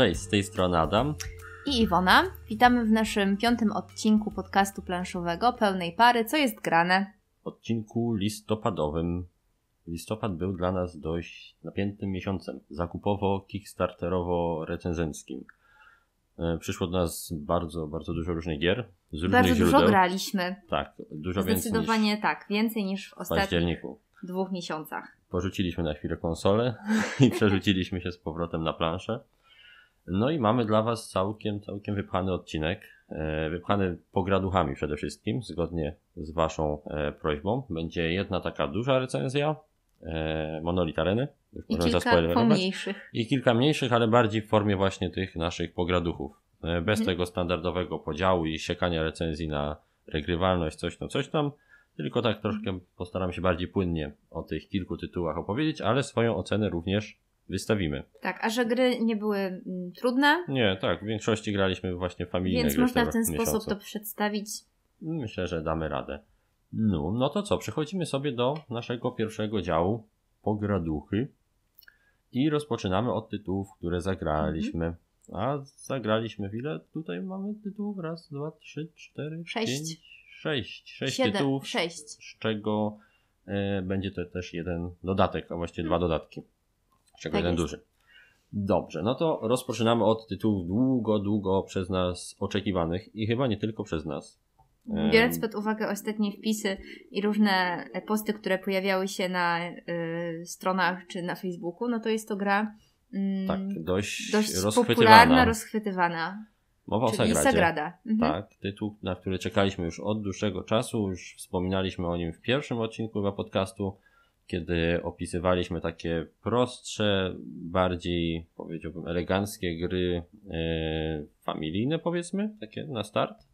Cześć, z tej strony Adam. I Iwona. Witamy w naszym piątym odcinku podcastu planszowego Pełnej Pary, co jest grane. Odcinku listopadowym. Listopad był dla nas dość napiętym miesiącem, zakupowo, kickstarterowo, recenzenckim. E, przyszło do nas bardzo, bardzo dużo różnych gier. Z różnych bardzo źródeł. dużo graliśmy. Tak, dużo więcej. Zdecydowanie tak, więcej niż w ostatnich dwóch miesiącach. Porzuciliśmy na chwilę konsolę i przerzuciliśmy się z powrotem na planszę. No i mamy dla Was całkiem, całkiem wypchany odcinek, e, wypchany pograduchami przede wszystkim, zgodnie z Waszą e, prośbą. Będzie jedna taka duża recenzja, e, Monolit Areny. Już I kilka mniejszych. I kilka mniejszych, ale bardziej w formie właśnie tych naszych pograduchów. Bez hmm. tego standardowego podziału i siekania recenzji na regrywalność, coś tam, coś tam. Tylko tak troszkę mhm. postaram się bardziej płynnie o tych kilku tytułach opowiedzieć, ale swoją ocenę również wystawimy. Tak, a że gry nie były mm, trudne? Nie, tak, w większości graliśmy właśnie familijnie. Więc można w ten miesiącu. sposób to przedstawić. Myślę, że damy radę. No, no to co, przechodzimy sobie do naszego pierwszego działu pograduchy i rozpoczynamy od tytułów, które zagraliśmy. Mhm. A zagraliśmy ile? Tutaj mamy tytułów? Raz, dwa, trzy, cztery, sześć. pięć, sześć. Sześć Siedem, tytułów, sześć. z czego e, będzie to też jeden dodatek, a właściwie dwa mhm. dodatki czego tak jeden jest. duży. Dobrze, no to rozpoczynamy od tytułów długo, długo przez nas oczekiwanych i chyba nie tylko przez nas. Biorąc pod uwagę ostatnie wpisy i różne posty, które pojawiały się na y, stronach czy na Facebooku, no to jest to gra mm, tak, dość, dość rozchwytywana. popularna, rozchwytywana. Mowa o Sagradzie. Sagrada. Mhm. Tak, tytuł, na który czekaliśmy już od dłuższego czasu, już wspominaliśmy o nim w pierwszym odcinku chyba podcastu kiedy opisywaliśmy takie prostsze, bardziej powiedziałbym eleganckie gry e, familijne, powiedzmy, takie na start,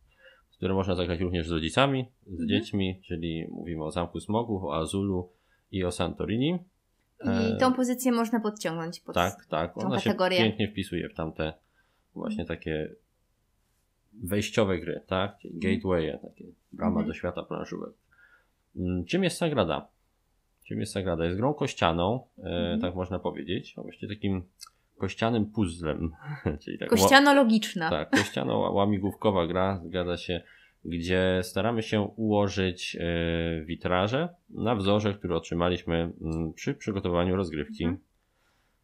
które można zagrać również z rodzicami, z mhm. dziećmi, czyli mówimy o Zamku Smogu, o Azulu i o Santorini. I e, tą pozycję można podciągnąć pod Tak, tak. Ona kategorię. się pięknie wpisuje w tamte właśnie mhm. takie wejściowe gry, tak? Czyli mhm. gateway'e, takie brama mhm. do świata planszówek. Mm, czym jest Sagrada? Czym jest Sagrada? Jest grą kościaną, mm. tak można powiedzieć, właściwie takim kościanym puzzlem. Czyli tak, Kościanologiczna. Tak, kościano-łamigłówkowa gra, zgadza się, gdzie staramy się ułożyć e, witraże na wzorze, który otrzymaliśmy mm, przy przygotowaniu rozgrywki. Mhm.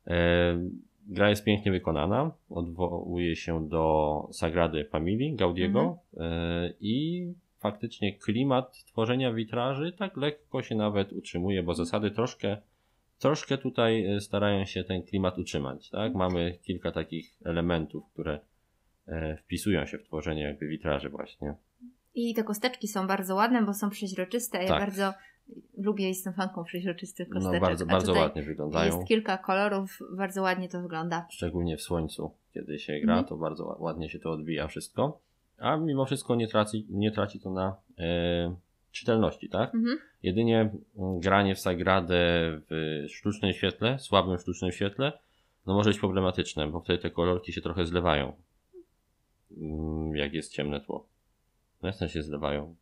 E, gra jest pięknie wykonana, odwołuje się do Sagrady Familii Gaudiego mm. i faktycznie klimat tworzenia witraży tak lekko się nawet utrzymuje, bo zasady troszkę, troszkę tutaj e, starają się ten klimat utrzymać. Tak? Mamy kilka takich elementów, które e, wpisują się w tworzenie jakby witraży właśnie. I te kosteczki są bardzo ładne, bo są przeźroczyste. Ja tak. bardzo lubię, jestem fanką przeźroczystych no, kosteczek. No bardzo, bardzo ładnie wyglądają. Jest kilka kolorów, bardzo ładnie to wygląda. Szczególnie w słońcu, kiedy się gra, mm. to bardzo ładnie się to odbija wszystko a mimo wszystko nie traci, nie traci to na e, czytelności, tak? Mhm. Jedynie mm, granie w Sagradę w sztucznym świetle, słabym sztucznym świetle, no może być problematyczne, bo wtedy te kolorki się trochę zlewają, mm, jak jest ciemne tło. Jasne no się zlewają,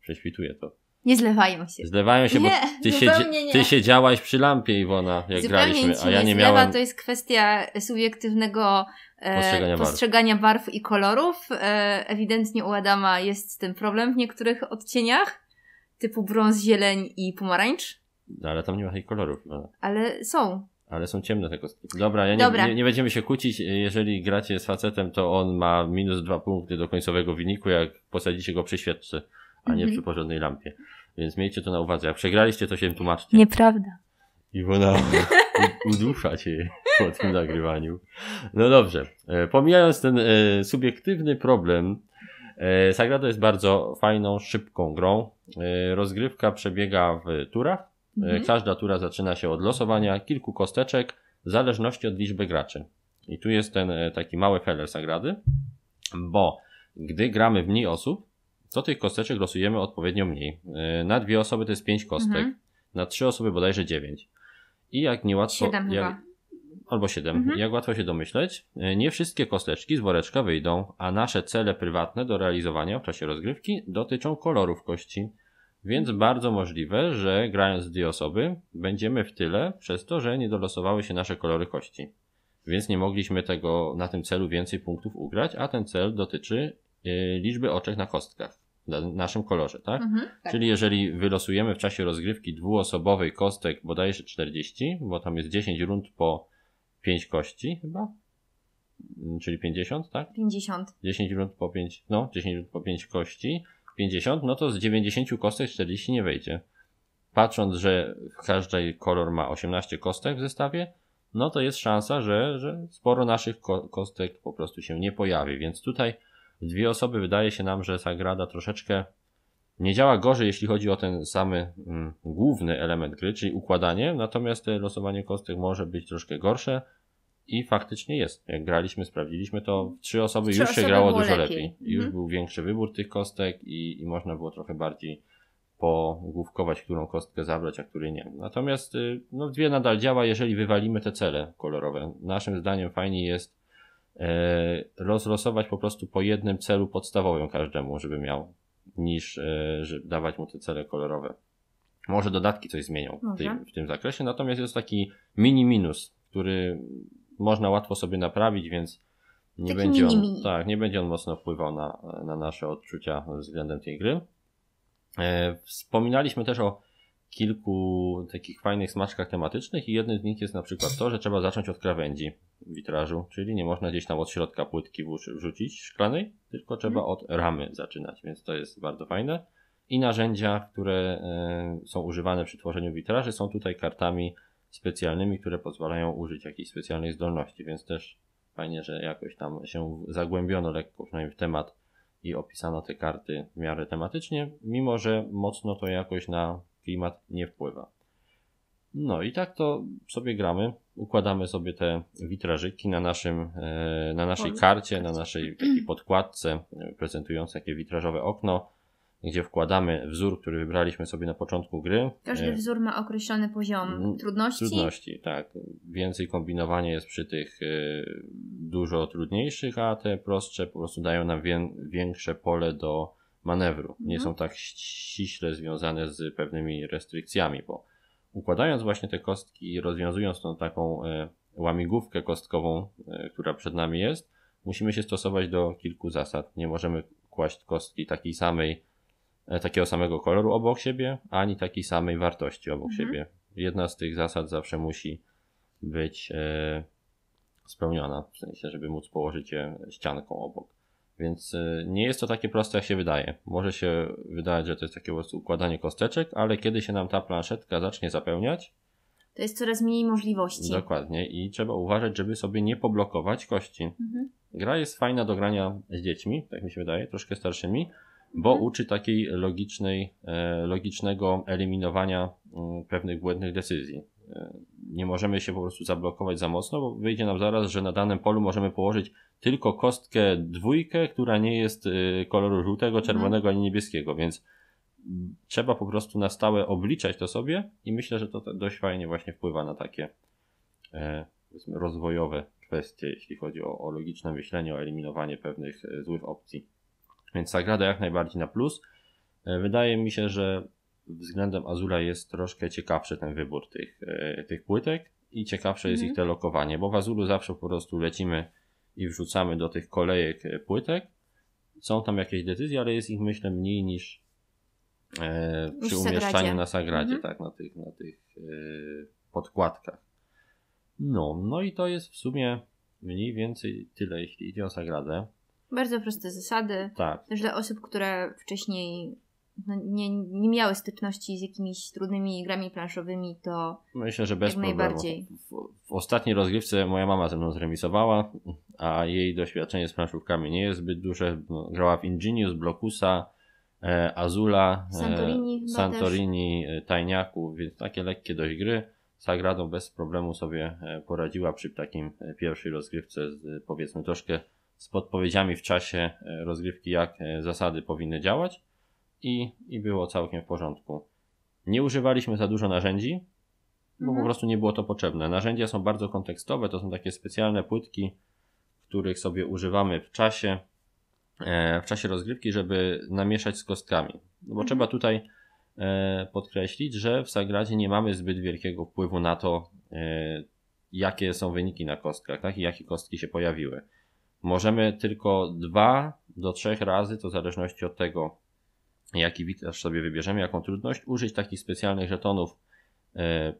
prześwituje to. Nie zlewają się. Zlewają się, bo nie, ty, siedzi, ty siedziałaś przy lampie, Iwona, jak zupełnie graliśmy, a ja nie miałem... Zlewa to jest kwestia subiektywnego postrzegania, postrzegania barw. barw. i kolorów. E, ewidentnie u Adama jest ten problem w niektórych odcieniach, typu brąz, zieleń i pomarańcz. No, ale tam nie ma tych kolorów. No. Ale są. Ale są ciemne te kostki. Dobra, ja nie, Dobra. Nie, nie, będziemy się kłócić. Jeżeli gracie z facetem, to on ma minus dwa punkty do końcowego wyniku, jak posadzicie go przy świeczce a nie mhm. przy porządnej lampie. Więc miejcie to na uwadze. Jak przegraliście, to się tłumaczcie. Nieprawda. Iwona udusza cię po tym nagrywaniu. No dobrze. E, pomijając ten e, subiektywny problem, e, Sagrado jest bardzo fajną, szybką grą. Rozgrywka przebiega w turach. Mhm. Każda tura zaczyna się od losowania kilku kosteczek w zależności od liczby graczy. I tu jest ten taki mały feller Sagrady, bo gdy gramy w mniej osób, co tych kosteczek losujemy odpowiednio mniej. Y, na dwie osoby to jest pięć kostek, mhm. na trzy osoby bodajże dziewięć. I jak niełatwo. Siedem jak, chyba. Albo siedem. Mhm. Jak łatwo się domyśleć, y, nie wszystkie kosteczki z woreczka wyjdą, a nasze cele prywatne do realizowania w czasie rozgrywki dotyczą kolorów kości. Więc mhm. bardzo możliwe, że grając dwie osoby, będziemy w tyle przez to, że nie dolosowały się nasze kolory kości. Więc nie mogliśmy tego na tym celu więcej punktów ugrać, a ten cel dotyczy y, liczby oczek na kostkach w naszym kolorze, tak? Mhm, tak? Czyli jeżeli wylosujemy w czasie rozgrywki dwuosobowej kostek bodajże 40, bo tam jest 10 rund po 5 kości chyba, mm, czyli 50, tak? 50. 10 rund po 5, no, 10 rund po 5 kości, 50, no to z 90 kostek 40 nie wejdzie. Patrząc, że każdy kolor ma 18 kostek w zestawie, no to jest szansa, że, że sporo naszych ko kostek po prostu się nie pojawi, więc tutaj w dwie osoby wydaje się nam, że zagrada troszeczkę nie działa gorzej, jeśli chodzi o ten samy mm, główny element gry, czyli układanie, natomiast losowanie kostek może być troszkę gorsze i faktycznie jest. Jak graliśmy, sprawdziliśmy to, w trzy osoby trzy już osoby się grało dużo lepiej. lepiej. Mhm. Już był większy wybór tych kostek i, i można było trochę bardziej pogłówkować, którą kostkę zabrać, a której nie. Natomiast y, no, dwie nadal działa, jeżeli wywalimy te cele kolorowe. Naszym zdaniem fajnie jest E, rozlosować po prostu po jednym celu podstawowym każdemu, żeby miał, niż e, żeby dawać mu te cele kolorowe. Może dodatki coś zmienią w, w tym zakresie, natomiast jest taki mini minus, który można łatwo sobie naprawić, więc nie będzie on, tak, nie będzie on mocno wpływał na, na nasze odczucia względem tej gry. E, wspominaliśmy też o kilku takich fajnych smaczkach tematycznych i jednym z nich jest na przykład to, że trzeba zacząć od krawędzi witrażu, czyli nie można gdzieś tam od środka płytki wrzucić szklanej, tylko trzeba mhm. od ramy zaczynać, więc to jest bardzo fajne. I narzędzia, które e, są używane przy tworzeniu witraży są tutaj kartami specjalnymi, które pozwalają użyć jakiejś specjalnej zdolności, więc też fajnie, że jakoś tam się zagłębiono lekko przynajmniej w temat i opisano te karty w miarę tematycznie, mimo że mocno to jakoś na klimat nie wpływa. No i tak to sobie gramy. Układamy sobie te witrażyki na, naszym, e, na naszej karcie, na naszej podkładce prezentującej takie witrażowe okno, gdzie wkładamy wzór, który wybraliśmy sobie na początku gry. Każdy e, wzór ma określony poziom trudności. Trudności, tak. Więcej kombinowania jest przy tych e, dużo trudniejszych, a te prostsze po prostu dają nam większe pole do manewru. Nie mhm. są tak ściśle związane z pewnymi restrykcjami, bo układając właśnie te kostki i rozwiązując tą taką e, łamigłówkę kostkową, e, która przed nami jest, musimy się stosować do kilku zasad. Nie możemy kłaść kostki takiej samej, e, takiego samego koloru obok siebie, ani takiej samej wartości obok mhm. siebie. Jedna z tych zasad zawsze musi być spełniona, w sensie, żeby móc położyć je ścianką obok. Więc e, nie jest to takie proste, jak się wydaje. Może się wydawać, że to jest takie po prostu układanie kosteczek, ale kiedy się nam ta planszetka zacznie zapełniać, to jest coraz mniej możliwości. Dokładnie i trzeba uważać, żeby sobie nie poblokować kości. Mhm. Gra jest fajna do grania z dziećmi, tak mi się wydaje, troszkę starszymi, bo mhm. uczy takiej logicznej, e, logicznego eliminowania mm, pewnych błędnych decyzji. E, nie możemy się po prostu zablokować za mocno, bo wyjdzie nam zaraz, że na danym polu możemy położyć tylko kostkę dwójkę, która nie jest y, koloru żółtego, mhm. czerwonego ani niebieskiego, więc trzeba po prostu na stałe obliczać to sobie i myślę, że to dość fajnie właśnie wpływa na takie e, rozwojowe kwestie, jeśli chodzi o, o, logiczne myślenie, o eliminowanie pewnych e, złych opcji. Więc Sagrada jak najbardziej na plus. E, wydaje mi się, że względem Azula jest troszkę ciekawszy ten wybór tych, tych płytek i ciekawsze mhm. jest ich te lokowanie, bo w Azulu zawsze po prostu lecimy i wrzucamy do tych kolejek e, płytek. Są tam jakieś decyzje, ale jest ich myślę mniej niż e, przy Już umieszczaniu Sagradzie. na Sagradzie, mhm. tak, na tych, na tych e, podkładkach. No, no i to jest w sumie mniej więcej tyle, jeśli idzie o Sagradę. Bardzo proste zasady. Tak. Dla osób, które wcześniej no nie, nie miały styczności z jakimiś trudnymi grami planszowymi, to myślę, że bez problemu. najbardziej. W, w, ostatniej rozgrywce moja mama ze mną zremisowała, a jej doświadczenie z planszówkami nie jest zbyt duże. No, grała w Ingenius, Blokusa, e, Azula, e, Santorini, e, Santorini też. więc takie lekkie dość gry. Sagrado bez problemu sobie e, poradziła przy takim e, pierwszej rozgrywce z powiedzmy troszkę z podpowiedziami w czasie rozgrywki, jak zasady powinny działać i, i było całkiem w porządku. Nie używaliśmy za dużo narzędzi, bo mhm. po prostu nie było to potrzebne. Narzędzia są bardzo kontekstowe, to są takie specjalne płytki, których sobie używamy w czasie, e, w czasie rozgrywki, żeby namieszać z kostkami. No bo mhm. trzeba tutaj e, podkreślić, że w Sagradzie nie mamy zbyt wielkiego wpływu na to, e, jakie są wyniki na kostkach tak? i jakie kostki się pojawiły. Możemy tylko dwa do trzech razy, to w zależności od tego, jaki witraż sobie wybierzemy, jaką trudność, użyć takich specjalnych żetonów, e,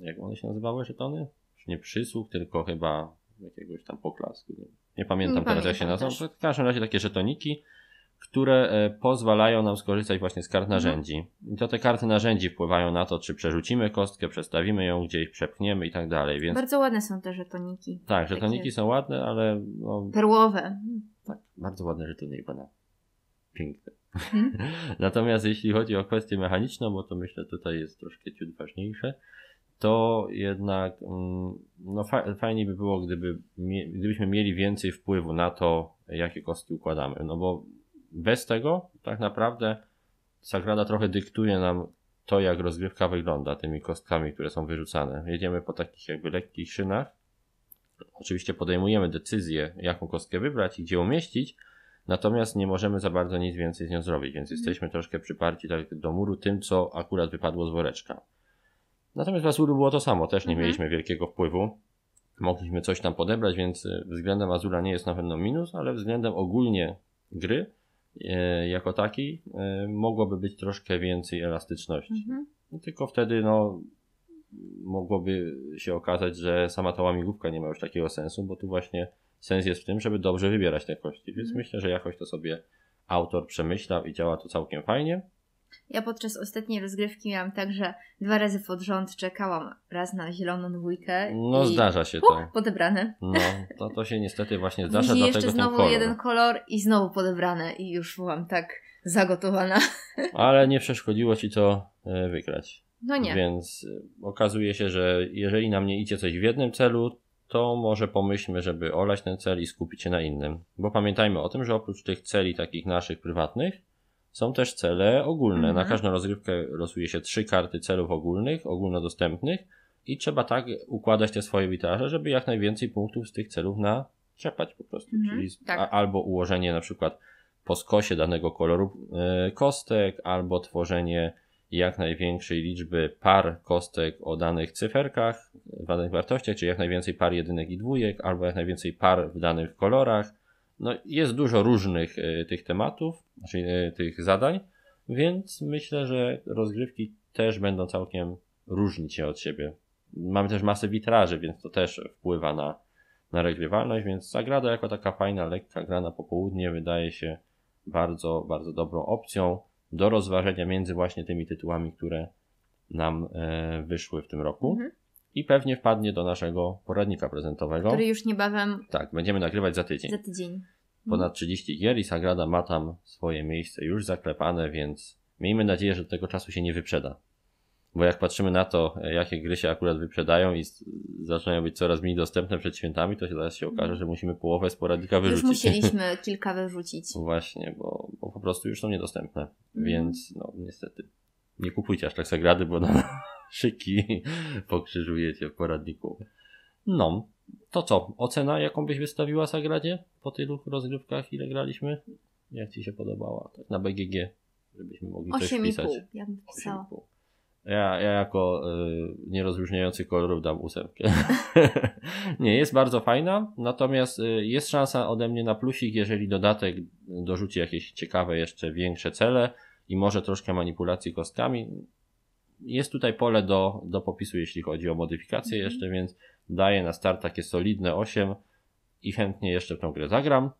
jak one się nazywały żetony? Nie przysług, tylko chyba jakiegoś tam poklasku. Nie pamiętam teraz jak się nazywa. W każdym razie takie żetoniki, które e, pozwalają nam skorzystać właśnie z kart mhm. narzędzi. I to te karty narzędzi wpływają na to, czy przerzucimy kostkę, przestawimy ją gdzieś, przepchniemy i tak dalej. Więc... Bardzo ładne są te żetoniki. Tak, żetoniki takie są ładne, ale... No... Perłowe. Tak, bardzo ładne żetoniki, pana. Piękne. Mhm. Natomiast jeśli chodzi o kwestię mechaniczną, bo to myślę tutaj jest troszkę ciut ważniejsze, to jednak mm, no, fa fajnie by było, gdyby, gdybyśmy mieli więcej wpływu na to, jakie kostki układamy. No bo bez tego tak naprawdę Sagrada trochę dyktuje nam to, jak rozgrywka wygląda tymi kostkami, które są wyrzucane. Jedziemy po takich jakby lekkich szynach. Oczywiście podejmujemy decyzję, jaką kostkę wybrać i gdzie umieścić, Natomiast nie możemy za bardzo nic więcej z nią zrobić, więc mhm. jesteśmy troszkę przyparci tak do muru tym, co akurat wypadło z woreczka. Natomiast w Azuru było to samo, też nie mhm. mieliśmy wielkiego wpływu. Mogliśmy coś tam podebrać, więc e, względem Azura nie jest na pewno minus, ale względem ogólnie gry e, jako takiej e, mogłoby być troszkę więcej elastyczności. Mhm. No, tylko wtedy no, mogłoby się okazać, że sama ta łamigłówka nie ma już takiego sensu, bo tu właśnie sens jest w tym, żeby dobrze wybierać te kości. Więc mhm. myślę, że jakoś to sobie autor przemyślał i działa to całkiem fajnie. Ja podczas ostatniej rozgrywki miałam także dwa razy pod rząd czekałam raz na zieloną dwójkę. No i... zdarza się to. to. Podebrane. No, to, to się niestety właśnie zdarza. I jeszcze znowu kolor. jeden kolor i znowu podebrane i już byłam tak zagotowana. Ale nie przeszkodziło ci to e, wygrać. No nie. Więc e, okazuje się, że jeżeli na mnie idzie coś w jednym celu, to może pomyślmy, żeby olać ten cel i skupić się na innym. Bo pamiętajmy o tym, że oprócz tych celi takich naszych prywatnych, są też cele ogólne. Mhm. Na każdą rozgrywkę losuje się trzy karty celów ogólnych, ogólnodostępnych i trzeba tak układać te swoje witraże, żeby jak najwięcej punktów z tych celów naczepać po prostu. Mhm. Czyli tak. a, albo ułożenie na przykład po skosie danego koloru e, kostek, albo tworzenie jak największej liczby par kostek o danych cyferkach, w danych wartościach, czyli jak najwięcej par jedynek i dwójek, albo jak najwięcej par w danych kolorach. No, jest dużo różnych e, tych tematów, czyli znaczy, e, tych zadań, więc myślę, że rozgrywki też będą całkiem różnić się od siebie. Mamy też masę witraży, więc to też wpływa na, na regrywalność, więc zagrada jako taka fajna, lekka gra na popołudnie wydaje się bardzo, bardzo dobrą opcją do rozważenia między właśnie tymi tytułami, które nam e, wyszły w tym roku. Mhm. I pewnie wpadnie do naszego poradnika prezentowego. Który już niebawem. Tak, będziemy nagrywać za tydzień. Za tydzień. Ponad 30 mhm. gier i Sagrada ma tam swoje miejsce już zaklepane, więc miejmy nadzieję, że do tego czasu się nie wyprzeda. Bo jak patrzymy na to, e, jakie gry się akurat wyprzedają i zaczynają być coraz mniej dostępne przed świętami, to się zaraz się okaże, że musimy połowę sporadnika wyrzucić. Już musieliśmy kilka wyrzucić. Właśnie, bo, bo po prostu już są niedostępne. Mm. Więc no niestety nie kupujcie aż tak Sagrady, bo na szyki pokrzyżujecie w poradniku. No, to co? Ocena, jaką byś wystawiła Sagradzie po tylu rozgrywkach, ile graliśmy? Jak Ci się podobała? Tak na BGG, żebyśmy mogli 8 coś wpisać. 8,5, ja bym wpisała. Ja, ja jako y, nierozróżniający kolorów dam ósemkę. nie, jest bardzo fajna, natomiast y, jest szansa ode mnie na plusik, jeżeli dodatek dorzuci jakieś ciekawe, jeszcze większe cele i może troszkę manipulacji kostkami. Jest tutaj pole do, do popisu, jeśli chodzi o modyfikacje mm -hmm. jeszcze, więc daję na start takie solidne 8 i chętnie jeszcze w tą grę zagram,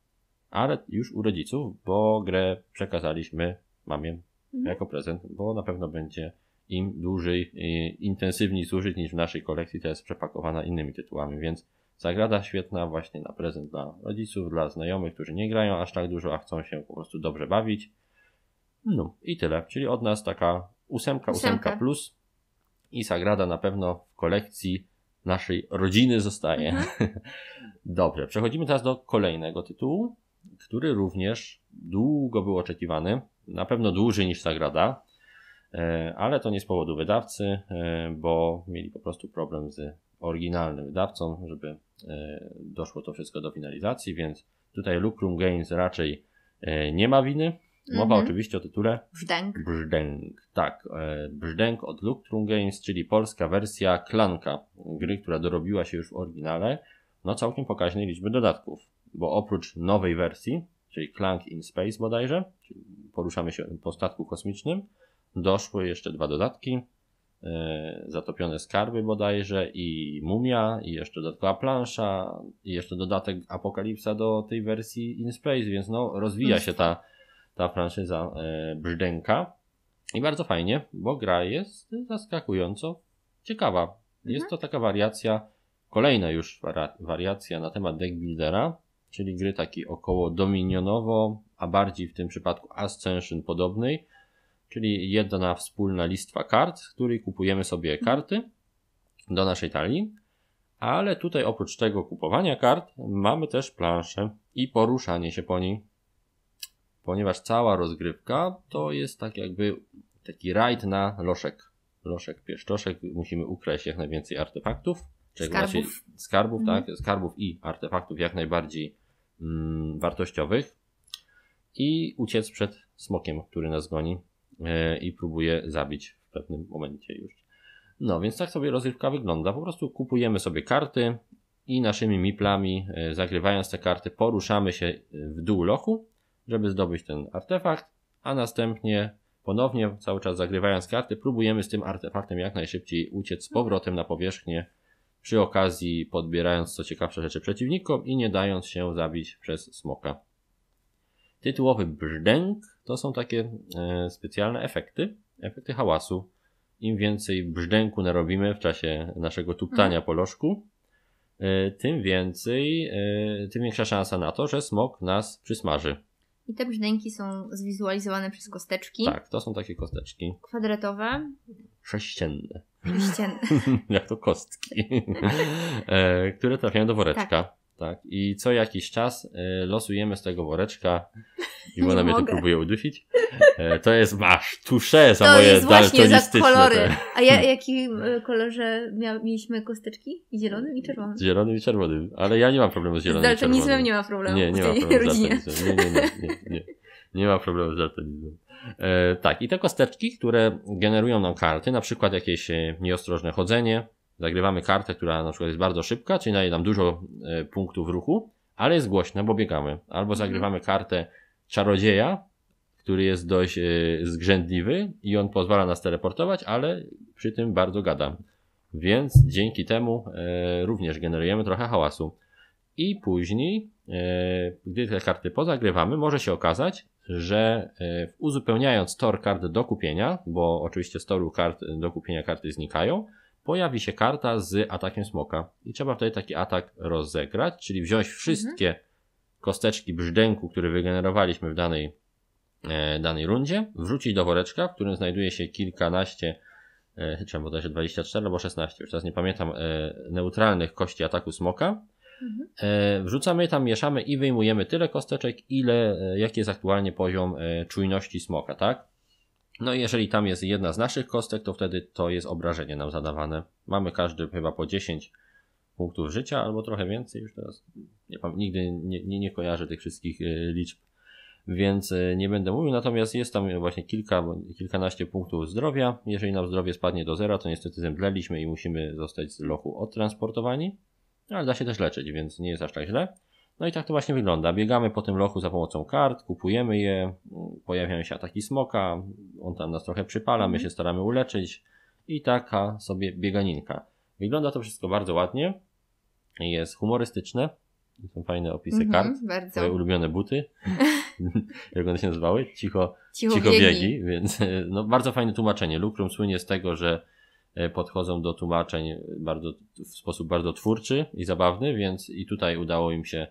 ale już u rodziców, bo grę przekazaliśmy mamie mm -hmm. jako prezent, bo na pewno będzie im dłużej, e, intensywniej służyć niż w naszej kolekcji, która jest przepakowana innymi tytułami, więc zagrada świetna właśnie na prezent dla rodziców, dla znajomych, którzy nie grają aż tak dużo, a chcą się po prostu dobrze bawić. No i tyle, czyli od nas taka ósemka, ósemka plus i zagrada na pewno w kolekcji naszej rodziny zostaje. Mhm. Dobrze, przechodzimy teraz do kolejnego tytułu, który również długo był oczekiwany, na pewno dłużej niż Sagrada, E, ale to nie z powodu wydawcy, e, bo mieli po prostu problem z oryginalnym wydawcą, żeby e, doszło to wszystko do finalizacji, więc tutaj Lucrum Games raczej nie ma winy. Mowa mhm. oczywiście o tytule Brzdęk. Brzdęk, tak. Brzdęk od Lucrum Games, czyli polska wersja Klanka, gry, która dorobiła się już w oryginale, no całkiem pokaźnej liczby dodatków, bo oprócz nowej wersji, czyli Clank in Space bodajże, czyli poruszamy się po statku kosmicznym, doszły jeszcze dwa dodatki. E, zatopione skarby bodajże i mumia, i jeszcze dodatkowa plansza, i jeszcze dodatek Apokalipsa do tej wersji In Space, więc no rozwija mm. się ta, ta franszyza e, brzdęka. I bardzo fajnie, bo gra jest zaskakująco ciekawa. Mhm. Jest to taka wariacja, kolejna już wariacja na temat deck buildera, czyli gry taki około dominionowo, a bardziej w tym przypadku Ascension podobnej, czyli jedna wspólna listwa kart, z której kupujemy sobie mhm. karty do naszej talii. Ale tutaj oprócz tego kupowania kart mamy też planszę i poruszanie się po niej, ponieważ cała rozgrywka to jest tak jakby taki rajd na loszek. Loszek, pieszczoszek, musimy ukraść jak najwięcej artefaktów. Skarbów. Znaczy, skarbów, tak, mhm. skarbów i artefaktów jak najbardziej mm, wartościowych i uciec przed smokiem, który nas goni. E, i próbuje zabić w pewnym momencie już. No więc tak sobie rozrywka wygląda. Po prostu kupujemy sobie karty i naszymi miplami, e, zagrywając te karty, poruszamy się w dół lochu, żeby zdobyć ten artefakt, a następnie ponownie, cały czas zagrywając karty, próbujemy z tym artefaktem jak najszybciej uciec z powrotem na powierzchnię, przy okazji podbierając co ciekawsze rzeczy przeciwnikom i nie dając się zabić przez smoka. Tytułowy brzdęk to są takie e, specjalne efekty, efekty hałasu. Im więcej brzdęku narobimy w czasie naszego tuptania mhm. po lożku, e, tym więcej, e, tym większa szansa na to, że smok nas przysmaży. I te brzdęki są zwizualizowane przez kosteczki. Tak, to są takie kosteczki. Kwadratowe. Sześcienne. Sześcienne. Jak to kostki. E, które trafiają do woreczka. Tak. Tak. I co jakiś czas e, losujemy z tego woreczka. i ona mnie to próbuje udusić. E, to jest masz tusze za to moje jest właśnie za kolory. Te. A ja, jaki e, kolorze miał, mieliśmy kosteczki? Zielony zielonym i czerwonym. Zielonym i czerwonym. Ale ja nie mam problemu z zielonym z i czerwonym. nie ma problemu. Nie, nie ma problemu Nie, nie, nie, nie, nie. Nie ma problemu z daltonizmem. tak, i te kosteczki, które generują nam karty, na przykład jakieś nieostrożne chodzenie, zagrywamy kartę, która na przykład jest bardzo szybka, czyli daje nam dużo e, punktów ruchu, ale jest głośna, bo biegamy. Albo mhm. zagrywamy kartę czarodzieja, który jest dość e, zgrzędliwy i on pozwala nas teleportować, ale przy tym bardzo gada. Więc dzięki temu e, również generujemy trochę hałasu. I później, gdy te karty pozagrywamy, może się okazać, że uzupełniając tor kart do kupienia, bo oczywiście z toru kart do kupienia karty znikają, pojawi się karta z atakiem smoka i trzeba wtedy taki atak rozegrać, czyli wziąć wszystkie mhm. kosteczki brzdęku, które wygenerowaliśmy w danej, e, danej rundzie, wrzucić do woreczka, w którym znajduje się kilkanaście, e, czemu bodajże 24 albo 16, już teraz nie pamiętam, e, neutralnych kości ataku smoka. Mhm. E, wrzucamy je tam, mieszamy i wyjmujemy tyle kosteczek, ile, e, jaki jest aktualnie poziom e, czujności smoka, tak? No i jeżeli tam jest jedna z naszych kostek, to wtedy to jest obrażenie nam zadawane. Mamy każdy chyba po 10 punktów życia albo trochę więcej już teraz. Nie, nigdy nie, nie, nie kojarzę tych wszystkich y, liczb, więc y, nie będę mówił. Natomiast jest tam właśnie kilka, kilkanaście punktów zdrowia. Jeżeli nam zdrowie spadnie do zera, to niestety zemdleliśmy i musimy zostać z lochu odtransportowani. Ale da się też leczyć, więc nie jest aż tak źle. No i tak to właśnie wygląda. Biegamy po tym lochu za pomocą kart, kupujemy je, pojawiają się ataki smoka, on tam nas trochę przypala, my mhm. się staramy uleczyć i taka sobie bieganinka. Wygląda to wszystko bardzo ładnie, jest humorystyczne, są fajne opisy mhm, kart, bardzo. ulubione buty, jak one się nazywały, cicho, cicho, cicho biegi. biegi. więc e, no, bardzo fajne tłumaczenie. Lukrum słynie z tego, że e, podchodzą do tłumaczeń bardzo, w sposób bardzo twórczy i zabawny, więc i tutaj udało im się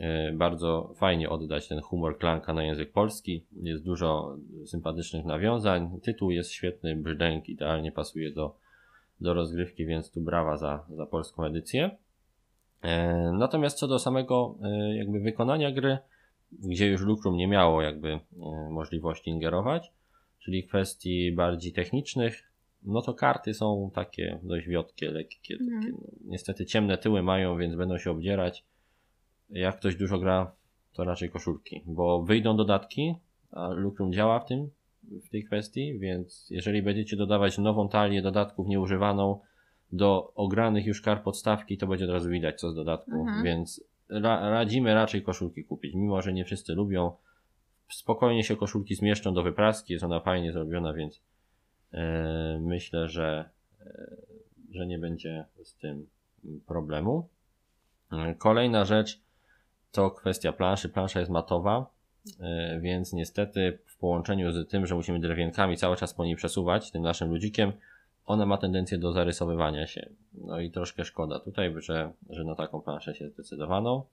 E, bardzo fajnie oddać ten humor Klanka na język polski. Jest dużo sympatycznych nawiązań. Tytuł jest świetny, brzdęk idealnie pasuje do, do rozgrywki, więc tu brawa za, za polską edycję. E, natomiast co do samego e, jakby wykonania gry, gdzie już Lukrum nie miało jakby możliwości ingerować, czyli kwestii bardziej technicznych, no to karty są takie dość wiotkie, lekkie, takie, mhm. no, niestety ciemne tyły mają, więc będą się obdzierać jak ktoś dużo gra, to raczej koszulki, bo wyjdą dodatki, a Lucrum działa w tym, w tej kwestii, więc jeżeli będziecie dodawać nową talię dodatków nieużywaną do ogranych już kar podstawki, to będzie od razu widać co z dodatku, mhm. więc ra radzimy raczej koszulki kupić, mimo że nie wszyscy lubią. Spokojnie się koszulki zmieszczą do wypraski, jest ona fajnie zrobiona, więc yy, myślę, że, yy, że nie będzie z tym problemu. E, kolejna rzecz, to kwestia planszy. Plansza jest matowa, e, więc niestety w połączeniu z tym, że musimy drewienkami cały czas po niej przesuwać, tym naszym ludzikiem, ona ma tendencję do zarysowywania się. No i troszkę szkoda tutaj, że, że na taką planszę się zdecydowano.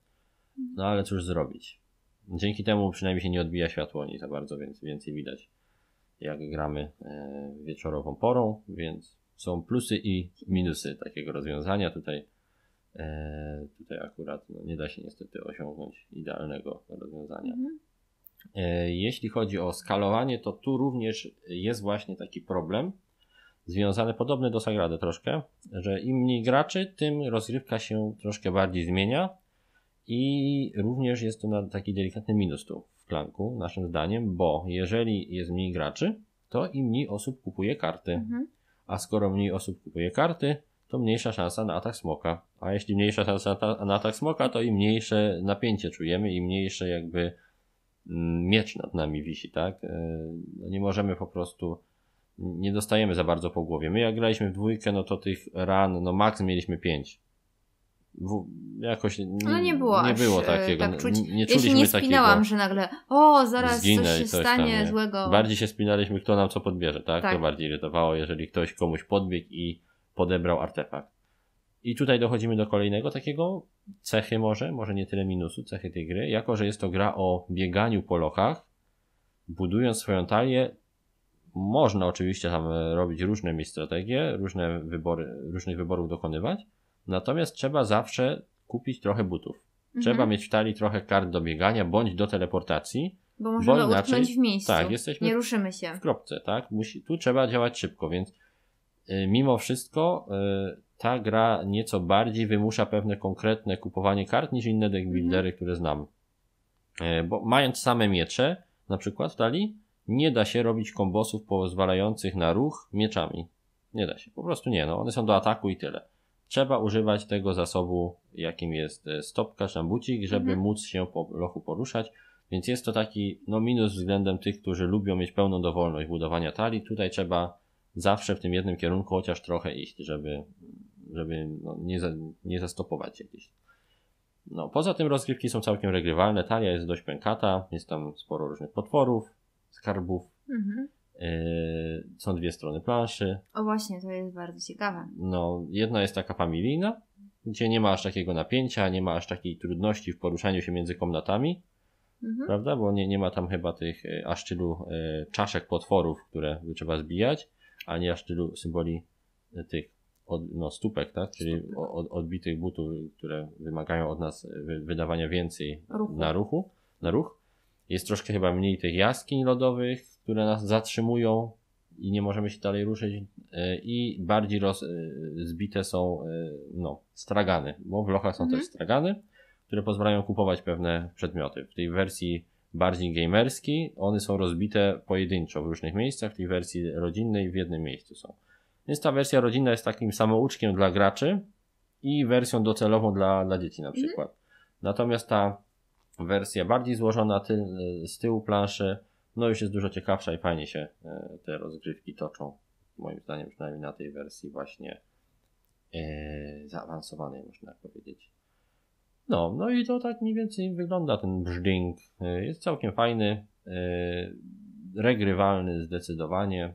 No ale cóż zrobić. Dzięki temu przynajmniej się nie odbija światło nie za bardzo, więc więcej widać jak gramy e, wieczorową porą, więc są plusy i minusy takiego rozwiązania tutaj. E, tutaj akurat no, nie da się niestety osiągnąć idealnego rozwiązania. Mhm. E, jeśli chodzi o skalowanie, to tu również jest właśnie taki problem związany podobny do Sagrady troszkę, że im mniej graczy, tym rozgrywka się troszkę bardziej zmienia i również jest to taki delikatny minus tu w klanku, naszym zdaniem, bo jeżeli jest mniej graczy, to im mniej osób kupuje karty. Mhm. A skoro mniej osób kupuje karty, to mniejsza szansa na atak smoka. A jeśli mniejsza szansa na, atak smoka, to i mniejsze napięcie czujemy, i mniejsze jakby mm, miecz nad nami wisi, tak? E, no nie możemy po prostu, nie dostajemy za bardzo po głowie. My jak graliśmy w dwójkę, no to tych ran, no maks mieliśmy pięć. W, jakoś no nie było, nie aż, było e, takiego. Tak czuć, nie czuliśmy ja nie spinałam, takiego, że nagle o, zaraz zginę, coś się coś stanie tam, złego. Bardziej się spinaliśmy, kto nam co podbierze, tak? tak? To bardziej irytowało, jeżeli ktoś komuś podbiegł i podebrał artefakt. I tutaj dochodzimy do kolejnego takiego cechy może, może nie tyle minusu, cechy tej gry, jako że jest to gra o bieganiu po lochach, budując swoją talię, można oczywiście tam e, robić różne mi strategie, różne wybory, różnych wyborów dokonywać, natomiast trzeba zawsze kupić trochę butów. Trzeba mhm. mieć w talii trochę kart do biegania, bądź do teleportacji, bo możemy bo inaczej, utknąć w miejscu. Tak, jesteśmy nie ruszymy się. W kropce, tak? Musi, tu trzeba działać szybko, więc Y, mimo wszystko y, ta gra nieco bardziej wymusza pewne konkretne kupowanie kart niż inne deckbuildery, mhm. mm które znam. Y, bo mając same miecze, na przykład w talii, nie da się robić kombosów pozwalających na ruch mieczami. Nie da się, po prostu nie, no one są do ataku i tyle. Trzeba używać tego zasobu, jakim jest stopka szambucik, żeby mhm. móc się po lochu poruszać. Więc jest to taki no, minus względem tych, którzy lubią mieć pełną dowolność budowania talii. Tutaj trzeba zawsze w tym jednym kierunku chociaż trochę iść, żeby, żeby no, nie, za, nie zastopować się gdzieś. No, poza tym rozgrywki są całkiem regrywalne. Talia jest dość pękata, jest tam sporo różnych potworów, skarbów. Mhm. Yy, są dwie strony planszy. O właśnie, to jest bardzo ciekawe. No, jedna jest taka familijna, gdzie nie ma aż takiego napięcia, nie ma aż takiej trudności w poruszaniu się między komnatami, mhm. prawda? Bo nie, nie ma tam chyba tych y, aż tylu y, czaszek potworów, które trzeba zbijać a nie aż tylu symboli e, tych od, no, stópek, tak? czyli od, odbitych butów, które wymagają od nas e, wydawania więcej ruchu. na ruchu, na ruch. Jest troszkę chyba mniej tych jaskiń lodowych, które nas zatrzymują i nie możemy się dalej ruszyć e, i bardziej roz, zbite są no, stragany, bo w lochach są mhm. też stragany, które pozwalają kupować pewne przedmioty. W tej wersji bardziej gamerski. One są rozbite pojedynczo w różnych miejscach, w tej wersji rodzinnej w jednym miejscu są. Więc ta wersja rodzinna jest takim samouczkiem dla graczy i wersją docelową dla, dla dzieci na mhm. przykład. Mm. Natomiast ta wersja bardziej złożona ty, z tyłu planszy, no już jest dużo ciekawsza i fajnie się e, te rozgrywki toczą. Moim zdaniem przynajmniej na tej wersji właśnie e, zaawansowanej można powiedzieć. No, no i to tak mniej więcej wygląda ten brzding. E, jest całkiem fajny, e, regrywalny zdecydowanie,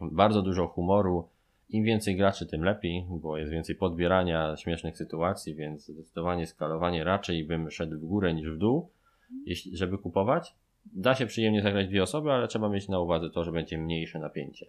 bardzo dużo humoru. Im więcej graczy, tym lepiej, bo jest więcej podbierania śmiesznych sytuacji, więc zdecydowanie skalowanie raczej bym szedł w górę niż w dół, żeby kupować. Da się przyjemnie zagrać dwie osoby, ale trzeba mieć na uwadze to, że będzie mniejsze napięcie.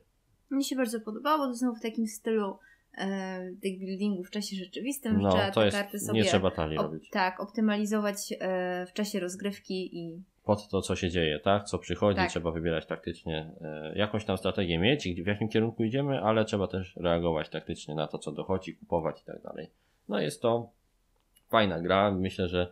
Mi się bardzo podobało, to znowu w takim stylu E, buildingu w czasie rzeczywistym, no, trzeba te karty sobie nie trzeba robić. Tak, optymalizować e, w czasie rozgrywki i pod to, co się dzieje, tak? Co przychodzi, tak. trzeba wybierać taktycznie, e, jakąś tam strategię mieć, w jakim kierunku idziemy, ale trzeba też reagować taktycznie na to, co dochodzi, kupować i tak dalej. No jest to fajna gra, myślę, że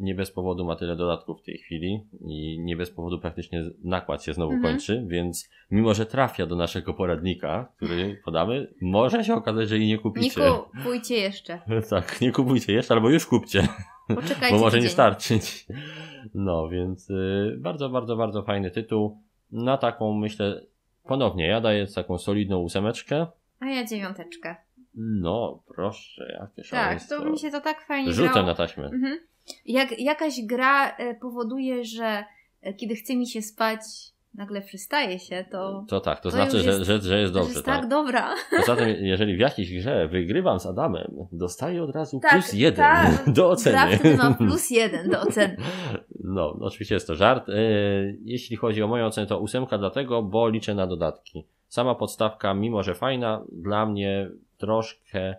nie bez powodu ma tyle dodatków w tej chwili i nie bez powodu praktycznie nakład się znowu mhm. kończy, więc mimo, że trafia do naszego poradnika, który podamy, może się okazać, że jej nie kupicie. Nie kupujcie jeszcze. Tak, nie kupujcie jeszcze, albo już kupcie. Poczekajcie. Bo może nie starczyć. No, więc y, bardzo, bardzo, bardzo fajny tytuł. Na taką myślę, ponownie ja daję taką solidną ósemeczkę. A ja dziewiąteczkę. No, proszę, jakie Tak, to mi się to tak fajnie Rzucę grało. na taśmę. Mhm. Jak, jakaś gra e, powoduje, że e, kiedy chce mi się spać, nagle przystaje się, to. To tak, to, to znaczy, jest, że, że, jest dobrze. Że jest tak, tak, dobra. Poza tym, jeżeli w jakiejś grze wygrywam z Adamem, dostaję od razu tak, plus jeden tak, do oceny. Zawsze mam plus jeden do oceny. No, no, oczywiście jest to żart. E, jeśli chodzi o moją ocenę, to ósemka, dlatego, bo liczę na dodatki. Sama podstawka, mimo że fajna, dla mnie troszkę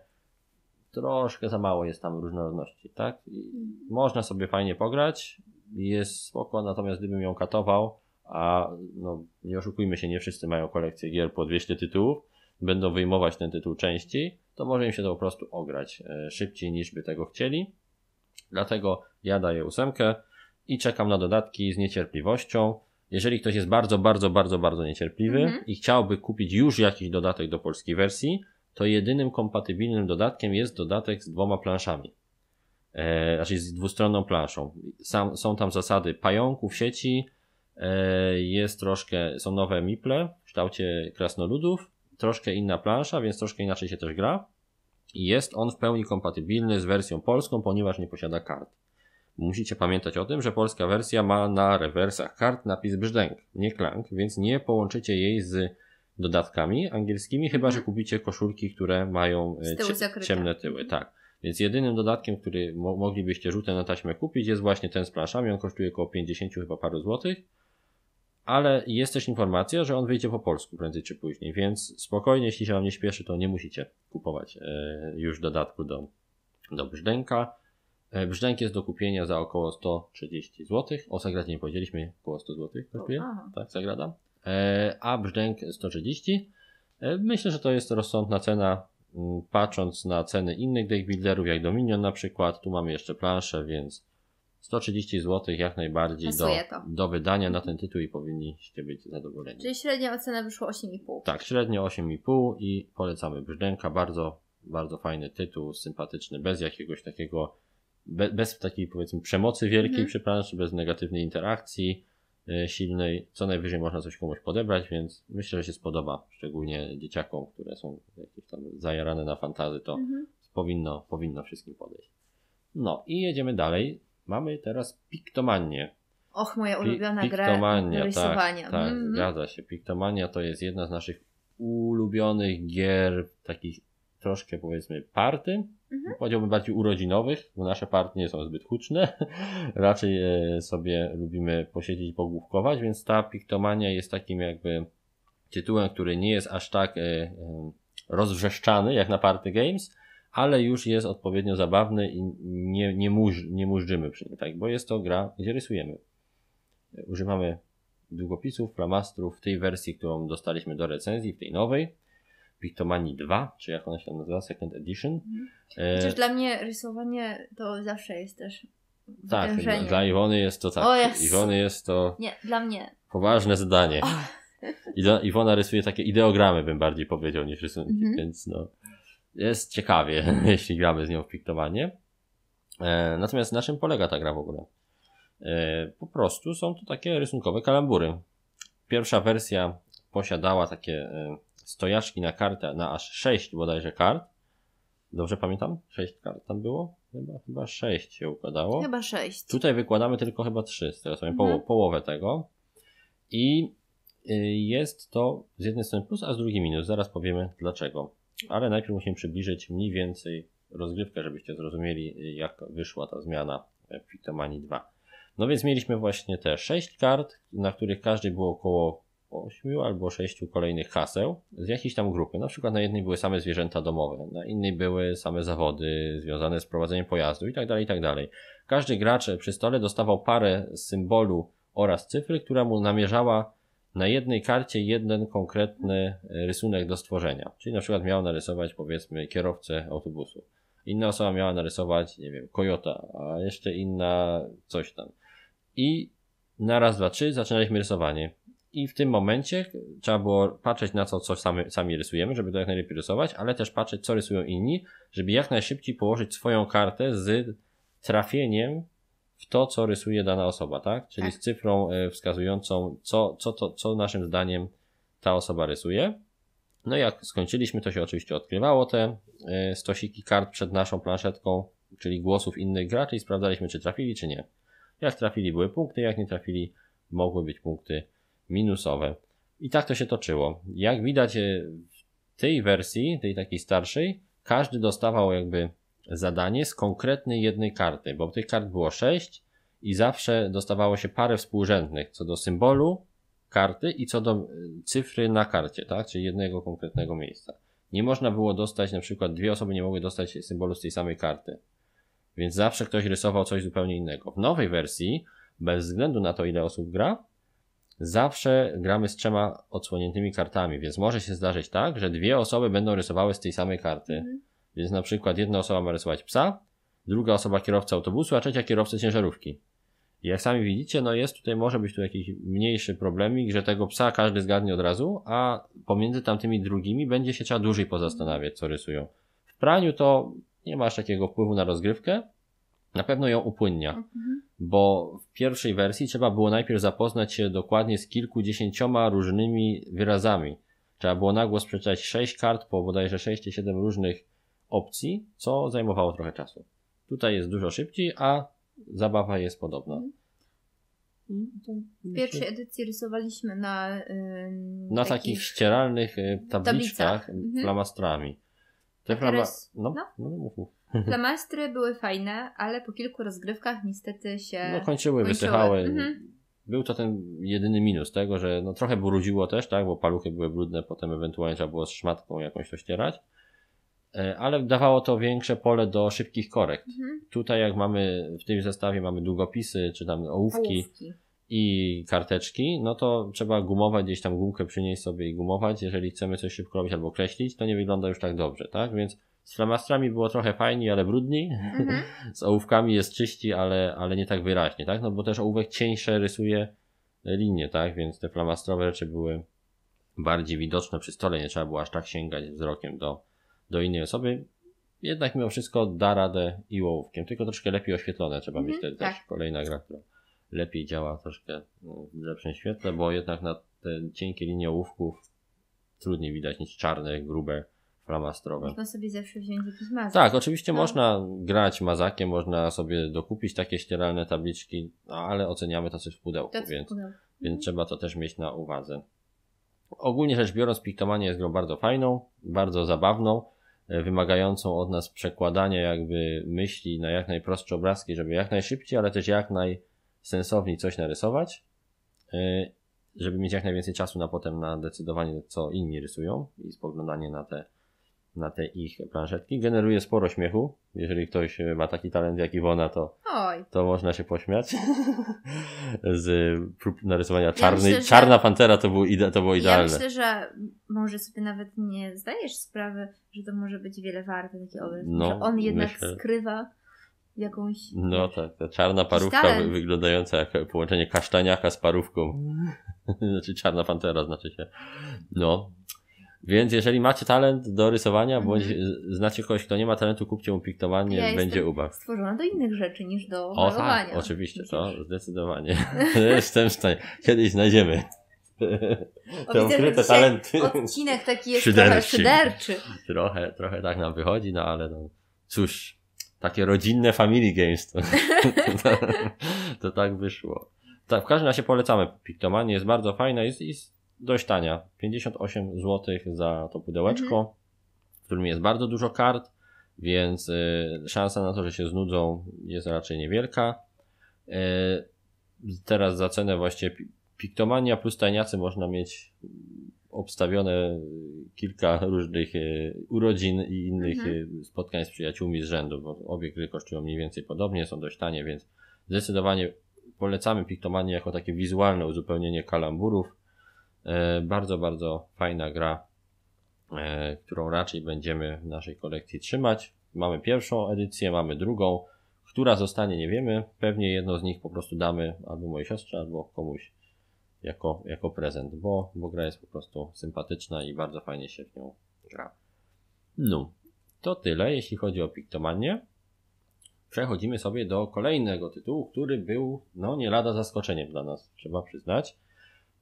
troszkę za mało jest tam różnorodności, tak? I można sobie fajnie pograć, jest spoko, natomiast gdybym ją katował, a no, nie oszukujmy się, nie wszyscy mają kolekcję gier po 200 tytułów, będą wyjmować ten tytuł części, to może im się to po prostu ograć e, szybciej niż by tego chcieli. Dlatego ja daję ósemkę i czekam na dodatki z niecierpliwością. Jeżeli ktoś jest bardzo, bardzo, bardzo, bardzo niecierpliwy mm -hmm. i chciałby kupić już jakiś dodatek do polskiej wersji, to jedynym kompatybilnym dodatkiem jest dodatek z dwoma planszami. E, znaczy z dwustronną planszą. Sam, są tam zasady pająków, sieci, e, jest troszkę, są nowe miple w kształcie krasnoludów, troszkę inna plansza, więc troszkę inaczej się też gra. I jest on w pełni kompatybilny z wersją polską, ponieważ nie posiada kart. Musicie pamiętać o tym, że polska wersja ma na rewersach kart napis brzdęk, nie klank, więc nie połączycie jej z dodatkami angielskimi, chyba że mhm. kupicie koszulki, które mają e, cie, ciemne tyły, tak. Więc jedynym dodatkiem, który mo moglibyście rzutę na taśmę kupić, jest właśnie ten z planszami. On kosztuje około 50 chyba paru złotych. Ale jest też informacja, że on wyjdzie po polsku prędzej czy później, więc spokojnie, jeśli się Wam nie śpieszy, to nie musicie kupować e, już dodatku do, do brzdęka. E, brzdęk jest do kupienia za około 130 zł. O zagradzie nie powiedzieliśmy, około 100 zł kosztuje. Tak, zagradam. E, a brzdęk 130. E, myślę, że to jest rozsądna cena, mm, patrząc na ceny innych deckbuilderów, jak Dominion na przykład. Tu mamy jeszcze planszę, więc 130 zł jak najbardziej do, do, wydania na ten tytuł i powinniście być zadowoleni. Czyli średnia ocena wyszła 8,5. Tak, średnio 8,5 i polecamy Brzdęka. Bardzo, bardzo fajny tytuł, sympatyczny, bez jakiegoś takiego, bez takiej powiedzmy przemocy wielkiej mhm. przy planszy, bez negatywnej interakcji Y, silnej, co najwyżej można coś komuś podebrać, więc myślę, że się spodoba, szczególnie dzieciakom, które są jakieś tam zajarane na fantazy, to mhm. powinno, powinno wszystkim podejść. No i jedziemy dalej. Mamy teraz Piktomanię. Och, moja ulubiona Pi Piktomania, gra tak, rysowania. Tak, tak mm. zgadza się. Piktomania to jest jedna z naszych ulubionych gier, takich troszkę powiedzmy party, mhm. powiedziałbym bardziej urodzinowych, bo nasze partie nie są zbyt huczne. Raczej e, sobie lubimy posiedzieć i pogłówkować, więc ta piktomania jest takim jakby tytułem, który nie jest aż tak e, e, rozwrzeszczany jak na Party Games, ale już jest odpowiednio zabawny i nie, nie, muż nie mużdżymy przy nim, tak? bo jest to gra, gdzie rysujemy. Używamy długopisów, flamastrów w tej wersji, którą dostaliśmy do recenzji, w tej nowej. Pictomani 2, czy jak ona się nazywa, Second Edition. Chociaż mhm. e... dla mnie rysowanie to zawsze jest też Tak, dla, dla Iwony jest to tak. O yes. Iwony jest to... Nie, dla mnie. Poważne zadanie. Oh. Iwona rysuje takie ideogramy, bym bardziej powiedział, niż rysunki, mm -hmm. więc no... Jest ciekawie, jeśli gramy z nią w piktowanie. E, natomiast na czym polega ta gra w ogóle? E, po prostu są to takie rysunkowe kalambury. Pierwsza wersja posiadała takie e, stojaszki na kartę, na aż 6 bodajże kart. Dobrze pamiętam? 6 kart tam było? Chyba, chyba 6 się układało. Chyba 6. Tutaj wykładamy tylko chyba 3, teraz mamy mhm. poł połowę tego. I y, jest to z jednej strony plus, a z drugiej minus. Zaraz powiemy dlaczego. Ale najpierw musimy przybliżyć mniej więcej rozgrywkę, żebyście zrozumieli, y, jak wyszła ta zmiana w Pictomanii 2. No więc mieliśmy właśnie te 6 kart, na których każdy było około ośmiu albo sześciu kolejnych haseł z jakiejś tam grupy. Na przykład na jednej były same zwierzęta domowe, na innej były same zawody związane z prowadzeniem pojazdu i tak dalej, i tak dalej. Każdy gracz przy stole dostawał parę symbolu oraz cyfry, która mu namierzała na jednej karcie jeden konkretny rysunek do stworzenia. Czyli na przykład miał narysować powiedzmy kierowcę autobusu. Inna osoba miała narysować, nie wiem, kojota, a jeszcze inna coś tam. I na raz, dwa, trzy zaczynaliśmy rysowanie i w tym momencie trzeba było patrzeć na to, co sami, sami rysujemy, żeby to jak najlepiej rysować, ale też patrzeć, co rysują inni, żeby jak najszybciej położyć swoją kartę z trafieniem w to, co rysuje dana osoba, tak? Czyli tak. z cyfrą e, wskazującą, co, co, to, co naszym zdaniem ta osoba rysuje. No i jak skończyliśmy, to się oczywiście odkrywało te e, stosiki kart przed naszą planszetką, czyli głosów innych graczy i sprawdzaliśmy, czy trafili, czy nie. Jak trafili, były punkty, jak nie trafili, mogły być punkty minusowe. I tak to się toczyło. Jak widać e, w tej wersji, tej takiej starszej, każdy dostawał jakby zadanie z konkretnej jednej karty, bo tych kart było 6 i zawsze dostawało się parę współrzędnych co do symbolu karty i co do e, cyfry na karcie, tak? czyli jednego konkretnego miejsca. Nie można było dostać, na przykład dwie osoby nie mogły dostać symbolu z tej samej karty, więc zawsze ktoś rysował coś zupełnie innego. W nowej wersji, bez względu na to ile osób gra, Zawsze gramy z trzema odsłoniętymi kartami, więc może się zdarzyć tak, że dwie osoby będą rysowały z tej samej karty. Mhm. Więc na przykład jedna osoba ma rysować psa, druga osoba kierowca autobusu, a trzecia kierowca ciężarówki. I jak sami widzicie, no jest tutaj, może być tu jakiś mniejszy problemik, że tego psa każdy zgadnie od razu, a pomiędzy tamtymi drugimi będzie się trzeba dłużej pozastanawiać, co rysują. W praniu to nie masz takiego wpływu na rozgrywkę, na pewno ją upłynnia, mhm. bo w pierwszej wersji trzeba było najpierw zapoznać się dokładnie z kilkudziesięcioma różnymi wyrazami. Trzeba było nagło sprzedać sześć kart po bodajże 6 czy siedem różnych opcji, co zajmowało trochę czasu. Tutaj jest dużo szybciej, a zabawa jest podobna. Mhm. Mhm, mhm. W pierwszej edycji rysowaliśmy na yy, na takich, takich ścieralnych e, tabliczkach, tablicach. flamastrami. Te a teraz... Flama... no, no. no mów, mów. Flamastry były fajne, ale po kilku rozgrywkach niestety się. No kończyły, wysychały. Mhm. Był to ten jedyny minus tego, że no trochę brudziło też, tak, bo paluchy były brudne, potem ewentualnie trzeba było z szmatką jakąś to ścierać. E, ale dawało to większe pole do szybkich korekt. Mhm. Tutaj jak mamy w tym zestawie mamy długopisy czy tam ołówki, ołówki i karteczki, no to trzeba gumować gdzieś tam gumkę przynieść sobie i gumować. Jeżeli chcemy coś szybko robić albo kreślić, to nie wygląda już tak dobrze, tak? Więc z flamastrami było trochę fajniej, ale brudniej. Mhm. Z ołówkami jest czyściej, ale, ale nie tak wyraźnie, tak? No bo też ołówek cieńsze rysuje linie, tak? Więc te flamastrowe rzeczy były bardziej widoczne przy stole, nie trzeba było aż tak sięgać wzrokiem do, do innej osoby. Jednak mimo wszystko da radę i ołówkiem, tylko troszkę lepiej oświetlone trzeba mhm, mieć. To tak. też tak? kolejna gra, która lepiej działa troszkę no, w lepszym świetle, bo jednak na te cienkie linie ołówków trudniej widać niż czarne, grube flamastrowe. Można sobie zawsze wziąć jakiś mazak. Tak, oczywiście no. można grać mazakiem, można sobie dokupić takie ścieralne tabliczki, no, ale oceniamy to coś w pudełku, więc, w pudełku. więc mhm. trzeba to też mieć na uwadze. Ogólnie rzecz biorąc, piktomania jest grą bardzo fajną, bardzo zabawną, e, wymagającą od nas przekładania jakby myśli na jak najprostsze obrazki, żeby jak najszybciej, ale też jak najsensowniej coś narysować e, żeby mieć jak najwięcej czasu na potem na decydowanie, co inni rysują i spoglądanie na te na te ich planszetki. Generuje sporo śmiechu. Jeżeli ktoś ma taki talent jak Iwona, to, Oj. to można się pośmiać. Z prób narysowania czarny, ja myślę, czarna że... pantera to, był ide, to było idealne. Ja myślę, że może sobie nawet nie zdajesz sprawy, że to może być wiele warte taki obraz. No, że on jednak myślę... skrywa jakąś... No tak, ta czarna parówka wy wyglądająca jak połączenie kasztaniaka z parówką. znaczy czarna pantera znaczy się. No, więc jeżeli macie talent do rysowania, mhm. bądź y, znacie kogoś, kto nie ma talentu, kupcie mu piktowanie, ja będzie ubak. stworzona do innych rzeczy niż do o, tak, malowania. Tak, oczywiście, to zdecydowanie. Jestem w stanie. Kiedyś znajdziemy. O, te ukryte talenty. Odcinek taki jest szyderczy. trochę szyderczy. Trochę, trochę tak nam wychodzi, no ale no, cóż, takie rodzinne family games to, to, to tak wyszło. Tak, w każdym razie polecamy Piktomanie, jest bardzo fajna jest, jest dość tania. 58 zł za to pudełeczko, mhm. w którym jest bardzo dużo kart, więc y, szansa na to, że się znudzą jest raczej niewielka. Y, teraz za cenę właśnie Piktomania plus tajniacy można mieć obstawione kilka różnych y, urodzin i innych mhm. y, spotkań z przyjaciółmi z rzędu, bo obie gry kosztują mniej więcej podobnie, są dość tanie, więc zdecydowanie polecamy Piktomanię jako takie wizualne uzupełnienie kalamburów E, bardzo, bardzo fajna gra, e, którą raczej będziemy w naszej kolekcji trzymać. Mamy pierwszą edycję, mamy drugą. Która zostanie, nie wiemy. Pewnie jedno z nich po prostu damy albo mojej siostrze, albo komuś jako, jako prezent, bo, bo gra jest po prostu sympatyczna i bardzo fajnie się w nią gra. No, to tyle, jeśli chodzi o Piktomanię. Przechodzimy sobie do kolejnego tytułu, który był, no nie lada zaskoczeniem dla nas, trzeba przyznać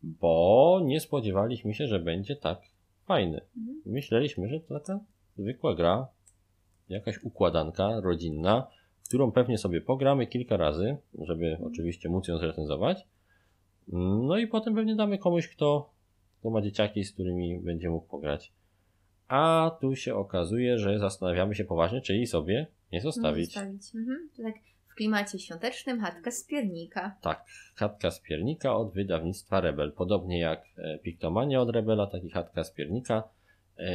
bo nie spodziewaliśmy się, że będzie tak fajny. Mhm. Myśleliśmy, że to taka zwykła gra, jakaś układanka rodzinna, którą pewnie sobie pogramy kilka razy, żeby mhm. oczywiście móc ją zrecenzować. No i potem pewnie damy komuś, kto, kto ma dzieciaki, z którymi będzie mógł pograć. A tu się okazuje, że zastanawiamy się poważnie, czyli sobie nie no, zostawić. Nie zostawić. Mhm. tak klimacie świątecznym chatka z piernika. Tak, chatka z piernika od wydawnictwa Rebel. Podobnie jak e, Piktomania od Rebela, taki chatka z piernika e,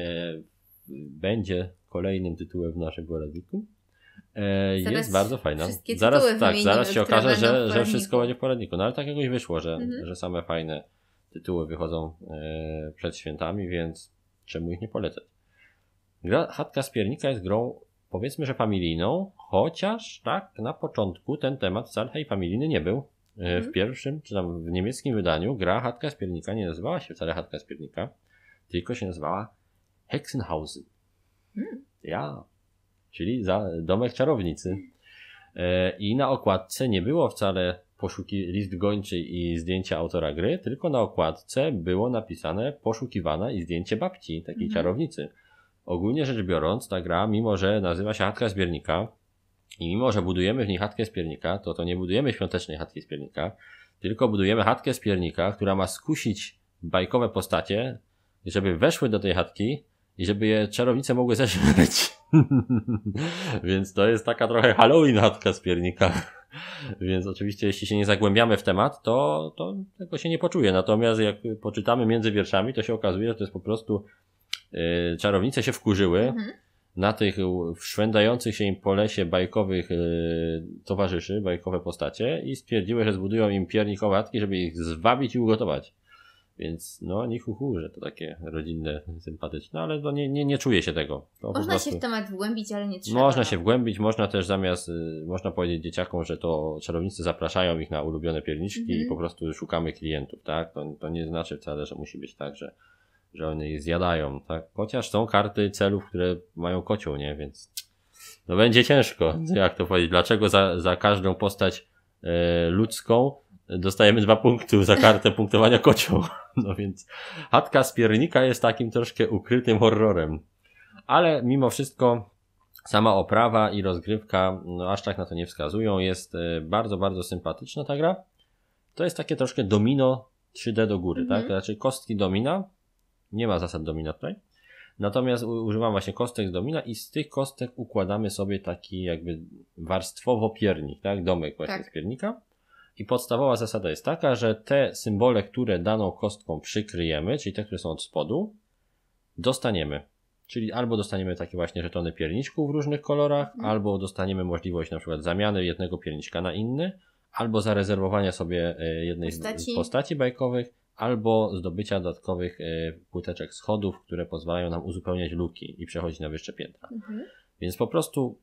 będzie kolejnym tytułem w radniku. E, jest bardzo fajna. Zaraz, tak, zaraz się okaże, że, że wszystko będzie w poradniku. No ale tak jakoś wyszło, że, mhm. że same fajne tytuły wychodzą e, przed świętami, więc czemu ich nie polecać? Gra Chatka z Piernika jest grą powiedzmy, że familijną, chociaż tak na początku ten temat wcale tej familijny nie był. E, mhm. W pierwszym, czy tam w niemieckim wydaniu gra Chatka z Piernika nie nazywała się wcale Chatka z Piernika, tylko się nazywała Hexenhausen. Hmm. Ja, czyli za domek czarownicy. E, I na okładce nie było wcale poszuki list gończy i zdjęcia autora gry, tylko na okładce było napisane poszukiwana i zdjęcie babci, takiej mhm. czarownicy. Ogólnie rzecz biorąc, ta gra, mimo że nazywa się chatka z piernika i mimo że budujemy w niej chatkę z piernika, to to nie budujemy świątecznej chatki z piernika, tylko budujemy chatkę z piernika, która ma skusić bajkowe postacie, żeby weszły do tej chatki i żeby je czarownice mogły zeżreć. Więc to jest taka trochę Halloween chatka z piernika. Więc oczywiście, jeśli się nie zagłębiamy w temat, to, to tego się nie poczuje. Natomiast jak poczytamy między wierszami, to się okazuje, że to jest po prostu Y, czarownice się wkurzyły mhm. na tych szwędających się im po lesie bajkowych y, towarzyszy, bajkowe postacie i stwierdziły, że zbudują im piernikowatki, żeby ich zwabić i ugotować. Więc no, nie huhu, że to takie rodzinne, sympatyczne, ale nie, nie, nie czuję się tego. To można prostu... się w temat wgłębić, ale nie trzeba. Można się wgłębić, można też zamiast, y, można powiedzieć dzieciakom, że to czarownicy zapraszają ich na ulubione pierniczki mm -hmm. i mhm. po prostu szukamy klientów, tak? To, to nie znaczy wcale, że musi być tak, że że one je zjadają, tak? Chociaż są karty celów, które mają kocioł, nie? Więc no będzie ciężko, jak to powiedzieć. Dlaczego za, za każdą postać e, ludzką dostajemy dwa punkty za kartę punktowania kocioł? No więc chatka z piernika jest takim troszkę ukrytym horrorem. Ale mimo wszystko sama oprawa i rozgrywka, no aż tak na to nie wskazują, jest e, bardzo, bardzo sympatyczna ta gra. To jest takie troszkę domino 3D do góry, mm -hmm. tak? To mhm. znaczy kostki domina, nie ma zasad dominatnej. Natomiast używam właśnie kostek z domina i z tych kostek układamy sobie taki jakby warstwowo piernik, tak? Domek właśnie tak. z piernika. I podstawowa zasada jest taka, że te symbole, które daną kostką przykryjemy, czyli te, które są od spodu, dostaniemy. Czyli albo dostaniemy takie właśnie żetony pierniczków w różnych kolorach, mhm. albo dostaniemy możliwość na przykład zamiany jednego pierniczka na inny, albo zarezerwowania sobie e, jednej postaci. z postaci bajkowych, albo zdobycia dodatkowych y, płyteczek schodów, które pozwalają nam uzupełniać luki i przechodzić na wyższe piętra. Mhm. Więc po prostu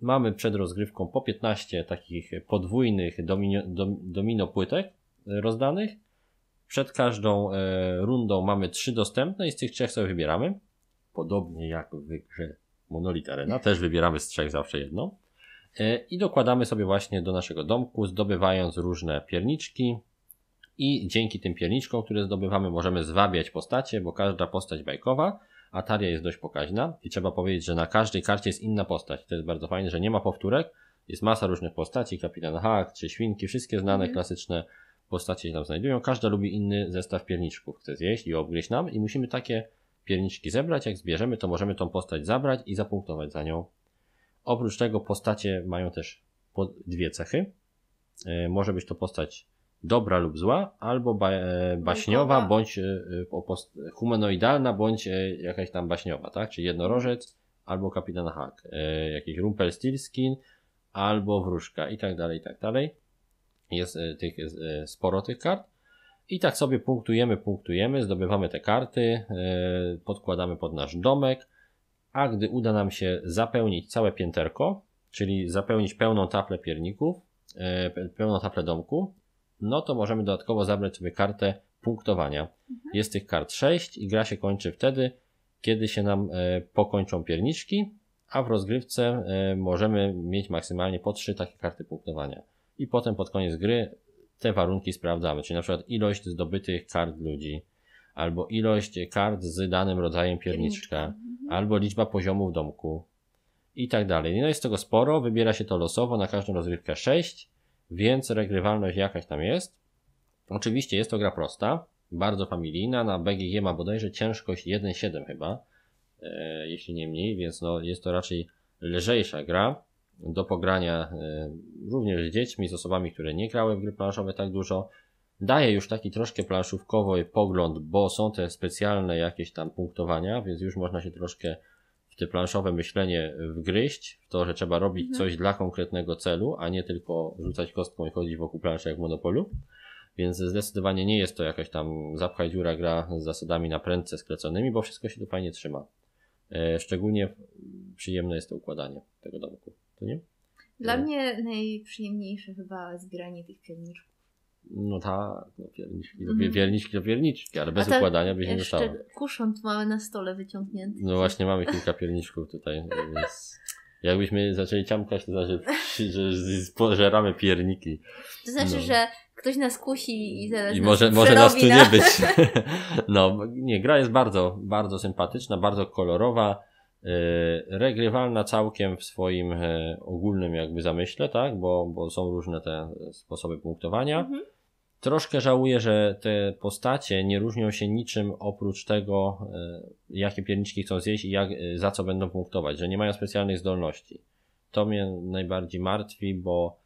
mamy przed rozgrywką po 15 takich podwójnych domino, domino płytek rozdanych. Przed każdą e, rundą mamy trzy dostępne i z tych trzech sobie wybieramy. Podobnie jak w grze Monolith Arena, też wybieramy z trzech zawsze jedną. E, I dokładamy sobie właśnie do naszego domku, zdobywając różne pierniczki, i dzięki tym pierniczkom, które zdobywamy, możemy zwabiać postacie, bo każda postać bajkowa, a taria jest dość pokaźna i trzeba powiedzieć, że na każdej karcie jest inna postać. To jest bardzo fajne, że nie ma powtórek, jest masa różnych postaci, kapitan Haak czy świnki, wszystkie znane, mhm. klasyczne postacie się tam znajdują. Każda lubi inny zestaw pierniczków, chce zjeść i obgryźć nam i musimy takie pierniczki zebrać. Jak zbierzemy, to możemy tą postać zabrać i zapunktować za nią. Oprócz tego postacie mają też dwie cechy. E, może być to postać dobra lub zła, albo ba e, baśniowa, bądź e, humanoidalna, bądź e, jakaś tam baśniowa, tak? Czyli jednorożec, albo kapitan Hack, jakiś Rumpelstiltskin, albo wróżka i tak dalej, i tak dalej. Jest tych, sporo tych kart. I tak sobie punktujemy, punktujemy, zdobywamy te karty, podkładamy pod nasz domek, a gdy uda nam się zapełnić całe pięterko, czyli zapełnić pełną taplę pierników, pełną taplę domku, no to możemy dodatkowo zabrać sobie kartę punktowania. Mhm. Jest tych kart 6 i gra się kończy wtedy, kiedy się nam e, pokończą pierniczki, a w rozgrywce e, możemy mieć maksymalnie po 3 takie karty punktowania. I potem pod koniec gry te warunki sprawdzamy, czyli na przykład ilość zdobytych kart ludzi, albo ilość kart z danym rodzajem pierniczka, mhm. albo liczba poziomów domku i tak dalej. No jest tego sporo, wybiera się to losowo, na każdą rozgrywkę 6 więc regrywalność jakaś tam jest. Oczywiście jest to gra prosta, bardzo familijna, na BGG ma bodajże ciężkość 1.7 chyba, e, jeśli nie mniej, więc no, jest to raczej lżejsza gra do pogrania e, również z dziećmi, z osobami, które nie grały w gry planszowe tak dużo. Daje już taki troszkę planszówkowy pogląd, bo są te specjalne jakieś tam punktowania, więc już można się troszkę w te planszowe myślenie wgryźć, w to, że trzeba robić mhm. coś dla konkretnego celu, a nie tylko rzucać kostką i chodzić wokół planszy jak w Monopolu. Więc zdecydowanie nie jest to jakaś tam zapchaj dziura gra z zasadami na prędce skleconymi, bo wszystko się tu fajnie trzyma. E, szczególnie przyjemne jest to układanie tego domku, to nie? Dla no. mnie najprzyjemniejsze chyba zbieranie tych pierniczków. No tak, no wierniczki, do, mhm. wierniczki do wierniczki, ale bez układania się nie jeszcze kusząc mamy na stole wyciągnięty. No właśnie, mamy kilka pierniczków tutaj, więc jakbyśmy zaczęli ciamkać, to znaczy, że, spożeramy pierniki. To znaczy, no. że ktoś nas kusi i zaraz I nas może, może nas tu nie być. no, nie, gra jest bardzo, bardzo sympatyczna, bardzo kolorowa, e, regrywalna całkiem w swoim e, ogólnym jakby zamyśle, tak, bo, bo są różne te sposoby punktowania. Mhm. Troszkę żałuję, że te postacie nie różnią się niczym oprócz tego, e, jakie pierniczki chcą zjeść i jak, e, za co będą punktować, że nie mają specjalnych zdolności. To mnie najbardziej martwi, bo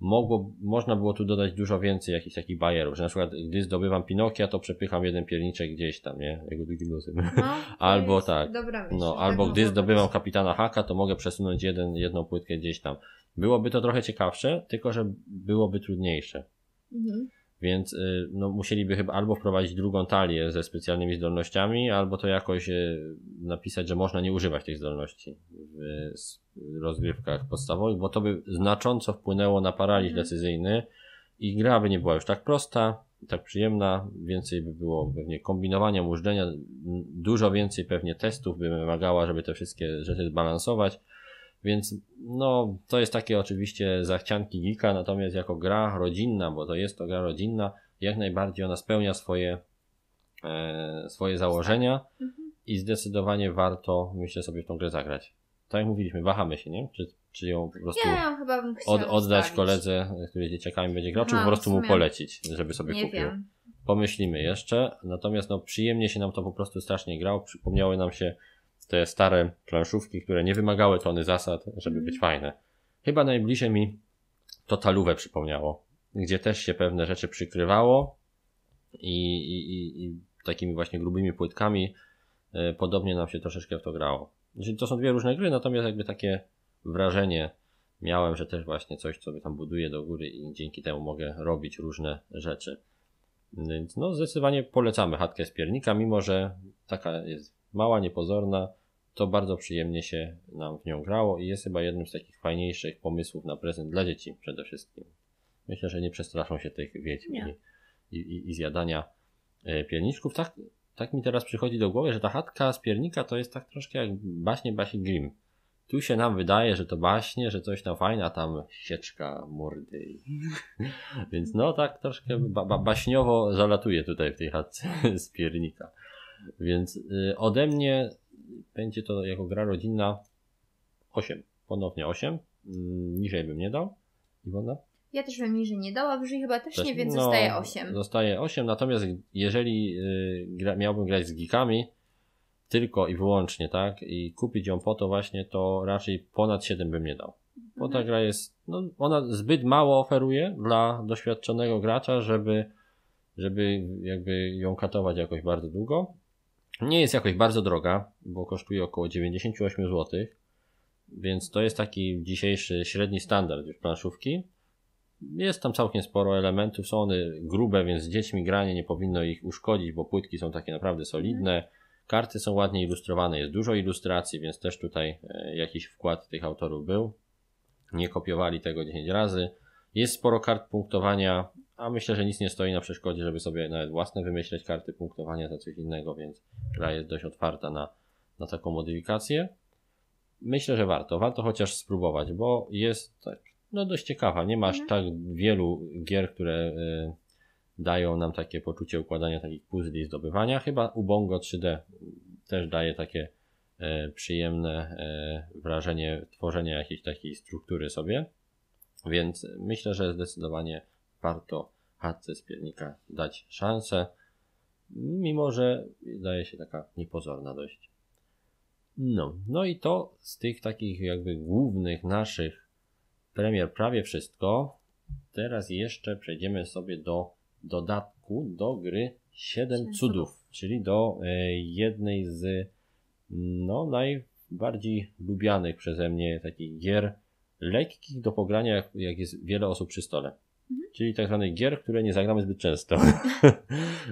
mogło, można było tu dodać dużo więcej jakichś takich bajerów, że na przykład gdy zdobywam Pinokia, to przepycham jeden pierniczek gdzieś tam, nie? Jego drugim nosem. No, albo tak. Dobra myśl, no, tak albo gdy zdobywam kapitana Haka, to mogę przesunąć jeden, jedną płytkę gdzieś tam. Byłoby to trochę ciekawsze, tylko że byłoby trudniejsze. Mhm. Więc y, no, musieliby chyba albo wprowadzić drugą talię ze specjalnymi zdolnościami, albo to jakoś y, napisać, że można nie używać tych zdolności w rozgrywkach podstawowych, bo to by znacząco wpłynęło na paraliż mhm. decyzyjny i gra by nie była już tak prosta, tak przyjemna, więcej by było pewnie kombinowania, mużdżenia, dużo więcej pewnie testów by wymagała, żeby te wszystkie rzeczy zbalansować. Więc no, to jest takie oczywiście zachcianki geeka, natomiast jako gra rodzinna, bo to jest to gra rodzinna, jak najbardziej ona spełnia swoje, e, swoje założenia mhm. i zdecydowanie warto, myślę sobie, w tą grę zagrać. Tak jak mówiliśmy, wahamy się, nie? Czy, czy ją po prostu nie, chyba bym od, oddać zostawić. koledze, który z dzieciakami będzie grał, czy po prostu mu polecić, żeby sobie nie kupił. Wiem. Pomyślimy jeszcze, natomiast no, przyjemnie się nam to po prostu strasznie grało, przypomniały nam się te stare planszówki, które nie wymagały tony zasad, żeby być mm. fajne. Chyba najbliżej mi to talówę przypomniało, gdzie też się pewne rzeczy przykrywało i, i, i takimi właśnie grubymi płytkami y, podobnie nam się troszeczkę w to grało. Czyli znaczy, to są dwie różne gry, natomiast jakby takie wrażenie miałem, że też właśnie coś sobie tam buduję do góry i dzięki temu mogę robić różne rzeczy. Więc no zdecydowanie polecamy chatkę z piernika, mimo że taka jest mała, niepozorna, to bardzo przyjemnie się nam w nią grało i jest chyba jednym z takich fajniejszych pomysłów na prezent dla dzieci przede wszystkim. Myślę, że nie przestraszą się tych wiedźm i, i, i, zjadania e, pierniczków. Tak, tak mi teraz przychodzi do głowy, że ta chatka z piernika to jest tak troszkę jak baśnie Basi Grimm. Tu się nam wydaje, że to baśnie, że coś tam fajna, tam sieczka mordy. Więc no tak troszkę ba ba baśniowo zalatuje tutaj w tej chatce z piernika. Więc e, ode mnie będzie to jako gra rodzinna 8, ponownie 8, mm, niżej bym nie dał. Iwona? Ja też bym niżej nie dała, wyżej chyba też, też nie, więc no, zostaje 8. Zostaje 8, natomiast jeżeli y, gra, miałbym grać z geekami, tylko i wyłącznie, tak, i kupić ją po to właśnie, to raczej ponad 7 bym nie dał. Bo ta mhm. gra jest, no, ona zbyt mało oferuje dla doświadczonego gracza, żeby, żeby jakby ją katować jakoś bardzo długo. Nie jest jakoś bardzo droga, bo kosztuje około 98 zł, więc to jest taki dzisiejszy średni standard już planszówki. Jest tam całkiem sporo elementów, są one grube, więc z dziećmi granie nie powinno ich uszkodzić, bo płytki są takie naprawdę solidne. Karty są ładnie ilustrowane, jest dużo ilustracji, więc też tutaj e, jakiś wkład tych autorów był. Nie kopiowali tego 10 razy. Jest sporo kart punktowania a myślę, że nic nie stoi na przeszkodzie, żeby sobie nawet własne wymyśleć karty punktowania za coś innego, więc gra jest dość otwarta na, na taką modyfikację. Myślę, że warto, warto chociaż spróbować, bo jest tak, no dość ciekawa. Nie masz mhm. tak wielu gier, które y, dają nam takie poczucie układania takich puzli i zdobywania. Chyba Ubongo 3D też daje takie y, przyjemne y, wrażenie tworzenia jakiejś takiej struktury sobie. Więc myślę, że zdecydowanie warto chatce z piernika dać szansę, mimo że wydaje się taka niepozorna dość. No, no i to z tych takich jakby głównych naszych premier prawie wszystko. Teraz jeszcze przejdziemy sobie do dodatku do gry Siedem cudów, czyli do e, jednej z no, najbardziej lubianych przeze mnie takich gier lekkich do pogrania, jak, jak jest wiele osób przy stole. Mhm. Czyli tak zwanych gier, które nie zagramy zbyt często.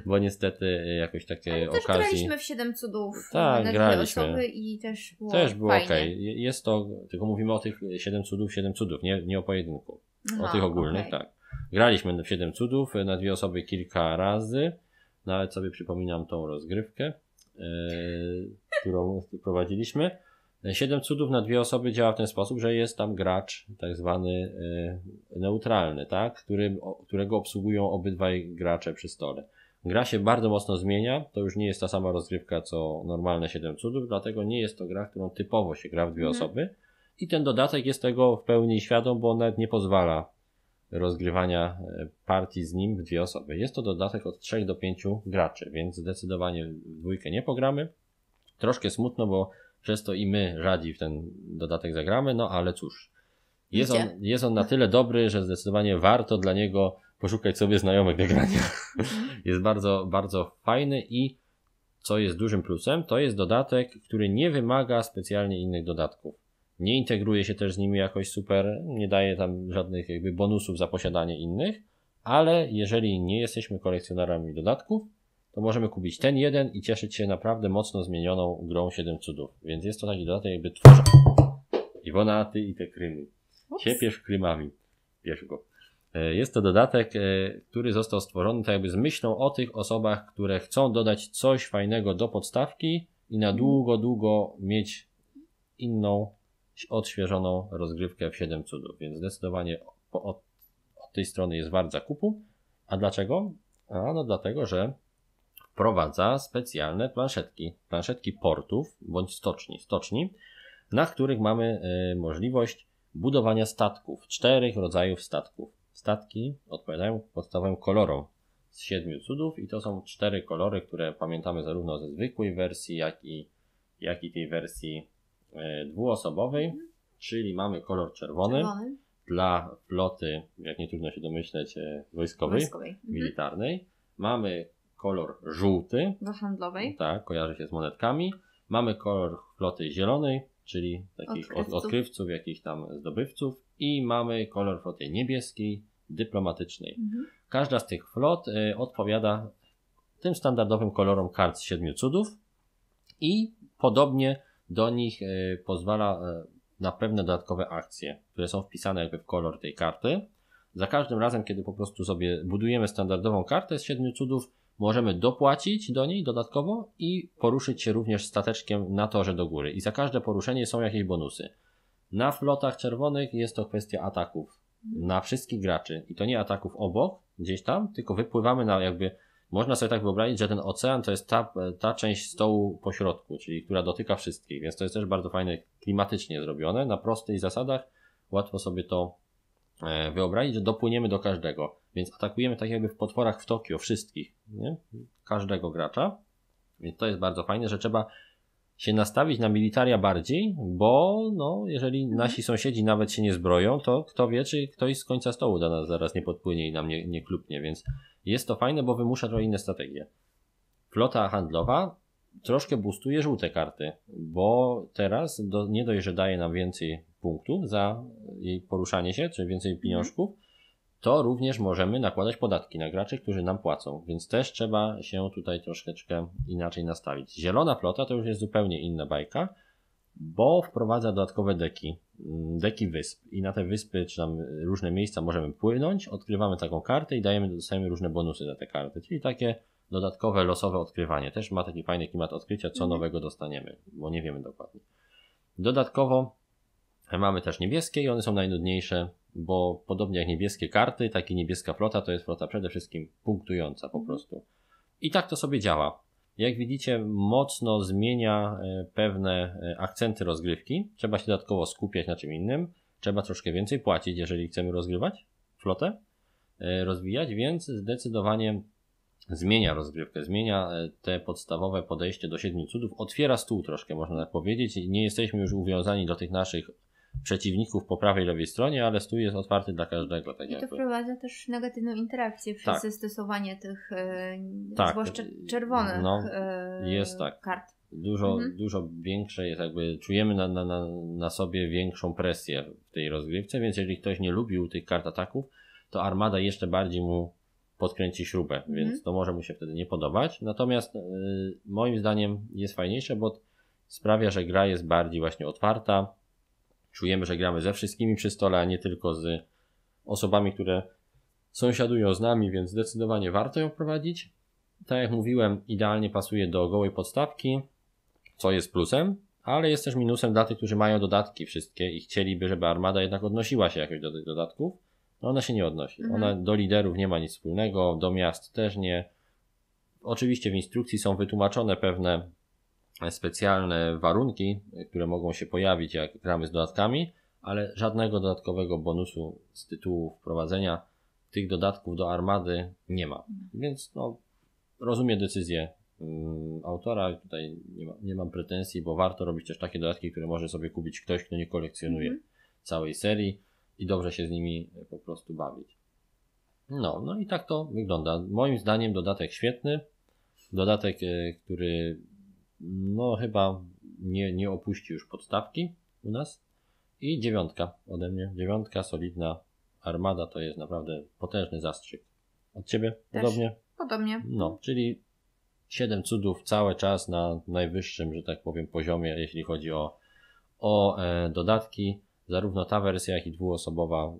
Bo niestety y, jakoś takie Ale też okazji... graliśmy w 7 cudów y, tak, na graliśmy. osoby i też było Też było okej. Okay. Jest to, tylko mówimy o tych 7 cudów, siedem cudów, nie, nie o pojedynku. o tych ogólnych, okay. tak. Graliśmy w 7 cudów, y, na dwie osoby kilka razy. Nawet no sobie przypominam tą rozgrywkę, yy, którą prowadziliśmy. Siedem cudów na dwie osoby działa w ten sposób, że jest tam gracz tak zwany e, neutralny, tak? Który, którego obsługują obydwaj gracze przy stole. Gra się bardzo mocno zmienia, to już nie jest ta sama rozgrywka co normalne siedem cudów, dlatego nie jest to gra, którą typowo się gra w dwie mhm. osoby. I ten dodatek jest tego w pełni świadom, bo on nawet nie pozwala rozgrywania e, partii z nim w dwie osoby. Jest to dodatek od 3 do 5 graczy, więc zdecydowanie w dwójkę nie pogramy. Troszkę smutno, bo przez to i my rzadziej w ten dodatek zagramy, no ale cóż. Jest on, jest on na tyle dobry, że zdecydowanie warto dla niego poszukać sobie znajomych do grania. Mhm. jest bardzo, bardzo fajny i co jest dużym plusem, to jest dodatek, który nie wymaga specjalnie innych dodatków. Nie integruje się też z nimi jakoś super, nie daje tam żadnych jakby bonusów za posiadanie innych, ale jeżeli nie jesteśmy kolekcjonerami dodatków, to możemy kupić ten jeden i cieszyć się naprawdę mocno zmienioną grą 7 cudów. Więc jest to taki dodatek jakby tworzę. Iwona, ty i te krymy. Ciepiesz krymami. Bierz go. E, jest to dodatek, e, który został stworzony tak jakby z myślą o tych osobach, które chcą dodać coś fajnego do podstawki i na długo, długo mieć inną, odświeżoną rozgrywkę w 7 cudów. Więc zdecydowanie od, od tej strony jest wart zakupu. A dlaczego? A no dlatego, że wprowadza specjalne planszetki, planszetki portów bądź stoczni, stoczni na których mamy y, możliwość budowania statków, czterech rodzajów statków. Statki odpowiadają podstawowym kolorom z siedmiu cudów i to są cztery kolory, które pamiętamy zarówno ze zwykłej wersji, jak i, jak i tej wersji y, dwuosobowej, mhm. czyli mamy kolor czerwony, czerwony. dla floty, jak nie trudno się domyśleć, e, wojskowej, wojskowej. Mhm. militarnej. Mamy kolor żółty. Do handlowej. No tak, kojarzy się z monetkami. Mamy kolor floty zielonej, czyli takich odkrywców, od, odkrywców jakichś tam zdobywców. I mamy kolor floty niebieskiej, dyplomatycznej. Mhm. Każda z tych flot y, odpowiada tym standardowym kolorom kart z siedmiu cudów i podobnie do nich y, pozwala y, na pewne dodatkowe akcje, które są wpisane jakby w kolor tej karty. Za każdym razem, kiedy po prostu sobie budujemy standardową kartę z siedmiu cudów, możemy dopłacić do niej dodatkowo i poruszyć się również stateczkiem na torze do góry. I za każde poruszenie są jakieś bonusy. Na flotach czerwonych jest to kwestia ataków na wszystkich graczy. I to nie ataków obok, gdzieś tam, tylko wypływamy na jakby. Można sobie tak wyobrazić, że ten ocean to jest ta, ta część stołu po środku, czyli która dotyka wszystkich, więc to jest też bardzo fajne, klimatycznie zrobione. Na prostych zasadach łatwo sobie to e, wyobrazić, że dopłyniemy do każdego. Więc atakujemy tak jakby w potworach w Tokio wszystkich, nie? każdego gracza. Więc to jest bardzo fajne, że trzeba się nastawić na militaria bardziej, bo no, jeżeli mhm. nasi sąsiedzi nawet się nie zbroją, to kto wie, czy ktoś z końca stołu do nas zaraz nie podpłynie i nam nie, nie klupnie, więc jest to fajne, bo wymusza trochę inne strategie. Flota handlowa troszkę boostuje żółte karty, bo teraz do, nie dość, że daje nam więcej punktów za jej poruszanie się, czy więcej mhm. pieniążków, to również możemy nakładać podatki na graczy, którzy nam płacą, więc też trzeba się tutaj troszeczkę inaczej nastawić. Zielona flota to już jest zupełnie inna bajka, bo wprowadza dodatkowe deki, mm, deki wysp i na te wyspy czy tam różne miejsca możemy płynąć, odkrywamy taką kartę i dajemy, dostajemy różne bonusy za te karty, czyli takie dodatkowe losowe odkrywanie. Też ma taki fajny klimat odkrycia, co mhm. nowego dostaniemy, bo nie wiemy dokładnie. Dodatkowo Mamy też niebieskie i one są najnudniejsze, bo podobnie jak niebieskie karty, tak i niebieska flota to jest flota przede wszystkim punktująca po prostu. I tak to sobie działa. Jak widzicie, mocno zmienia e, pewne e, akcenty rozgrywki. Trzeba się dodatkowo skupiać na czym innym. Trzeba troszkę więcej płacić, jeżeli chcemy rozgrywać flotę, e, rozwijać, więc zdecydowanie zmienia rozgrywkę, zmienia te podstawowe podejście do siedmiu cudów, otwiera stół troszkę, można tak powiedzieć. Nie jesteśmy już uwiązani do tych naszych przeciwników po prawej i lewej stronie, ale stół jest otwarty dla każdego. Tak I to wprowadza też negatywną interakcję przez tak. zastosowanie tych, e, tak. zwłaszcza czerwonych no, e, jest tak. kart. Dużo, mhm. dużo większe jest jakby, czujemy na, na, na sobie większą presję w tej rozgrywce, więc jeżeli ktoś nie lubił tych kart ataków, to armada jeszcze bardziej mu podkręci śrubę, mhm. więc to może mu się wtedy nie podobać. Natomiast y, moim zdaniem jest fajniejsze, bo sprawia, że gra jest bardziej właśnie otwarta, czujemy, że gramy ze wszystkimi przy stole, a nie tylko z osobami, które sąsiadują z nami, więc zdecydowanie warto ją prowadzić. Tak jak mówiłem, idealnie pasuje do gołej podstawki, co jest plusem, ale jest też minusem dla tych, którzy mają dodatki wszystkie i chcieliby, żeby armada jednak odnosiła się jakoś do tych dodatków. No ona się nie odnosi. Mhm. Ona do liderów nie ma nic wspólnego, do miast też nie. Oczywiście w instrukcji są wytłumaczone pewne specjalne warunki, które mogą się pojawić, jak gramy z dodatkami, ale żadnego dodatkowego bonusu z tytułu wprowadzenia tych dodatków do armady nie ma. Więc no, rozumiem decyzję mm, autora, tutaj nie, ma, nie, mam pretensji, bo warto robić też takie dodatki, które może sobie kupić ktoś, kto nie kolekcjonuje mm -hmm. całej serii i dobrze się z nimi po prostu bawić. No, no i tak to wygląda. Moim zdaniem dodatek świetny, dodatek, e, który no chyba nie, nie opuści już podstawki u nas. I dziewiątka ode mnie. Dziewiątka, solidna armada to jest naprawdę potężny zastrzyk. Od ciebie Też. podobnie? Podobnie. No, czyli siedem cudów cały czas na najwyższym, że tak powiem, poziomie, jeśli chodzi o, o e, dodatki. Zarówno ta wersja, jak i dwuosobowa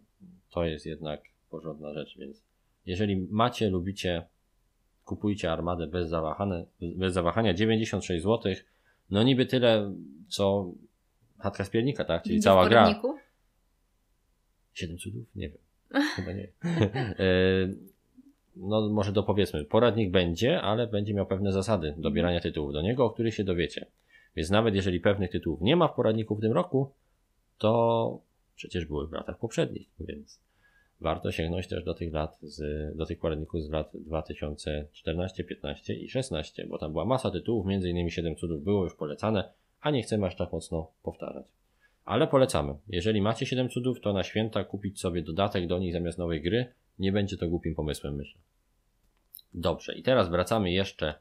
to jest jednak porządna rzecz, więc jeżeli macie, lubicie kupujcie armadę bez zawahania, bez zawahania 96 zł. No niby tyle, co chatka z piernika, tak? Czyli Gdzie cała gra. Siedem cudów? Nie wiem. Chyba nie. E, no może dopowiedzmy. Poradnik będzie, ale będzie miał pewne zasady dobierania tytułów do niego, o których się dowiecie. Więc nawet jeżeli pewnych tytułów nie ma w poradniku w tym roku, to przecież były w latach poprzednich, więc warto sięgnąć też do tych lat, z, do tych poradników z lat 2014, 15 i 16, bo tam była masa tytułów, między innymi 7 cudów było już polecane, a nie chcemy aż tak mocno powtarzać. Ale polecamy. Jeżeli macie 7 cudów, to na święta kupić sobie dodatek do nich zamiast nowej gry. Nie będzie to głupim pomysłem, myślę. Dobrze, i teraz wracamy jeszcze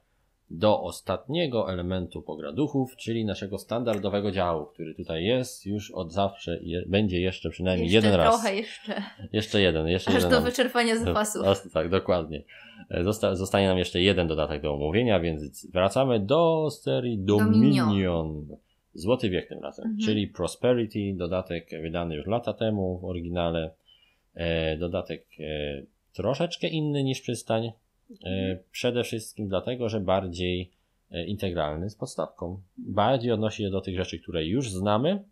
do ostatniego elementu pograduchów, czyli naszego standardowego działu, który tutaj jest już od zawsze i będzie jeszcze przynajmniej jeszcze jeden trochę, raz. Jeszcze jeszcze. jeden. Jeszcze Aż jeden do nam, wyczerpania zapasów. tak, dokładnie. E, zosta, zostanie nam jeszcze jeden dodatek do omówienia, więc wracamy do serii Dominion. Dominion. Złoty wiek tym razem, mhm. czyli Prosperity, dodatek wydany już lata temu w oryginale. E, dodatek e, troszeczkę inny niż przystań, E, mhm. Przede wszystkim dlatego, że bardziej e, integralny z podstawką. Bardziej odnosi się do tych rzeczy, które już znamy,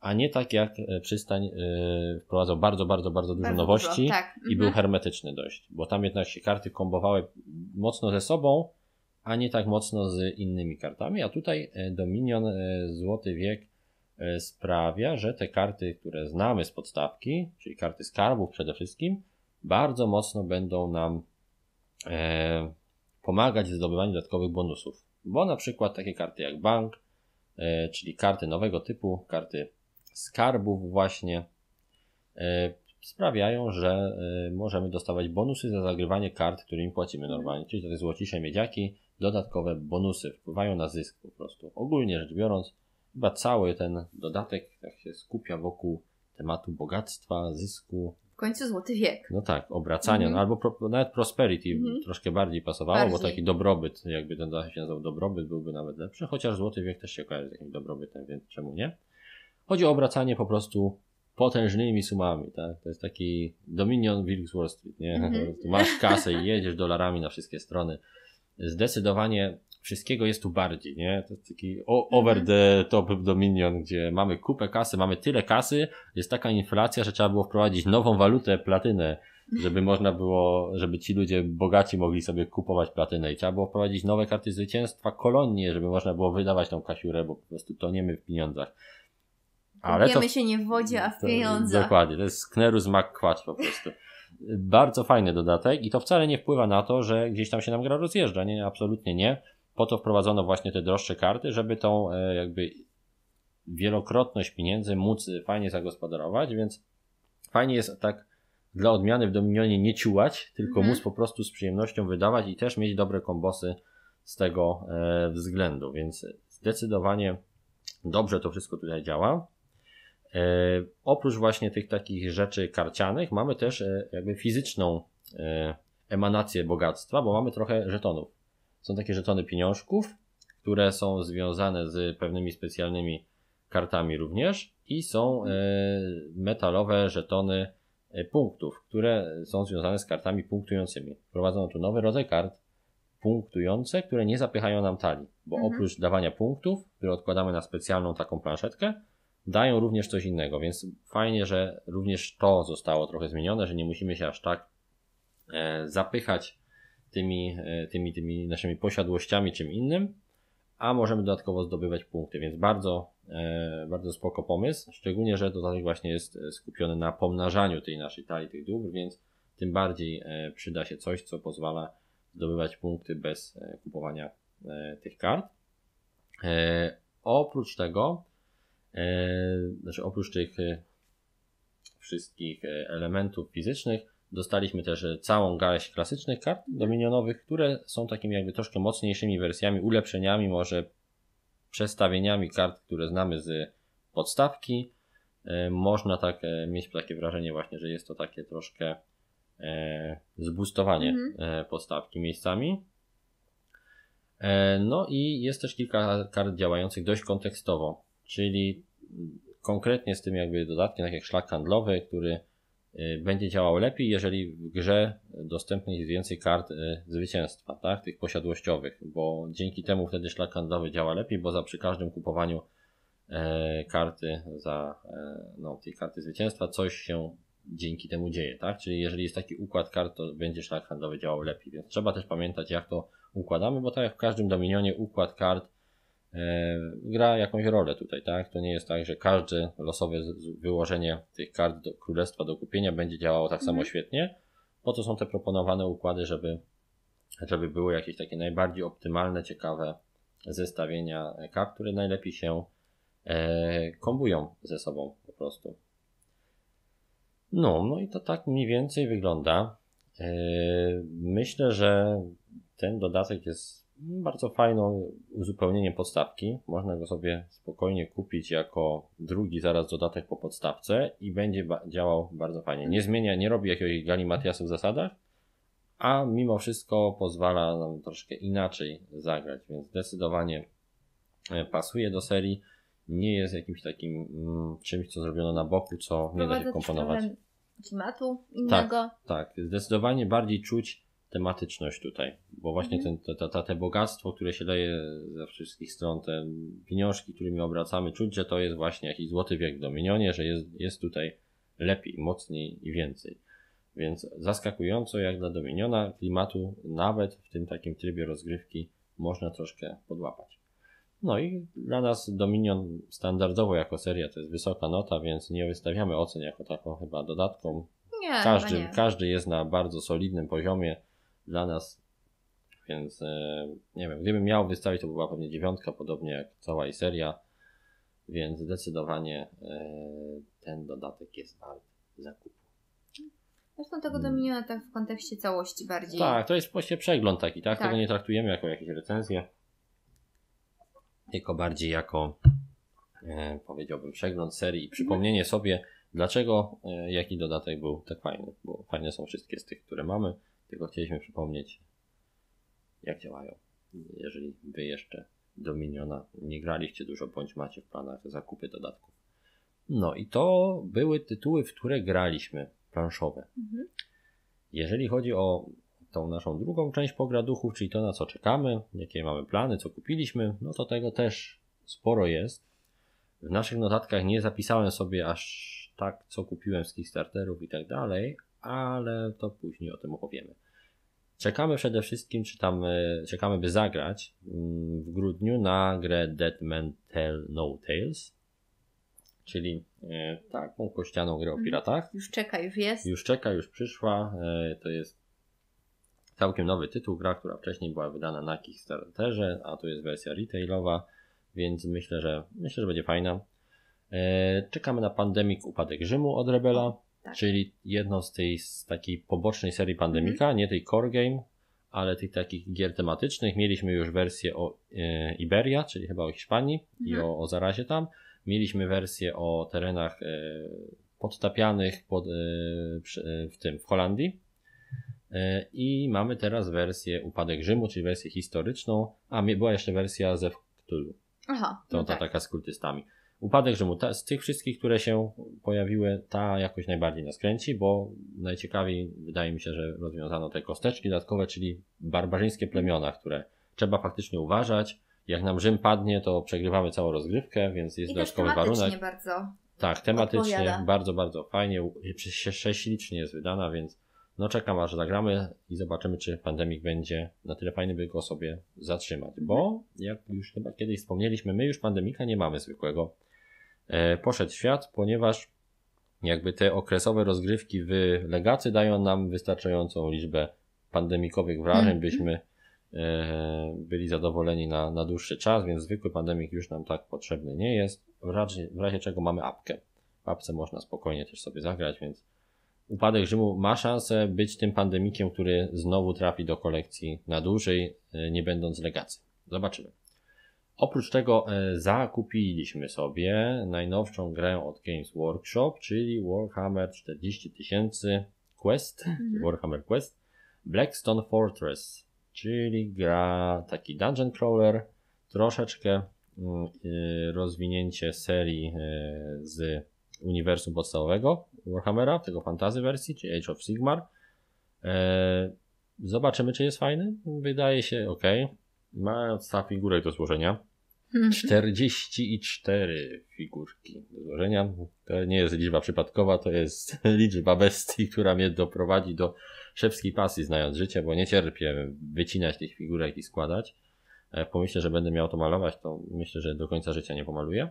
a nie tak jak e, przystań wprowadzał bardzo, bardzo, bardzo dużo bardzo nowości dużo, tak. i mhm. był hermetyczny dość, bo tam jednak się karty kombowały mocno ze sobą, a nie tak mocno z innymi kartami, a tutaj Dominion Złoty Wiek sprawia, że te karty, które znamy z podstawki, czyli karty skarbów przede wszystkim, bardzo mocno będą nam E, pomagać w zdobywaniu dodatkowych bonusów, bo na przykład takie karty jak bank, e, czyli karty nowego typu, karty skarbów właśnie, e, sprawiają, że możemy dostawać bonusy za zagrywanie kart, którymi płacimy normalnie, czyli to te złocisze miedziaki, dodatkowe bonusy wpływają na zysk po prostu. Ogólnie rzecz biorąc, chyba cały ten dodatek tak się skupia wokół tematu bogactwa, zysku, końcu złoty wiek. No tak, obracania, mm -hmm. no albo pro, nawet prosperity mm -hmm. troszkę bardziej pasowało, bardziej. bo taki dobrobyt, jakby ten dalej się nazywał dobrobyt, byłby nawet lepszy, chociaż złoty wiek też się kojarzy z jakimś dobrobytem, więc czemu nie? Chodzi o obracanie po prostu potężnymi sumami, tak? To jest taki Dominion Wilks Wall Street, nie? Mm -hmm. Masz kasę i jedziesz dolarami na wszystkie strony. Zdecydowanie wszystkiego jest tu bardziej, nie? To jest taki mhm. over the top dominion, gdzie mamy kupę kasy, mamy tyle kasy, jest taka inflacja, że trzeba było wprowadzić nową walutę, platynę, żeby można było, żeby ci ludzie bogaci mogli sobie kupować platynę i trzeba było wprowadzić nowe karty zwycięstwa, kolonie, żeby można było wydawać tą kasiurę, bo po prostu toniemy w pieniądzach. Ale to, się nie w wodzie, a w pieniądzach. Dokładnie, to jest Knerus McQuatch po prostu bardzo fajny dodatek i to wcale nie wpływa na to, że gdzieś tam się nam gra rozjeżdża, nie, absolutnie nie po to wprowadzono właśnie te droższe karty, żeby tą e, jakby wielokrotność pieniędzy móc e, fajnie zagospodarować, więc fajnie jest tak dla odmiany w Dominionie nie ciułać, tylko mhm. móc po prostu z przyjemnością wydawać i też mieć dobre kombosy z tego e, względu, więc zdecydowanie dobrze to wszystko tutaj działa. oprócz właśnie tych takich rzeczy karcianych, mamy też jakby fizyczną emanację bogactwa, bo mamy trochę żetonów. Są takie żetony pieniążków, które są związane z pewnymi specjalnymi kartami również i są e, metalowe żetony e, punktów, które są związane z kartami punktującymi. Wprowadzono tu nowy rodzaj kart punktujące, które nie zapychają nam talii, bo mhm. oprócz dawania punktów, które odkładamy na specjalną taką planszetkę, dają również coś innego, więc fajnie, że również to zostało trochę zmienione, że nie musimy się aż tak e, zapychać tymi, e, tymi, tymi naszymi posiadłościami, czym innym, a możemy dodatkowo zdobywać punkty, więc bardzo, e, bardzo spoko pomysł, szczególnie, że dodatek właśnie jest e, skupione na pomnażaniu tej naszej talii tych dóbr, więc tym bardziej przyda się coś, co pozwala zdobywać punkty bez kupowania tych kart. Oprócz tego, znaczy oprócz tych wszystkich elementów fizycznych, Dostaliśmy też e, całą garść klasycznych kart dominionowych, które są takimi jakby troszkę mocniejszymi wersjami, ulepszeniami, może przestawieniami kart, które znamy z podstawki. E, można tak e, mieć takie wrażenie właśnie, że jest to takie troszkę zbustowanie mhm. podstawki miejscami. No i jest też kilka kart działających dość kontekstowo, czyli konkretnie z tym jakby dodatkiem, tak jak szlak handlowy, który Y, będzie działał lepiej, jeżeli w grze dostępnych jest więcej kart y, zwycięstwa, tak? tych posiadłościowych, bo dzięki temu wtedy szlak handlowy działa lepiej, bo za przy każdym kupowaniu e, karty za e, no, tej karty zwycięstwa coś się dzięki temu dzieje, tak? Czyli jeżeli jest taki układ kart, to będzie szlak handlowy działał lepiej, więc trzeba też pamiętać, jak to układamy, bo tak jak w każdym dominionie układ kart E, gra jakąś rolę tutaj, tak? To nie jest tak, że każde losowe wyłożenie tych kart do królestwa do kupienia będzie działało tak samo mhm. świetnie. Po to są te proponowane układy, żeby, żeby były jakieś takie najbardziej optymalne, ciekawe zestawienia kart, które najlepiej się e, kombują ze sobą po prostu. No, no i to tak mniej więcej wygląda. E, myślę, że ten dodatek jest bardzo fajną uzupełnienie podstawki. Można go sobie spokojnie kupić jako drugi zaraz dodatek po podstawce i będzie ba działał bardzo fajnie. Nie zmienia, nie robi jakiegoś galimatiasu w zasadach, a mimo wszystko pozwala nam troszkę inaczej zagrać, więc zdecydowanie e, pasuje do serii. Nie jest jakimś takim mm, czymś, co zrobiono na boku, co nie da się komponować. klimatu tak, innego. Tak, tak, zdecydowanie bardziej czuć tematyczność tutaj, bo właśnie mhm. ten, ta, ta, te bogactwo, które się daje ze wszystkich stron, te pieniążki, którymi obracamy, czuć, że to jest właśnie jakiś złoty wiek w Dominionie, że jest, jest tutaj lepiej, mocniej i więcej. Więc zaskakująco jak dla Dominiona klimatu nawet w tym takim trybie rozgrywki można troszkę podłapać. No i dla nas Dominion standardowo jako seria to jest wysoka nota, więc nie wystawiamy ocen jako taką chyba dodatką. Nie, każdy, nie. każdy jest na bardzo solidnym poziomie dla nas. Więc e, nie wiem, gdybym miał wystawić, to była pewnie dziewiątka, podobnie jak cała i seria. Więc zdecydowanie e, ten dodatek jest wart zakupu. Zresztą tego mm. dominiona tak w kontekście całości bardziej. Tak, to jest właśnie przegląd taki, tak? tak? Tego nie traktujemy jako jakieś recenzje, tylko bardziej jako e, powiedziałbym przegląd serii i przypomnienie mhm. sobie, dlaczego jaki dodatek był tak fajny, bo fajne są wszystkie z tych, które mamy. Tylko chcieliśmy przypomnieć, jak działają. Jeżeli Wy jeszcze Dominiona nie graliście dużo, bądź macie w planach zakupy dodatków. No i to były tytuły, w które graliśmy, planszowe. Mhm. Jeżeli chodzi o tą naszą drugą część pograduchów, czyli to na co czekamy, jakie mamy plany, co kupiliśmy, no to tego też sporo jest. W naszych notatkach nie zapisałem sobie aż tak, co kupiłem z Kickstarterów i tak dalej, ale to później o tym opowiemy. Czekamy przede wszystkim, czy tam e, czekamy by zagrać mm, w grudniu na grę Dead Mental Tell No Tales, czyli e, taką kościaną grę o mhm. piratach. Już czeka, już jest. Już czeka, już przyszła. E, to jest całkiem nowy tytuł, gra, która wcześniej była wydana na Kickstarterze, a tu jest wersja retailowa, więc myślę, że myślę, że będzie fajna. Czekamy na Pandemic Upadek Rzymu od Rebela. Tak. Czyli jedno z tej z takiej pobocznej serii Pandemika, mm nie tej core game, ale tych takich gier tematycznych. Mieliśmy już wersję o e, Iberia, czyli chyba o Hiszpanii mm i mhm. o, o zarazie tam. Mieliśmy wersję o terenach e, podtapianych pod, e, przy, w tym, w Holandii. I mamy teraz wersję Upadek Rzymu, czyli wersję historyczną, a była jeszcze wersja ze Cthulhu. Aha. No ta tak. taka z kultystami upadek Rzymu. Ta, z tych wszystkich, które się pojawiły, ta jakoś najbardziej nas kręci, bo najciekawiej wydaje mi się, że rozwiązano te kosteczki dodatkowe, czyli barbarzyńskie plemiona, które trzeba faktycznie uważać. Jak nam Rzym padnie, to przegrywamy całą rozgrywkę, więc jest I dodatkowy warunek. bardzo. Tak, tematycznie, odpowiada. bardzo, bardzo fajnie, prześlicznie jest wydana, więc no czekam aż zagramy i zobaczymy, czy pandemik będzie na tyle fajny, by go sobie zatrzymać. Bo mhm. jak już chyba kiedyś wspomnieliśmy, my już pandemika nie mamy zwykłego. E, poszedł świat, ponieważ jakby te okresowe rozgrywki w legacy dają nam wystarczającą liczbę pandemikowych wrażeń, mhm. byśmy e, byli zadowoleni na, na dłuższy czas, więc zwykły pandemik już nam tak potrzebny nie jest. W razie, w razie czego mamy apkę. W apce można spokojnie też sobie zagrać, więc upadek Rzymu ma szansę być tym pandemikiem, który znowu trafi do kolekcji na dłużej, e, nie będąc legacy. Zobaczymy. Oprócz tego e, zakupiliśmy sobie najnowszą grę od Games Workshop, czyli Warhammer 40 000 Quest, mhm. Warhammer Quest, Blackstone Fortress, czyli gra taki dungeon crawler, troszeczkę mm, e, rozwinięcie serii z uniwersum podstawowego, Warhammera, tego fantazy wersji, czy Age of Sigmar. Eee, zobaczymy, czy jest fajny. Wydaje się ok. Ma ta figurę do złożenia. 44 mhm. figurki do złożenia. To nie jest liczba przypadkowa, to jest liczba bestii, która mnie doprowadzi do szewskiej pasji, znając życie, bo nie cierpię wycinać tych figurek i składać. Jak e, pomyślę, że będę miał to malować, to myślę, że do końca życia nie pomaluję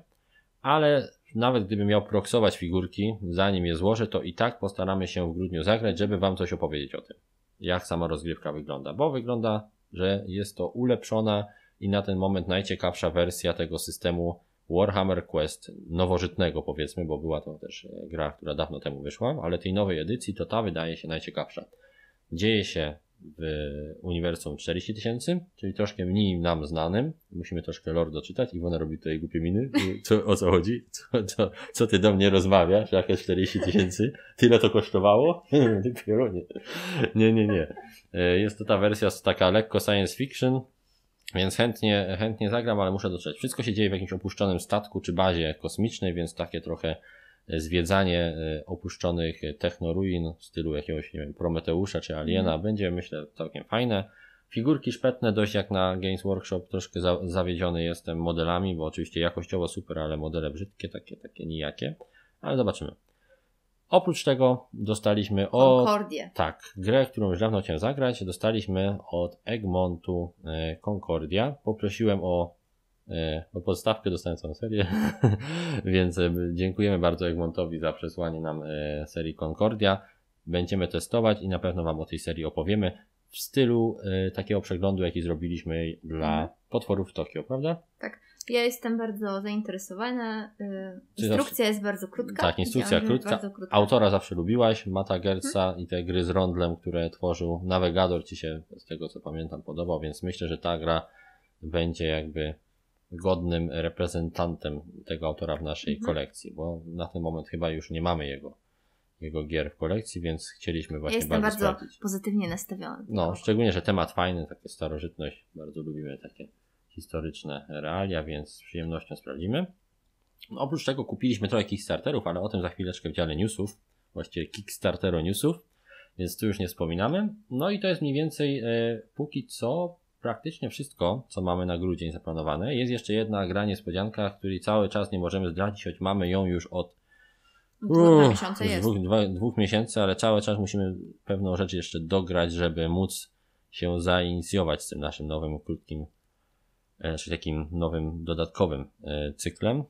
ale nawet gdybym miał proksować figurki, zanim je złożę, to i tak postaramy się w grudniu zagrać, żeby Wam coś opowiedzieć o tym, jak sama rozgrywka wygląda, bo wygląda, że jest to ulepszona i na ten moment najciekawsza wersja tego systemu Warhammer Quest nowożytnego, powiedzmy, bo była to też gra, która dawno temu wyszła, ale tej nowej edycji to ta wydaje się najciekawsza. Dzieje się w uniwersum 40 tysięcy, czyli troszkę mniej nam znanym. Musimy troszkę lore doczytać. Iwona robi tutaj głupie miny. Co, o co chodzi? Co, co, co ty do mnie rozmawiasz? Jakie 40 tysięcy? Tyle to kosztowało? Dopiero nie. Nie, nie, nie. E, jest to ta wersja taka lekko science fiction, więc chętnie, chętnie zagram, ale muszę doczytać. Wszystko się dzieje w jakimś opuszczonym statku czy bazie kosmicznej, więc takie trochę zwiedzanie e, opuszczonych technoruin w stylu jakiegoś, nie wiem, Prometeusza czy Aliena mm. będzie, myślę, całkiem fajne. Figurki szpetne, dość jak na Games Workshop, troszkę za, zawiedziony jestem modelami, bo oczywiście jakościowo super, ale modele brzydkie, takie, takie nijakie, ale zobaczymy. Oprócz tego dostaliśmy o. Concordię. Tak, grę, którą już dawno chciałem zagrać, dostaliśmy od Egmontu e, Concordia. Poprosiłem o E, o podstawkę dostałem całą serię, więc e, dziękujemy bardzo Egmontowi za przesłanie nam e, serii Concordia. Będziemy testować i na pewno Wam o tej serii opowiemy w stylu takiego przeglądu, jaki zrobiliśmy dla mhm. potworów w Tokio, prawda? Tak. Ja jestem bardzo zainteresowana. Instrukcja jest bardzo krótka. Tak, instrukcja krótka. krótka. Autora zawsze lubiłaś, Mata Gersa hmm. i te gry z rondlem, które tworzył. Navigador ci się z tego co pamiętam podobał, więc myślę, że ta gra będzie jakby godnym reprezentantem tego autora w naszej mhm. kolekcji, bo na ten moment chyba już nie mamy jego, jego gier w kolekcji, więc chcieliśmy właśnie ja jestem bardzo, bardzo pozytywnie nastawiony. No, szczególnie, że temat fajny, takie starożytność, bardzo lubimy takie historyczne realia, więc z przyjemnością sprawdzimy. No, oprócz tego kupiliśmy trochę Kickstarterów, ale o tym za chwileczkę w dziale newsów, właściwie Kickstartero newsów, więc tu już nie wspominamy. No i to jest mniej więcej e, póki co praktycznie wszystko, co mamy na grudzień zaplanowane. Jest jeszcze jedna gra niespodzianka, której cały czas nie możemy zdradzić, choć mamy ją już od no dwóch, uff, dwóch, dwa, dwóch miesięcy, ale cały czas musimy pewną rzecz jeszcze dograć, żeby móc się zainicjować z tym naszym nowym, krótkim, e, czy takim nowym, dodatkowym e, cyklem.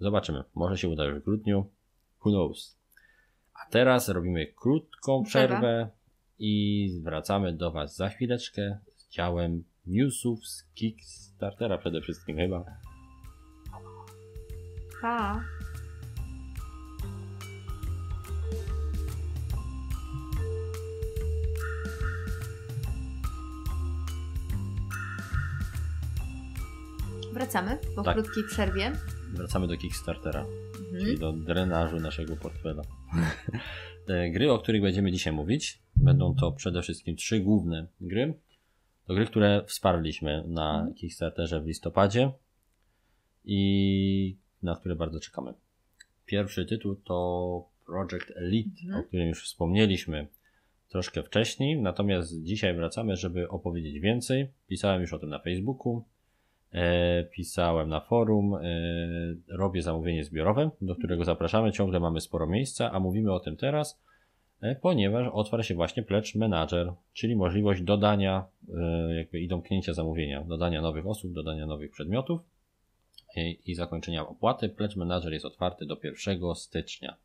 Zobaczymy. Może się uda już w grudniu. Who knows? A teraz robimy krótką przerwę i wracamy do Was za chwileczkę z działem newsów z Kickstartera przede wszystkim chyba. Ha. Wracamy po tak. krótkiej przerwie. Wracamy do Kickstartera, mhm. czyli do drenażu naszego portfela. E, gry, o których będziemy dzisiaj mówić, będą to przede wszystkim trzy główne gry, to gry, które wsparliśmy na mhm. Kickstarterze w listopadzie i na które bardzo czekamy. Pierwszy tytuł to Project Elite, mhm. o którym już wspomnieliśmy troszkę wcześniej, natomiast dzisiaj wracamy, żeby opowiedzieć więcej. Pisałem już o tym na Facebooku, e, pisałem na forum, e, robię zamówienie zbiorowe, do którego zapraszamy, ciągle mamy sporo miejsca, a mówimy o tym teraz, E, ponieważ otwiera się właśnie Pledge Manager, czyli możliwość dodania, e, jakby i domknięcia zamówienia, dodania nowych osób, dodania nowych przedmiotów i, e, i zakończenia opłaty. Pledge Manager jest otwarty do 1 stycznia.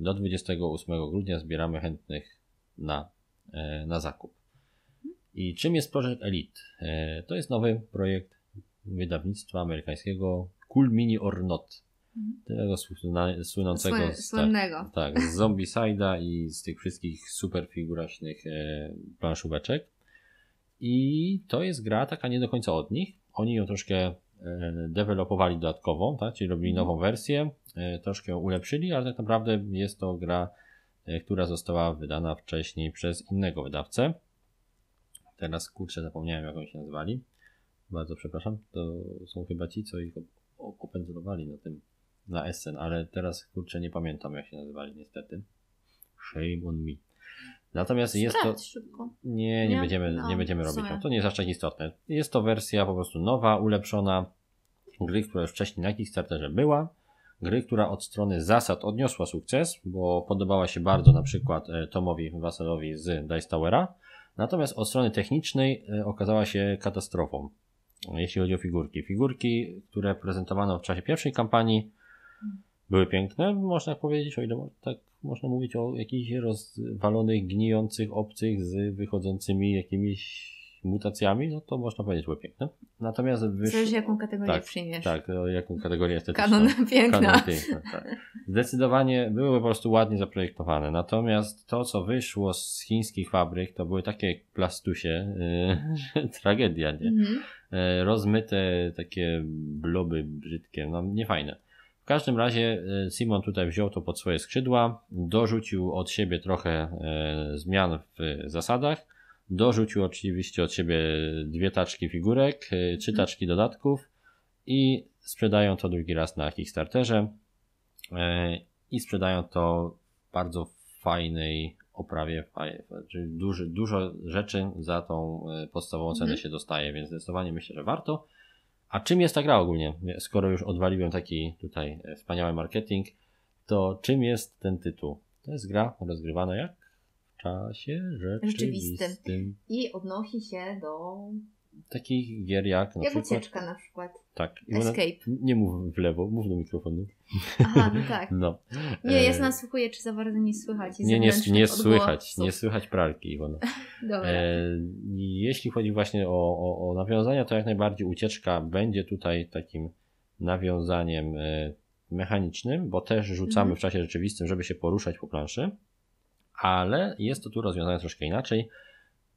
Do 28 grudnia zbieramy chętnych na, na zakup. I czym jest Project Elite? To jest nowy projekt wydawnictwa amerykańskiego Cool Mini or Not. Mhm. tego słynącego. Tak, słynnego. Tak, tak, z Zombicide'a i z tych wszystkich super figuraśnych e, planszóweczek. I to jest gra taka nie do końca od nich. Oni ją troszkę e, dewelopowali dodatkowo, tak? czyli robili mhm. nową wersję, e, troszkę ją ulepszyli, ale tak naprawdę jest to gra, e, która została wydana wcześniej przez innego wydawcę. Teraz kurczę, zapomniałem jak oni się nazywali. Bardzo przepraszam, to są chyba ci, co ich opędzlowali na tym dla Essen, ale teraz kurczę nie pamiętam jak się nazywali niestety. Shame on me. Natomiast Sprawdź jest to. Szybko. Nie, nie, nie? No, będziemy, no, nie będziemy robić. To nie jest aż tak istotne. Jest to wersja po prostu nowa, ulepszona gry, która już wcześniej na Kickstarterze była. Gry, która od strony zasad odniosła sukces, bo podobała się bardzo na przykład e, Tomowi Wasselowi z Dice Towera. Natomiast od strony technicznej e, okazała się katastrofą, jeśli chodzi o figurki. Figurki, które prezentowano w czasie pierwszej kampanii, były piękne, można powiedzieć, o ile tak można mówić o jakichś rozwalonych, gnijących, obcych z wychodzącymi jakimiś mutacjami, no to można powiedzieć, były piękne. Natomiast wyszło... Zależy jaką kategorię tak, przyjmiesz. Tak, jaką kategorię estetyczną. Kanon piękna. Kanon piękna tak. Zdecydowanie były po prostu ładnie zaprojektowane. Natomiast to, co wyszło z chińskich fabryk, to były takie plastusie, e, tragedia, nie? Mhm. E, rozmyte takie bloby brzydkie, no niefajne. W każdym razie e, Simon tutaj wziął to pod swoje skrzydła, dorzucił od siebie trochę e, zmian w zasadach, dorzucił oczywiście od siebie dwie taczki figurek, e, trzy mhm. taczki dodatków i sprzedają to drugi raz na Kickstarterze i sprzedają to w bardzo fajnej oprawie, czyli znaczy dużo rzeczy za tą podstawową cenę mhm. się dostaje, więc zdecydowanie myślę, że warto. A czym jest ta gra ogólnie? Skoro już odwaliłem taki tutaj e, wspaniały marketing, to czym jest ten tytuł? To jest gra rozgrywana jak w czasie rzeczywistym. rzeczywistym. I odnosi się do takich gier jak na jak przykład... ucieczka na przykład. Tak. Escape. Na... Nie mów w lewo, mów do mikrofonu. Aha, no tak. No. Nie, ja e, się nasłuchuję, czy za bardzo nie słychać. Nie, nie, nie słychać, nie słychać pralki, Iwona. No. E, Dobra. E, jeśli chodzi właśnie o, o, o nawiązania, to jak najbardziej ucieczka będzie tutaj takim nawiązaniem e, mechanicznym, bo też rzucamy mhm. w czasie rzeczywistym, żeby się poruszać po planszy, ale jest to tu rozwiązane troszkę inaczej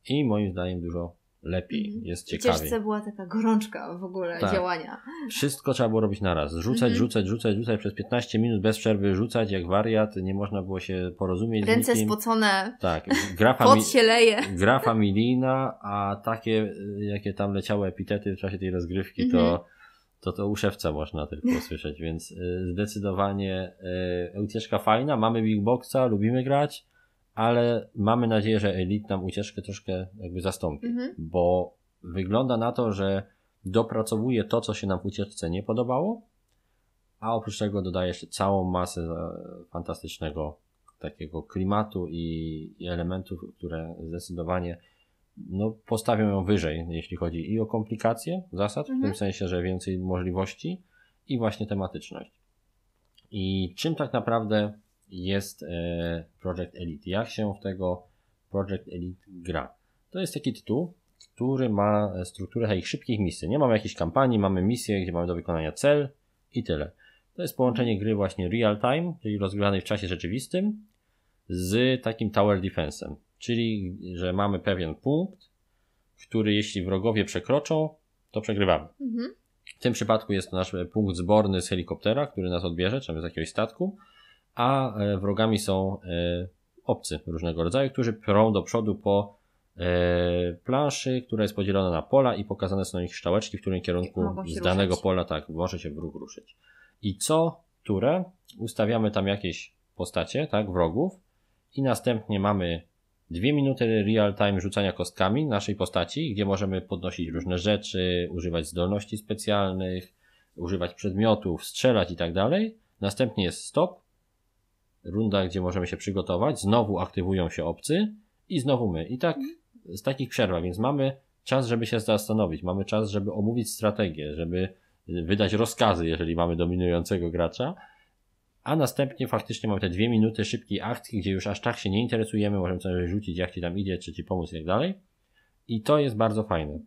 i moim zdaniem dużo lepiej, mhm. jest ciekawiej. Przecież była taka gorączka w ogóle tak. działania. Wszystko trzeba było robić na Rzucać, mm. rzucać, rzucać, rzucać przez 15 minut bez przerwy, rzucać jak wariat, nie można było się porozumieć. Ręce z nikim. spocone, tak. gra, fami- się leje. gra familijna, a takie y, jakie tam leciały epitety w czasie tej rozgrywki mm -hmm. to to to uszewca można tylko usłyszeć, więc y, zdecydowanie y, ucieczka fajna, mamy big boxa, lubimy grać, ale mamy nadzieję, że Elite nam ucieczkę troszkę jakby zastąpi, mhm. bo wygląda na to, że dopracowuje to, co się nam w ucieczce nie podobało, a oprócz tego dodaje jeszcze całą masę e, fantastycznego takiego klimatu i, i elementów, które zdecydowanie no, postawią ją wyżej, jeśli chodzi i o komplikacje zasad, mhm. w tym mhm. sensie, że więcej możliwości i właśnie tematyczność. I czym tak naprawdę jest e, Project Elite. Jak się w tego Project Elite gra? To jest taki tytuł, który ma e, strukturę takich szybkich misji. Nie mamy jakiejś kampanii, mamy misję, gdzie mamy do wykonania cel i tyle. To jest połączenie gry właśnie real time, czyli rozgrywanej w czasie rzeczywistym, z takim tower defense'em. Czyli, że mamy pewien punkt, który jeśli wrogowie przekroczą, to przegrywamy. Mhm. W tym przypadku jest to nasz e, punkt zborny z helikoptera, który nas odbierze, czy z jakiegoś statku a e, wrogami są e, obcy różnego rodzaju, którzy prą do przodu po e, planszy, która jest podzielona na pola i pokazane są ich szczałeczki, w którym kierunku z danego ruszyć. pola tak może się wróg ruszyć. I co które ustawiamy tam jakieś postacie, tak, wrogów i następnie mamy dwie minuty real time rzucania kostkami naszej postaci, gdzie możemy podnosić różne rzeczy, używać zdolności specjalnych, używać przedmiotów, strzelać i tak dalej. Następnie jest stop, runda, gdzie możemy się przygotować, znowu aktywują się obcy i znowu my. I tak z takich przerwa, więc mamy czas, żeby się zastanowić, mamy czas, żeby omówić strategię, żeby y, wydać rozkazy, jeżeli mamy dominującego gracza, a następnie faktycznie mamy te dwie minuty szybkiej akcji, gdzie już aż tak się nie interesujemy, możemy coś rzucić, jak ci tam idzie, czy ci pomóc i tak dalej. I to jest bardzo fajne.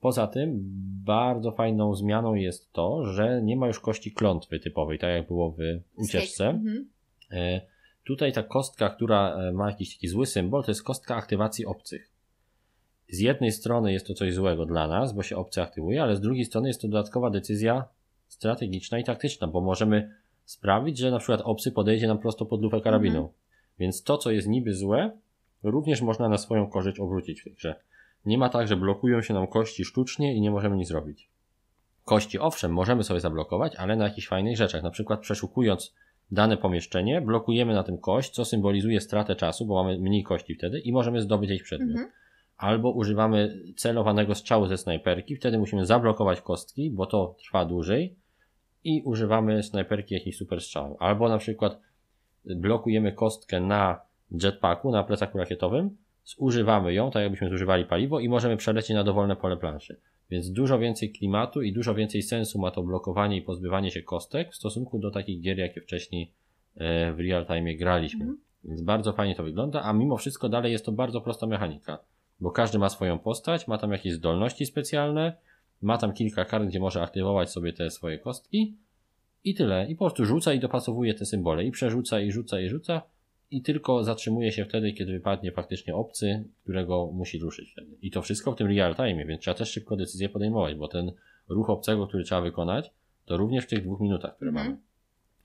Poza tym bardzo fajną zmianą jest to, że nie ma już kości klątwy typowej, tak jak było w ucieczce. Mhm. E, tutaj ta kostka, która e, ma jakiś taki zły symbol, to jest kostka aktywacji obcych. Z jednej strony jest to coś złego dla nas, bo się obcy aktywuje, ale z drugiej strony jest to dodatkowa decyzja strategiczna i taktyczna, bo możemy sprawić, że na przykład obcy podejdzie nam prosto pod lufę karabinu. Mhm. Więc to, co jest niby złe, również można na swoją korzyść obrócić w tej grze. Nie ma tak, że blokują się nam kości sztucznie i nie możemy nic zrobić. Kości owszem, możemy sobie zablokować, ale na jakichś fajnych rzeczach, na przykład przeszukując dane pomieszczenie, blokujemy na tym kość, co symbolizuje stratę czasu, bo mamy mniej kości wtedy i możemy zdobyć jakiś przedmiot. Mhm. Albo używamy celowanego strzału ze snajperki, wtedy musimy zablokować kostki, bo to trwa dłużej i używamy snajperki jakiejś super strzału. Albo na przykład blokujemy kostkę na jetpacku, na plecaku rakietowym, zużywamy ją, tak jakbyśmy zużywali paliwo i możemy przelecieć na dowolne pole planszy. Więc dużo więcej klimatu i dużo więcej sensu ma to blokowanie i pozbywanie się kostek w stosunku do takich gier, jakie wcześniej e, w real time graliśmy. Mhm. Więc bardzo fajnie to wygląda, a mimo wszystko dalej jest to bardzo prosta mechanika, bo każdy ma swoją postać, ma tam jakieś zdolności specjalne, ma tam kilka kart, gdzie może aktywować sobie te swoje kostki i tyle. I po prostu rzuca i dopasowuje te symbole, i przerzuca, i rzuca, i rzuca, i tylko zatrzymuje się wtedy, kiedy wypadnie faktycznie obcy, którego musi ruszyć wtedy. I to wszystko w tym real time, więc trzeba też szybko decyzję podejmować, bo ten ruch obcego, który trzeba wykonać, to również w tych dwóch minutach, które mhm. mamy.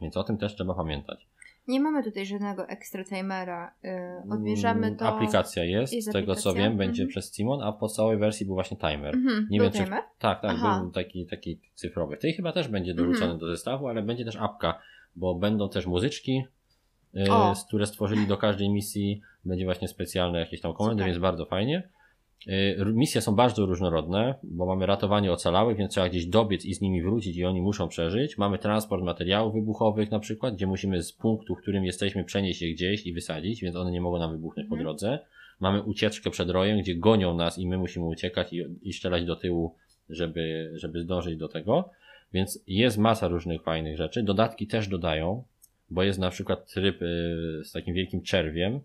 Więc o tym też trzeba pamiętać. Nie mamy tutaj żadnego ekstra timera. Yy, odbierzamy to. Aplikacja jest, jest z tego aplikacja? co wiem, będzie mhm. przez Simon, a po całej wersji był właśnie timer. Mhm. Nie był wiem, timer? Czy... Tak, tak, Aha. był taki, taki cyfrowy. Tej chyba też będzie dorzucony mhm. do zestawu, ale będzie też apka, bo będą też muzyczki, o. E, które stworzyli do każdej misji. Będzie właśnie specjalne jakieś tam komendy, więc bardzo fajnie. E, misje są bardzo różnorodne, bo mamy ratowanie ocalałych, więc trzeba gdzieś dobiec i z nimi wrócić i oni muszą przeżyć. Mamy transport materiałów wybuchowych na przykład, gdzie musimy z punktu, w którym jesteśmy, przenieść je gdzieś i wysadzić, więc one nie mogą nam wybuchnąć po mhm. drodze. Mamy ucieczkę przed rojem, gdzie gonią nas i my musimy uciekać i, i strzelać do tyłu, żeby, żeby zdążyć do tego. Więc jest masa różnych fajnych rzeczy. Dodatki też dodają, bo jest na przykład tryb y, z takim wielkim czerwiem,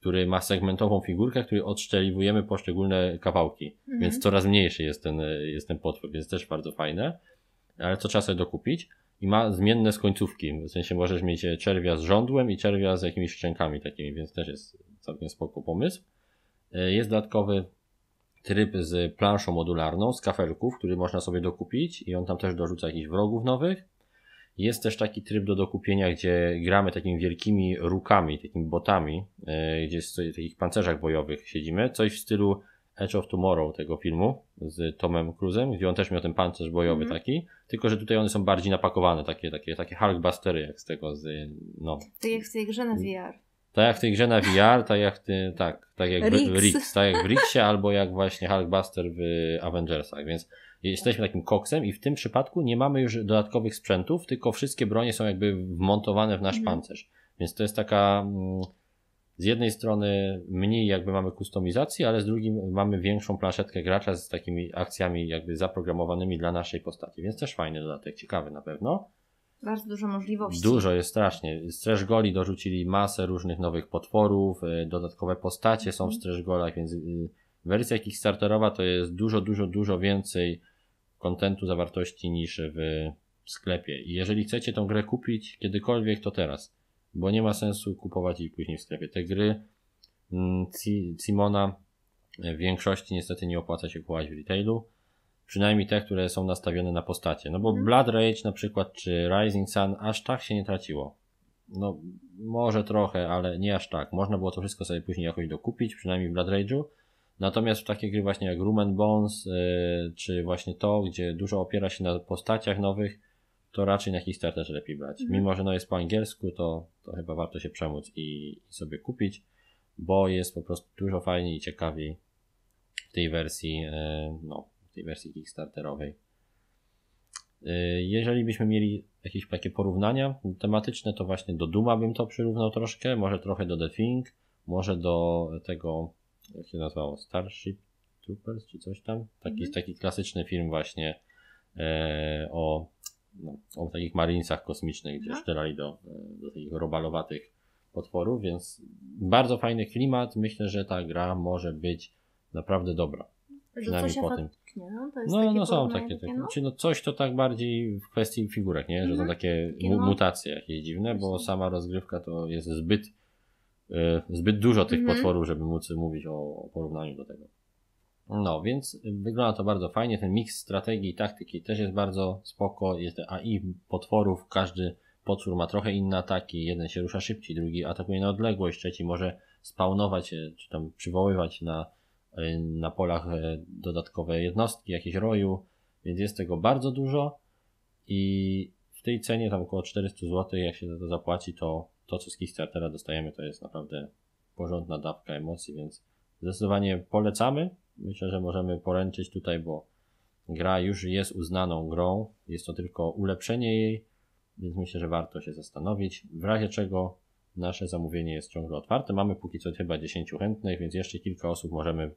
który ma segmentową figurkę, której odszczeliwujemy poszczególne kawałki, mhm. więc coraz mniejszy jest ten, y, jest ten potwór, więc też bardzo fajne, ale co trzeba sobie dokupić i ma zmienne skońcówki, w sensie możesz mieć e, czerwia z żądłem i czerwia z jakimiś szczękami takimi, więc też jest całkiem spoko pomysł. E, jest dodatkowy tryb z planszą modularną, z kafelków, który można sobie dokupić i on tam też dorzuca jakichś wrogów nowych jest też taki tryb do dokupienia, gdzie gramy takimi wielkimi rukami, takimi botami, e, gdzie w takich pancerzach bojowych siedzimy. Coś w stylu Edge of Tomorrow tego filmu z Tomem Cruise'em, gdzie on też miał ten pancerz bojowy mm. taki, tylko że tutaj one są bardziej napakowane, takie, takie, takie Hulkbustery jak z tego z, no. Tak jak w tej grze na VR. Tak jak w tej grze na VR, tak jak, ty, tak, tak jak w Riggs, tak jak w Rixie albo jak właśnie Hulkbuster w Avengersach, więc jesteśmy takim koksem i w tym przypadku nie mamy już dodatkowych sprzętów, tylko wszystkie bronie są jakby wmontowane w nasz mhm. pancerz. Więc to jest taka mm, z jednej strony mniej jakby mamy kustomizacji, ale z drugim mamy większą planszetkę gracza z takimi akcjami jakby zaprogramowanymi dla naszej postaci, więc też fajny dodatek, ciekawy na pewno. Bardzo dużo możliwości. Dużo jest strasznie. Streszgoli Goli dorzucili masę różnych nowych potworów, e, dodatkowe postacie są w mhm. streszgolach, Golach, więc y, wersja Kickstarterowa to jest dużo, dużo, dużo więcej kontentu, zawartości niż w sklepie. I jeżeli chcecie tą grę kupić kiedykolwiek, to teraz, bo nie ma sensu kupować jej później w sklepie. Te gry mm, Simona w większości niestety nie opłaca się kupować w retailu, przynajmniej te, które są nastawione na postacie. No bo mhm. Blood Rage na przykład czy Rising Sun aż tak się nie traciło. No może trochę, ale nie aż tak. Można było to wszystko sobie później jakoś dokupić, przynajmniej w Blood Rage'u Natomiast w takie gry właśnie jak Room and Bones, y, czy właśnie to, gdzie dużo opiera się na postaciach nowych, to raczej na Kickstarterze lepiej brać. Mhm. Mimo, że no jest po angielsku, to, to chyba warto się przemóc i, i sobie kupić, bo jest po prostu dużo fajniej i ciekawiej w tej wersji, y, no, w tej wersji Kickstarterowej. Y, jeżeli byśmy mieli jakieś takie porównania tematyczne, to właśnie do Duma bym to przyrównał troszkę, może trochę do The Thing, może do tego jak się nazywało, Starship Troopers czy coś tam. Taki, mhm. taki klasyczny film właśnie e, o, no, o takich marinesach kosmicznych, gdzie szczerali do, do takich robalowatych potworów, więc bardzo fajny klimat. Myślę, że ta gra może być naprawdę dobra. Przynajmniej po tym. No, no, no są takie. takie no? Znaczy, no coś to tak bardziej w kwestii figurek, nie? że mm -hmm. są mhm. takie mu no. mutacje jakieś dziwne, bo sama rozgrywka to jest zbyt E, zbyt dużo tych mhm. potworów, żeby móc mówić o, o porównaniu do tego. No, więc wygląda to bardzo fajnie. Ten miks strategii i taktyki też jest bardzo spoko. Jest AI potworów, każdy potwór ma trochę inne ataki. Jeden się rusza szybciej, drugi atakuje na odległość, trzeci może spawnować, e, czy tam przywoływać na, e, na polach dodatkowe jednostki, jakieś roju, więc jest tego bardzo dużo i w tej cenie tam około 400 zł, jak się za to zapłaci, to to, co z Kickstartera dostajemy, to jest naprawdę porządna dawka emocji, więc zdecydowanie polecamy. Myślę, że możemy poręczyć tutaj, bo gra już jest uznaną grą. Jest to tylko ulepszenie jej, więc myślę, że warto się zastanowić. W razie czego nasze zamówienie jest ciągle otwarte. Mamy póki co chyba 10 chętnych, więc jeszcze kilka osób możemy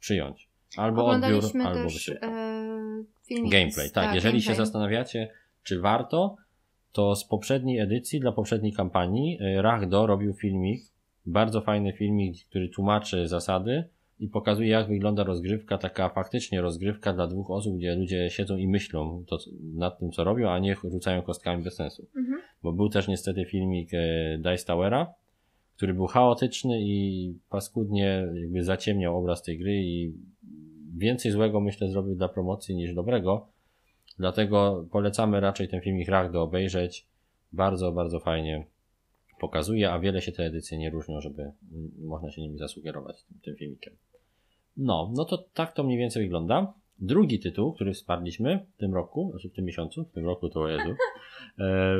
przyjąć. Albo odbiór, albo wysyłka. E, gameplay, tak. tak jeżeli gameplay. się zastanawiacie, czy warto, to z poprzedniej edycji, dla poprzedniej kampanii, y, Rachdo robił filmik, bardzo fajny filmik, który tłumaczy zasady i pokazuje, jak wygląda rozgrywka, taka faktycznie rozgrywka dla dwóch osób, gdzie ludzie siedzą i myślą to, nad tym, co robią, a nie rzucają kostkami bez sensu. Mhm. Bo był też niestety filmik y, Dice Towera, który był chaotyczny i paskudnie jakby zaciemniał obraz tej gry i więcej złego myślę zrobił dla promocji niż dobrego, Dlatego polecamy raczej ten filmik do obejrzeć. Bardzo, bardzo fajnie pokazuje, a wiele się te edycje nie różnią, żeby mm, można się nimi zasugerować tym, tym filmikiem. No, no to tak to mniej więcej wygląda. Drugi tytuł, który wsparliśmy w tym roku, znaczy w tym miesiącu, w tym roku to Jezu, e,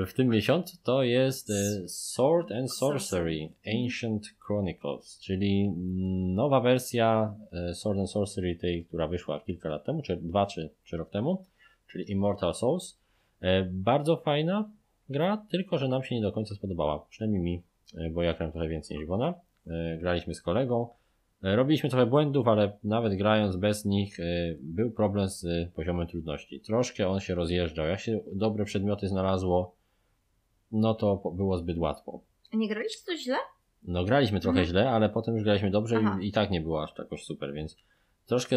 w tym miesiącu to jest e, Sword and Sorcery Ancient Chronicles, czyli mm, nowa wersja e, Sword and Sorcery tej, która wyszła kilka lat temu, czy dwa, czy, czy rok temu, czyli Immortal Souls. E, bardzo fajna gra, tylko że nam się nie do końca spodobała. Przynajmniej mi, e, bo ja grałem trochę więcej niż ona. E, graliśmy z kolegą. Robiliśmy trochę błędów, ale nawet grając bez nich był problem z poziomem trudności. Troszkę on się rozjeżdżał. Jak się dobre przedmioty znalazło, no to było zbyt łatwo. Nie graliście to źle? No graliśmy trochę mhm. źle, ale potem już graliśmy dobrze i, i, tak nie było aż tak jakoś super, więc troszkę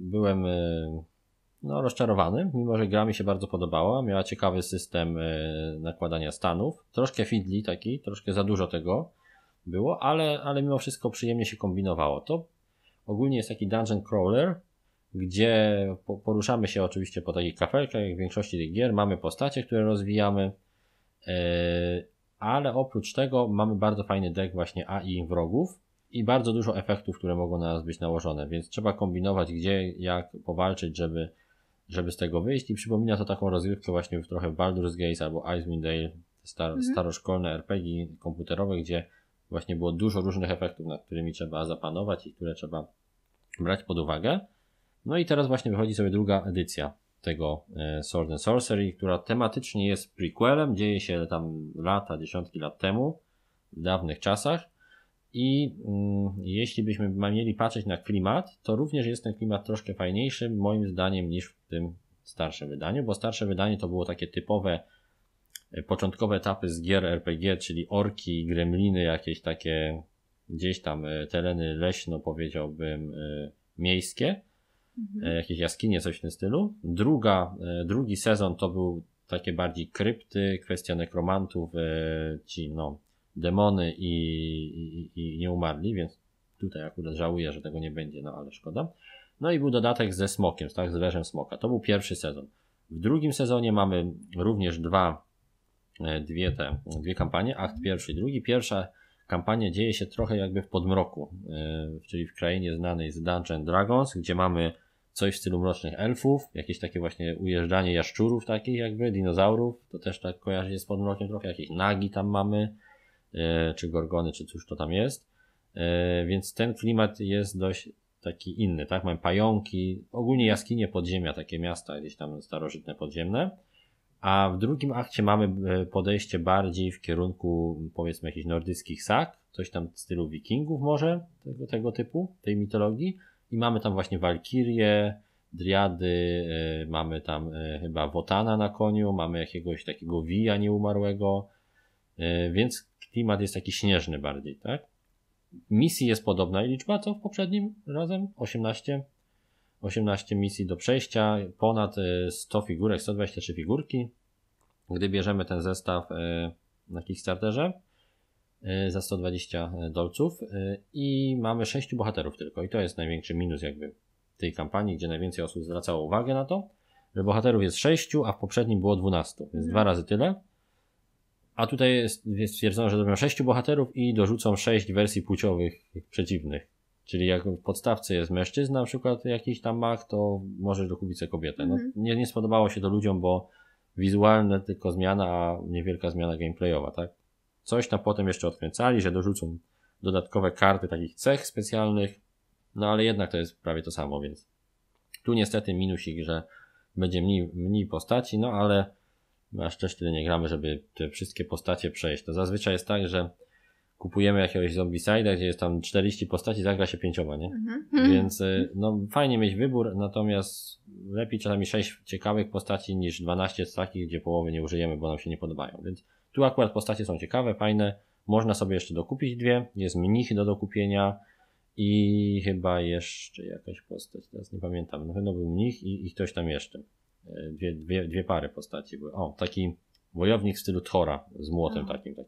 byłem no, rozczarowany, mimo że gra mi się bardzo podobała. Miała ciekawy system e, nakładania stanów. Troszkę fidli taki, troszkę za dużo tego było, ale, ale mimo wszystko przyjemnie się kombinowało. To ogólnie jest taki dungeon crawler, gdzie poruszamy się oczywiście po takich kafelkach, jak w większości tych gier. Mamy postacie, które rozwijamy, e, ale oprócz tego mamy bardzo fajny deck właśnie AI wrogów i bardzo dużo efektów, które mogą na nas być nałożone, więc trzeba kombinować gdzie, jak powalczyć, żeby żeby z tego wyjść i przypomina to taką rozgrywkę właśnie w trochę Baldur's Gate albo Icewind Dale, star mhm. staroszkolne RPG komputerowe, gdzie właśnie było dużo różnych efektów, nad którymi trzeba zapanować i które trzeba brać pod uwagę. No i teraz właśnie wychodzi sobie druga edycja tego e, Sword and Sorcery, która tematycznie jest prequelem, dzieje się tam lata, dziesiątki lat temu, w dawnych czasach, i mm, jeśli byśmy mieli patrzeć na klimat, to również jest ten klimat troszkę fajniejszy, moim zdaniem, niż w tym starszym wydaniu, bo starsze wydanie to było takie typowe e, początkowe etapy z gier RPG, czyli orki, gremliny, jakieś takie gdzieś tam e, tereny leśno, powiedziałbym, e, miejskie, mhm. jakieś jaskinie, coś w tym stylu. Druga, drugi sezon to był takie bardziej krypty, kwestia nekromantów, ci no, demony i, i, i nieumarli, więc tutaj akurat żałuję, że tego nie będzie, no ale szkoda. No i był dodatek ze smokiem, tak, z wężem smoka. To był pierwszy sezon. W drugim sezonie mamy również dwa, e, dwie, te, dwie kampanie, akt pierwszy i drugi. Pierwsza kampania dzieje się trochę jakby w podmroku, e, czyli w krainie znanej z Dungeon Dragons, gdzie mamy coś w stylu mrocznych elfów, jakieś takie właśnie ujeżdżanie jaszczurów takich jakby, dinozaurów, to też tak kojarzy się z podmrokiem trochę, jakieś nagi tam mamy, E, czy Gorgony, czy cóż to tam jest. E, więc ten klimat jest dość taki inny, tak? Mamy pająki, ogólnie jaskinie podziemia, takie miasta gdzieś tam starożytne podziemne. A w drugim akcie mamy e, podejście bardziej w kierunku powiedzmy jakichś nordyckich sag, coś tam w stylu wikingów może, tego, tego typu, tej mitologii. I mamy tam właśnie walkirie, driady, mamy tam chyba wotana na koniu, mamy jakiegoś takiego wija nieumarłego, więc klimat jest taki śnieżny bardziej, tak? Misji jest podobna i liczba co w poprzednim razem? 18. 18 misji do przejścia, ponad 100 e, figurek, 123 figurki. Gdy bierzemy ten zestaw e, na Kickstarterze e, za 120 dolców i mamy 6 bohaterów tylko i to jest największy minus jakby tej kampanii, gdzie najwięcej osób zwracało uwagę na to, że bohaterów jest 6, a w poprzednim było 12, więc hmm. dwa razy tyle. A tutaj jest, jest stwierdzono, że zrobią sześciu bohaterów i dorzucą sześć wersji płciowych przeciwnych. Czyli jak w podstawce jest mężczyzna, na przykład jakiś tam mach, to możesz dokupić sobie kobietę. No, mhm. nie, nie spodobało się to ludziom, bo wizualne tylko zmiana, a niewielka zmiana gameplayowa, tak? Coś tam potem jeszcze odkręcali, że dorzucą dodatkowe karty takich cech specjalnych, no ale jednak to jest prawie to samo, więc tu niestety minusik, że będzie mniej, mniej postaci, no ale aż też tyle nie gramy, żeby te wszystkie postacie przejść. To zazwyczaj jest tak, że kupujemy jakiegoś zombicide'a, gdzie jest tam 40 postaci, zagra się pięcioma, nie? Mhm. mhm. Więc y, no, fajnie mieć wybór, natomiast lepiej czasami 6 ciekawych postaci niż 12 z takich, gdzie połowy nie użyjemy, bo nam się nie podobają. Więc tu akurat postacie są ciekawe, fajne, można sobie jeszcze dokupić dwie, jest mnich do dokupienia i chyba jeszcze jakaś postać, teraz nie pamiętam, na pewno był mnich i, i ktoś tam jeszcze dwie, dwie, dwie pary postaci były. O, taki wojownik w stylu Thora z młotem Aha. takim, do,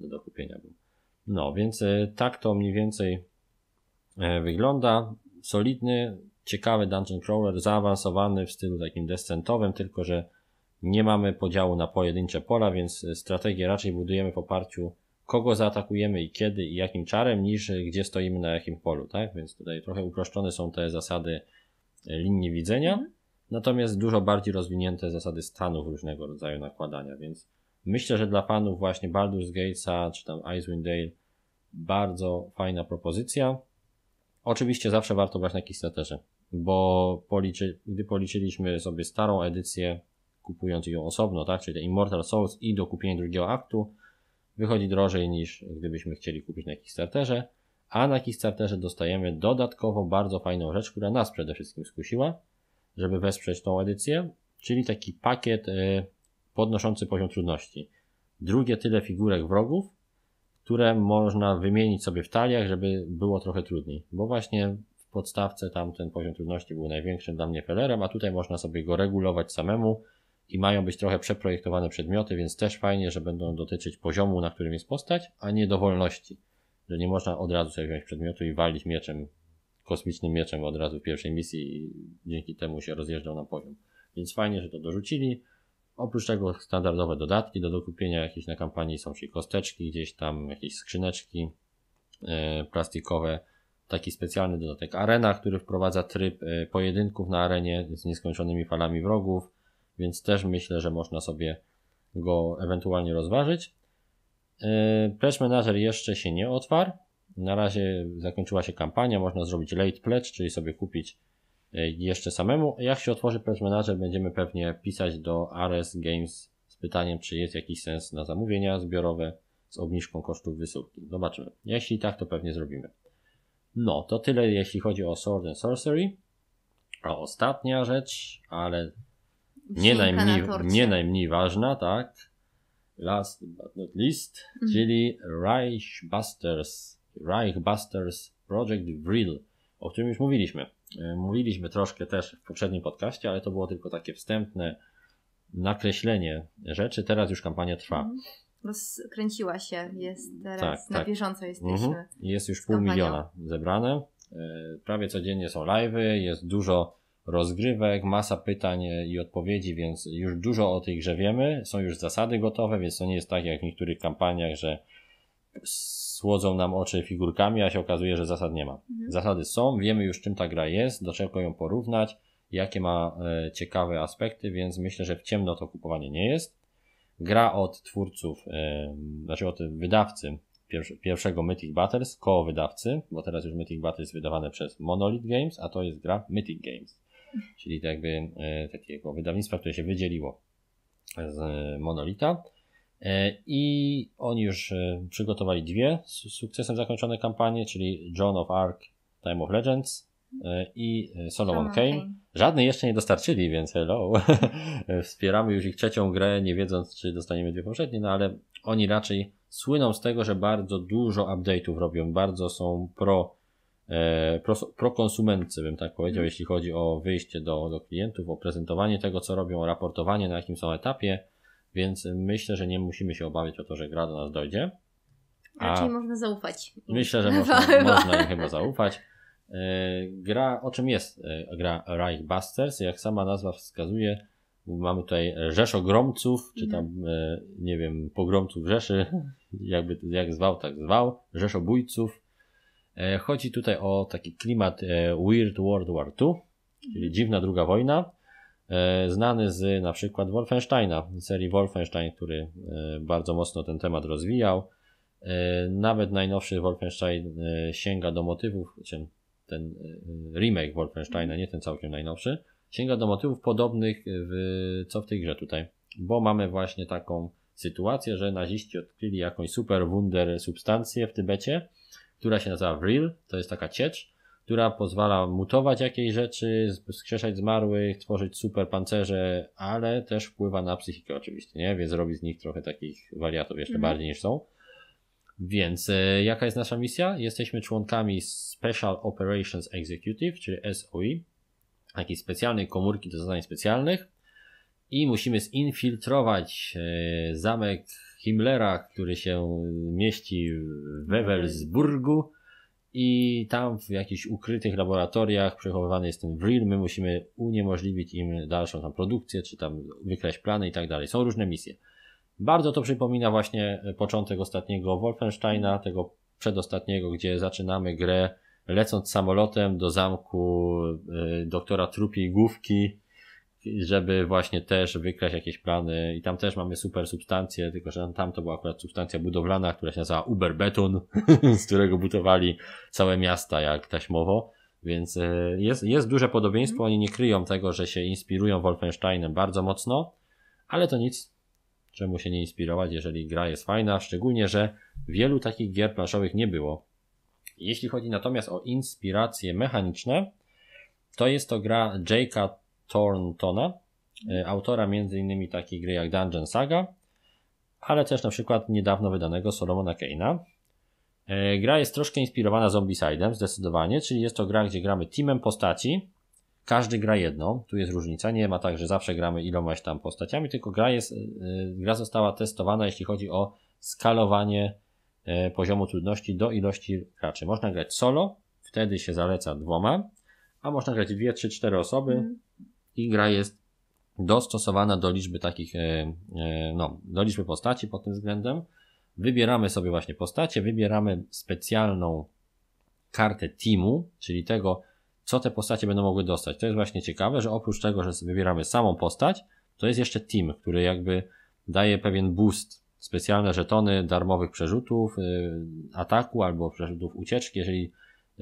do kupienia był. No, więc e, tak to mniej więcej e, wygląda. Solidny, ciekawy dungeon crawler, zaawansowany w stylu takim descentowym, tylko że nie mamy podziału na pojedyncze pola, więc e, strategię raczej budujemy w oparciu kogo zaatakujemy i kiedy i jakim czarem, niż gdzie stoimy na jakim polu, tak? Więc tutaj trochę uproszczone są te zasady linii widzenia. Mhm. Natomiast dużo bardziej rozwinięte zasady stanów różnego rodzaju nakładania, więc myślę, że dla panów właśnie Baldur's Gatesa czy tam Icewind Dale bardzo fajna propozycja. Oczywiście zawsze warto brać na Kickstarterze, bo policzy, gdy policzyliśmy sobie starą edycję, kupując ją osobno, tak, czyli Immortal Souls i do kupienia drugiego aktu, wychodzi drożej niż gdybyśmy chcieli kupić na Kickstarterze, a na Kickstarterze dostajemy dodatkowo bardzo fajną rzecz, która nas przede wszystkim skusiła, żeby wesprzeć tą edycję, czyli taki pakiet e, podnoszący poziom trudności. Drugie tyle figurek wrogów, które można wymienić sobie w taliach, żeby było trochę trudniej, bo właśnie w podstawce tam ten poziom trudności był największym dla mnie felerem, a tutaj można sobie go regulować samemu i mają być trochę przeprojektowane przedmioty, więc też fajnie, że będą dotyczyć poziomu, na którym jest postać, a nie dowolności, że nie można od razu sobie wziąć przedmiotu i walić mieczem kosmicznym mieczem od razu w pierwszej misji i dzięki temu się rozjeżdżał na poziom. Więc fajnie, że to dorzucili. Oprócz tego standardowe dodatki do dokupienia jakieś na kampanii są, czyli kosteczki, gdzieś tam jakieś skrzyneczki e, plastikowe. Taki specjalny dodatek Arena, który wprowadza tryb e, pojedynków na arenie z nieskończonymi falami wrogów, więc też myślę, że można sobie go ewentualnie rozważyć. E, Precz Manager jeszcze się nie otwarł, na razie zakończyła się kampania, można zrobić late pledge, czyli sobie kupić e, jeszcze samemu. Jak się otworzy pledge manager, będziemy pewnie pisać do RS Games z pytaniem, czy jest jakiś sens na zamówienia zbiorowe z obniżką kosztów wysyłki. Zobaczymy. Jeśli tak, to pewnie zrobimy. No, to tyle jeśli chodzi o Sword and Sorcery. A ostatnia rzecz, ale nie najmniej, nie najmniej ważna, tak? Last but not least, mm. czyli Reichbusters. Reichbusters Project Vril, o którym już mówiliśmy. E, mówiliśmy troszkę też w poprzednim podcaście, ale to było tylko takie wstępne nakreślenie rzeczy. Teraz już kampania trwa. Rozkręciła mhm. się, jest teraz tak, na tak. bieżąco mhm. jesteśmy. Mhm. Jest już pół miliona zebrane. E, prawie codziennie są live'y, jest dużo rozgrywek, masa pytań i odpowiedzi, więc już dużo o tej grze wiemy. Są już zasady gotowe, więc to nie jest tak jak w niektórych kampaniach, że słodzą nam oczy figurkami, a się okazuje, że zasad nie ma. Mhm. Zasady są, wiemy już czym ta gra jest, do czego ją porównać, jakie ma e, ciekawe aspekty, więc myślę, że w ciemno to kupowanie nie jest. Gra od twórców, e, znaczy od wydawcy pierwszego Mythic Battles, co wydawcy, bo teraz już Mythic Battles jest wydawane przez Monolith Games, a to jest gra Mythic Games, czyli czyli jakby e, takiego wydawnictwa, które się wydzieliło z e, Monolita. E, I oni już e, przygotowali dwie z sukcesem zakończone kampanie, czyli John of Arc, Time of Legends e, i Solomon Kane. Żadnej jeszcze nie dostarczyli, więc hello. Wspieramy już ich trzecią grę, nie wiedząc, czy dostaniemy dwie poprzednie, no ale oni raczej słyną z tego, że bardzo dużo update'ów robią, bardzo są pro, e, pro, konsumentcy, bym tak powiedział, mm. jeśli chodzi o wyjście do, do klientów, o prezentowanie tego, co robią, o raportowanie, na jakim są etapie więc myślę, że nie musimy się obawiać o to, że gra do nas dojdzie. A Raczej można zaufać. Myślę, że można, można im chyba zaufać. E, gra, o czym jest e, gra Reichbusters? Jak sama nazwa wskazuje, mamy tutaj Rzesz Ogromców, czy tam, mhm. e, nie wiem, pogromców Rzeszy, jakby, jak zwał, tak zwał, Rzeszobójców. Chodzi tutaj o taki klimat Weird World War II, czyli mhm. dziwna druga wojna. E, znany z na przykład Wolfensteina, serii Wolfenstein, który e, bardzo mocno ten temat rozwijał. E, nawet najnowszy Wolfenstein sięga do motywów, ten remake Wolfensteina, nie ten całkiem najnowszy, sięga do motywów podobnych w, co w tej grze tutaj, bo mamy właśnie taką sytuację, że naziści odkryli jakąś super wunder substancję w Tybecie, która się nazywa Vril, to jest taka ciecz, która pozwala mutować jakieś rzeczy, skrzeszać zmarłych, tworzyć super pancerze, ale też wpływa na psychikę oczywiście, nie? Więc robi z nich trochę takich wariatów jeszcze mhm. bardziej niż są. Więc e, jaka jest nasza misja? Jesteśmy członkami Special Operations Executive, czyli SOE, takiej specjalnej komórki do zadań specjalnych i musimy zinfiltrować e, zamek Himmlera, który się mieści w mhm. Wewelsburgu i tam w jakichś ukrytych laboratoriach przechowywany jest ten Vril, my musimy uniemożliwić im dalszą tam produkcję, czy tam wykreślić plany i tak dalej. Są różne misje. Bardzo to przypomina właśnie e, początek ostatniego Wolfensteina, tego przedostatniego, gdzie zaczynamy grę lecąc samolotem do zamku e, doktora trupiej główki żeby właśnie też wykraść jakieś plany i tam też mamy super substancje, tylko że tam to była akurat substancja budowlana, która się nazywa Uber Beton, z którego butowali całe miasta jak taśmowo, więc e, jest, jest duże podobieństwo, mhm. oni nie kryją tego, że się inspirują Wolfensteinem bardzo mocno, ale to nic, czemu się nie inspirować, jeżeli gra jest fajna, szczególnie, że wielu takich gier planszowych nie było. Jeśli chodzi natomiast o inspiracje mechaniczne, to jest to gra Jake'a Thorntona, e, autora m.in. takiej gry jak Dungeon Saga, ale też na przykład niedawno wydanego Solomona Keina. E, gra jest troszkę inspirowana Zombieside'em, zdecydowanie, czyli jest to gra, gdzie gramy teamem postaci. Każdy gra jedną, tu jest różnica, nie ma tak, że zawsze gramy ilomaś tam postaciami, tylko gra, jest, e, gra została testowana, jeśli chodzi o skalowanie poziomu trudności do ilości graczy. Można grać solo, wtedy się zaleca dwoma, a można grać dwie, trzy, cztery osoby, mm i gra jest dostosowana do liczby takich, e, e, no, do liczby postaci pod tym względem. Wybieramy sobie właśnie postacie, wybieramy specjalną kartę teamu, czyli tego, co te postacie będą mogły dostać. To jest właśnie ciekawe, że oprócz tego, że wybieramy samą postać, to jest jeszcze team, który jakby daje pewien boost, specjalne żetony darmowych przerzutów, e, ataku albo przerzutów ucieczki, jeżeli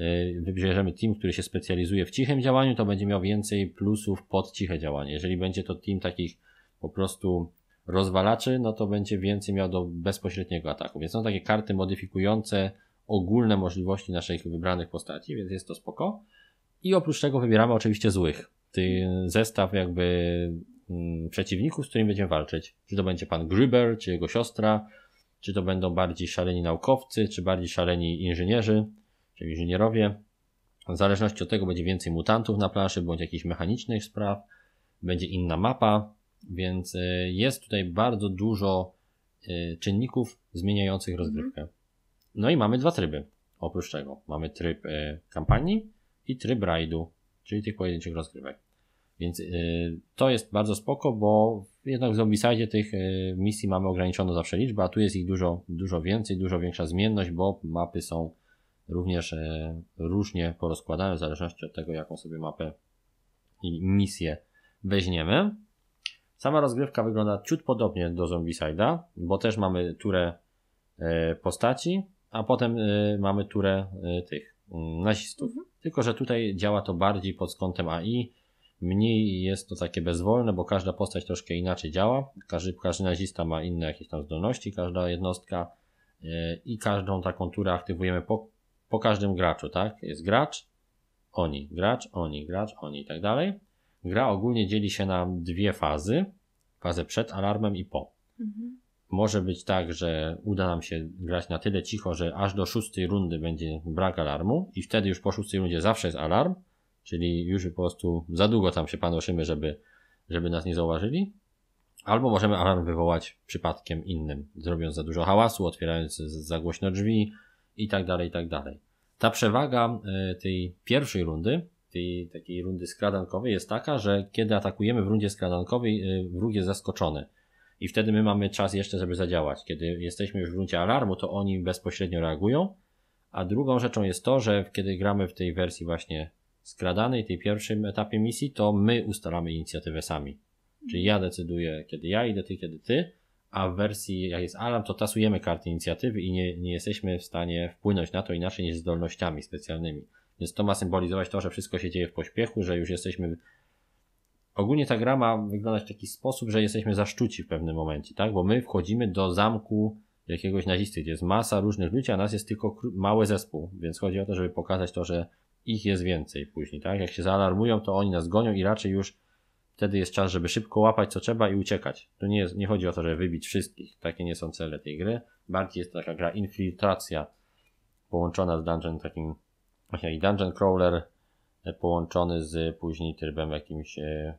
E, wybierzemy team, który się specjalizuje w cichym działaniu, to będzie miał więcej plusów pod ciche działanie. Jeżeli będzie to team takich po prostu rozwalaczy, no to będzie więcej miał do bezpośredniego ataku. Więc są takie karty modyfikujące ogólne możliwości naszych wybranych postaci, więc jest to spoko. I oprócz tego wybieramy oczywiście złych. Ty zestaw jakby mm, przeciwników, z którymi będziemy walczyć. Czy to będzie pan Gruber, czy jego siostra, czy to będą bardziej szaleni naukowcy, czy bardziej szaleni inżynierzy czyli inżynierowie. W zależności od tego będzie więcej mutantów na planszy, bądź jakichś mechanicznych spraw, będzie inna mapa, więc y, jest tutaj bardzo dużo y, czynników zmieniających rozgrywkę. Mhm. No i mamy dwa tryby. Oprócz tego mamy tryb y, kampanii i tryb rajdu, czyli tych pojedynczych rozgrywek. Więc to jest bardzo spoko, bo jednak w Zombicide tych misji mamy ograniczoną zawsze liczbę, a tu jest ich dużo, dużo więcej, dużo większa zmienność, bo mapy są również e, różnie porozkładamy w zależności od tego, jaką sobie mapę i misję weźmiemy. Sama rozgrywka wygląda ciut podobnie do Zombicide'a, bo też mamy turę e, postaci, a potem e, mamy turę tych mm, nazistów. Mhm. Tylko, że tutaj działa to bardziej pod kątem AI, mniej jest to takie bezwolne, bo każda postać troszkę inaczej działa. Każdy, każdy nazista ma inne jakieś tam zdolności, każda jednostka i każdą taką turę aktywujemy po po każdym graczu, tak? Jest gracz, oni, gracz, oni, gracz, oni i tak dalej. Gra ogólnie dzieli się na dwie fazy. Fazę przed alarmem i po. Mhm. Może być tak, że uda nam się grać na tyle cicho, że aż do szóstej rundy będzie brak alarmu i wtedy już po szóstej rundzie zawsze jest alarm, czyli już po prostu za długo tam się panoszymy, żeby, żeby nas nie zauważyli. Albo możemy alarm wywołać przypadkiem innym, zrobiąc za dużo hałasu, otwierając za głośno drzwi, i tak dalej, i tak dalej. Ta przewaga e, tej pierwszej rundy, tej takiej rundy skradankowej jest taka, że kiedy atakujemy w rundzie skradankowej, e, wróg jest zaskoczony. I wtedy my mamy czas jeszcze, żeby zadziałać. Kiedy jesteśmy już w gruncie alarmu, to oni bezpośrednio reagują. A drugą rzeczą jest to, że kiedy gramy w tej wersji właśnie skradanej, tej pierwszym etapie misji, to my ustalamy inicjatywę sami. Czyli ja decyduję, kiedy ja idę, ty, kiedy ty a w wersji jak jest alarm, to tasujemy karty inicjatywy i nie, nie jesteśmy w stanie wpłynąć na to inaczej niż zdolnościami specjalnymi. Więc to ma symbolizować to, że wszystko się dzieje w pośpiechu, że już jesteśmy. Ogólnie ta gra ma wyglądać w taki sposób, że jesteśmy zaszczuci w pewnym momencie, tak? Bo my wchodzimy do zamku jakiegoś nazisty, gdzie jest masa różnych ludzi, a nas jest tylko mały zespół, więc chodzi o to, żeby pokazać to, że ich jest więcej później, tak? Jak się zaalarmują, to oni nas gonią i raczej już Wtedy jest czas, żeby szybko łapać co trzeba i uciekać. Tu nie, jest, nie chodzi o to, żeby wybić wszystkich. Takie nie są cele tej gry. Bardziej jest to taka gra infiltracja połączona z dungeon takim, właśnie dungeon crawler e, połączony z później trybem jakimś e,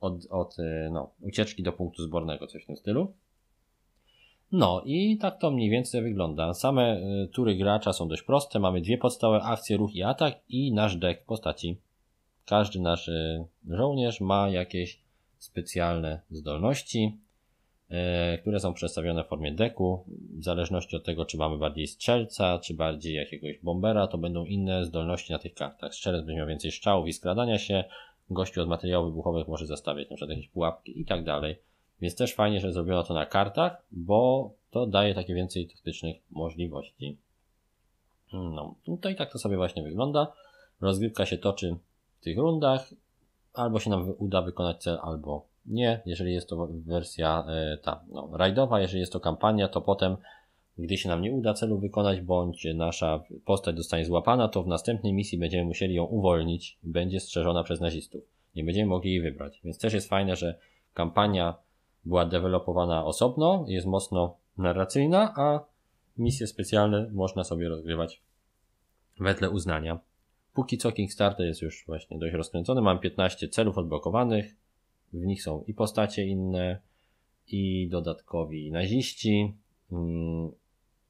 od, od e, no, ucieczki do punktu zbornego, coś w tym stylu. No i tak to mniej więcej wygląda. Same tury gracza są dość proste. Mamy dwie podstawowe akcje, ruch i atak i nasz deck w postaci każdy nasz y, żołnierz ma jakieś specjalne zdolności, y, które są przedstawione w formie deku. W zależności od tego, czy mamy bardziej strzelca, czy bardziej jakiegoś bombera, to będą inne zdolności na tych kartach. Strzelec będzie miał więcej strzałów i skradania się, gościu od materiałów wybuchowych może zastawiać np. jakieś pułapki i tak dalej. Więc też fajnie, że zrobiono to na kartach, bo to daje takie więcej taktycznych możliwości. No, to i tak to sobie właśnie wygląda. Rozgrywka się toczy tych rundach. Albo się nam uda wykonać cel, albo nie. Jeżeli jest to wersja e, ta no, rajdowa, jeżeli jest to kampania, to potem, gdy się nam nie uda celu wykonać, bądź nasza postać zostanie złapana, to w następnej misji będziemy musieli ją uwolnić. Będzie strzeżona przez nazistów. Nie będziemy mogli jej wybrać. Więc też jest fajne, że kampania była dewelopowana osobno, jest mocno narracyjna, a misje specjalne można sobie rozgrywać wedle uznania. Póki co Kickstarter jest już właśnie dość rozkręcony. Mam 15 celów odblokowanych. W nich są i postacie inne, i dodatkowi naziści. Mm,